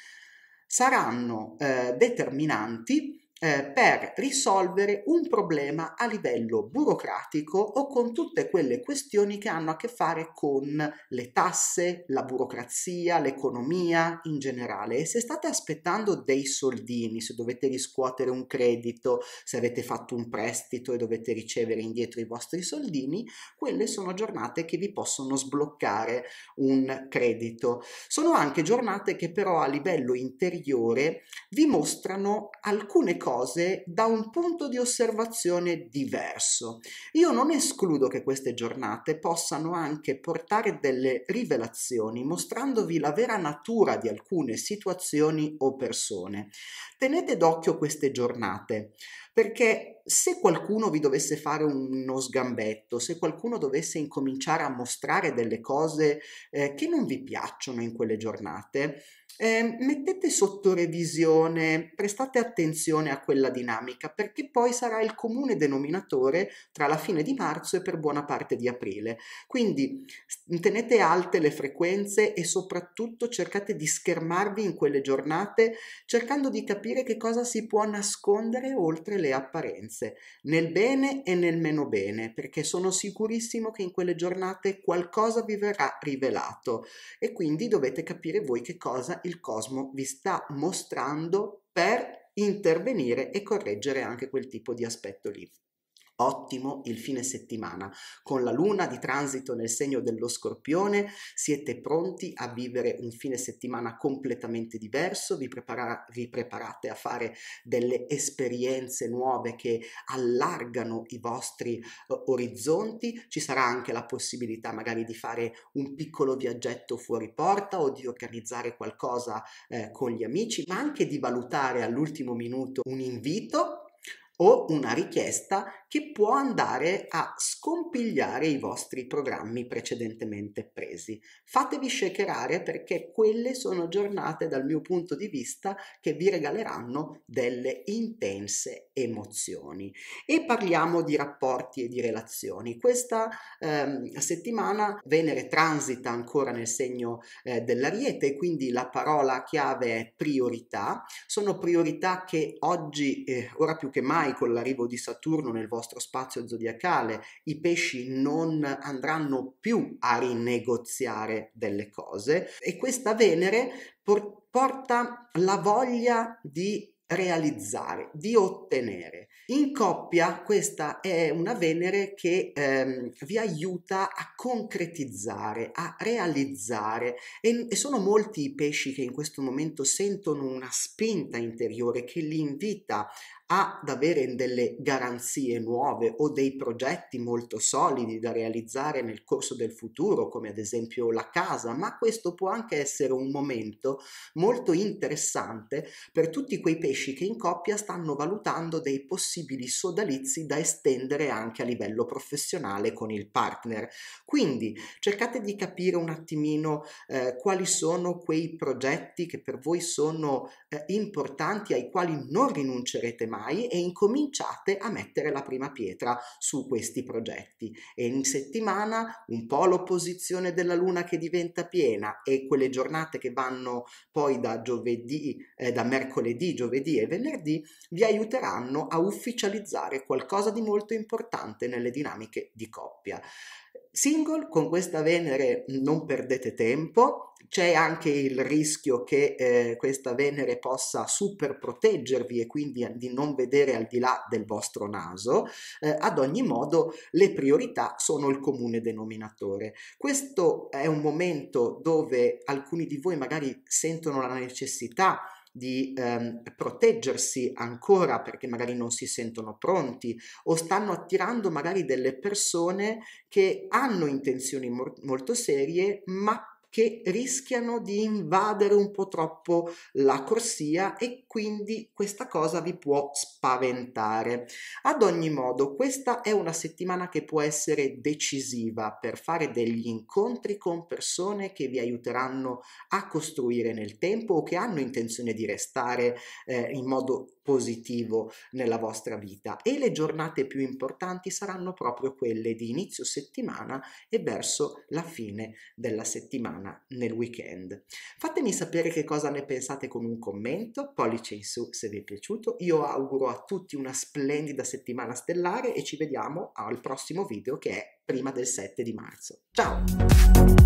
saranno eh, determinanti eh, per risolvere un problema a livello burocratico o con tutte quelle questioni che hanno a che fare con le tasse, la burocrazia, l'economia in generale. E se state aspettando dei soldini, se dovete riscuotere un credito, se avete fatto un prestito e dovete ricevere indietro i vostri soldini, quelle sono giornate che vi possono sbloccare un credito. Sono anche giornate che però a livello interiore vi mostrano alcune cose cose da un punto di osservazione diverso. Io non escludo che queste giornate possano anche portare delle rivelazioni, mostrandovi la vera natura di alcune situazioni o persone. Tenete d'occhio queste giornate, perché se qualcuno vi dovesse fare uno sgambetto, se qualcuno dovesse incominciare a mostrare delle cose eh, che non vi piacciono in quelle giornate, eh, mettete sotto revisione, prestate attenzione a quella dinamica perché poi sarà il comune denominatore tra la fine di marzo e per buona parte di aprile. Quindi tenete alte le frequenze e soprattutto cercate di schermarvi in quelle giornate cercando di capire che cosa si può nascondere oltre le apparenze, nel bene e nel meno bene, perché sono sicurissimo che in quelle giornate qualcosa vi verrà rivelato e quindi dovete capire voi che cosa il cosmo vi sta mostrando per intervenire e correggere anche quel tipo di aspetto lì. Ottimo il fine settimana. Con la luna di transito nel segno dello scorpione siete pronti a vivere un fine settimana completamente diverso, vi, prepara- vi preparate a fare delle esperienze nuove che allargano i vostri uh, orizzonti, ci sarà anche la possibilità magari di fare un piccolo viaggetto fuori porta o di organizzare qualcosa eh, con gli amici, ma anche di valutare all'ultimo minuto un invito o una richiesta che può andare a scompigliare i vostri programmi precedentemente presi. Fatevi shakerare perché quelle sono giornate dal mio punto di vista che vi regaleranno delle intense emozioni. E parliamo di rapporti e di relazioni. Questa ehm, settimana Venere transita ancora nel segno eh, dell'ariete, quindi la parola chiave è priorità. Sono priorità che oggi, eh, ora più che mai con l'arrivo di Saturno nel vostro vostro spazio zodiacale, i pesci non andranno più a rinegoziare delle cose e questa Venere por- porta la voglia di realizzare, di ottenere. In coppia questa è una Venere che ehm, vi aiuta a concretizzare, a realizzare e, e, sono molti i pesci che in questo momento sentono una spinta interiore che li invita ad avere delle garanzie nuove o dei progetti molto solidi da realizzare nel corso del futuro, come ad esempio la casa, ma questo può anche essere un momento molto interessante per tutti quei pesci che in coppia stanno valutando dei possibili sodalizi da estendere anche a livello professionale con il partner. Quindi cercate di capire un attimino eh, quali sono quei progetti che per voi sono eh, importanti ai quali non rinuncerete mai ormai e incominciate a mettere la prima pietra su questi progetti. E in settimana un po' l'opposizione della luna che diventa piena e quelle giornate che vanno poi da giovedì, eh, da mercoledì, giovedì e venerdì vi aiuteranno a ufficializzare qualcosa di molto importante nelle dinamiche di coppia. Single con questa Venere non perdete tempo, c'è anche il rischio che eh, questa Venere possa super proteggervi e quindi di non vedere al di là del vostro naso. Eh, ad ogni modo, le priorità sono il comune denominatore. Questo è un momento dove alcuni di voi magari sentono la necessità di ehm, proteggersi ancora perché magari non si sentono pronti o stanno attirando magari delle persone che hanno intenzioni mo- molto serie ma che rischiano di invadere un po' troppo la corsia e quindi questa cosa vi può spaventare. Ad ogni modo, questa è una settimana che può essere decisiva per fare degli incontri con persone che vi aiuteranno a costruire nel tempo o che hanno intenzione di restare eh, in modo positivo nella vostra vita e le giornate più importanti saranno proprio quelle di inizio settimana e verso la fine della settimana nel weekend. Fatemi sapere che cosa ne pensate con un commento, pollice in su se vi è piaciuto, io auguro a tutti una splendida settimana stellare e ci vediamo al prossimo video che è prima del 7 di marzo. Ciao!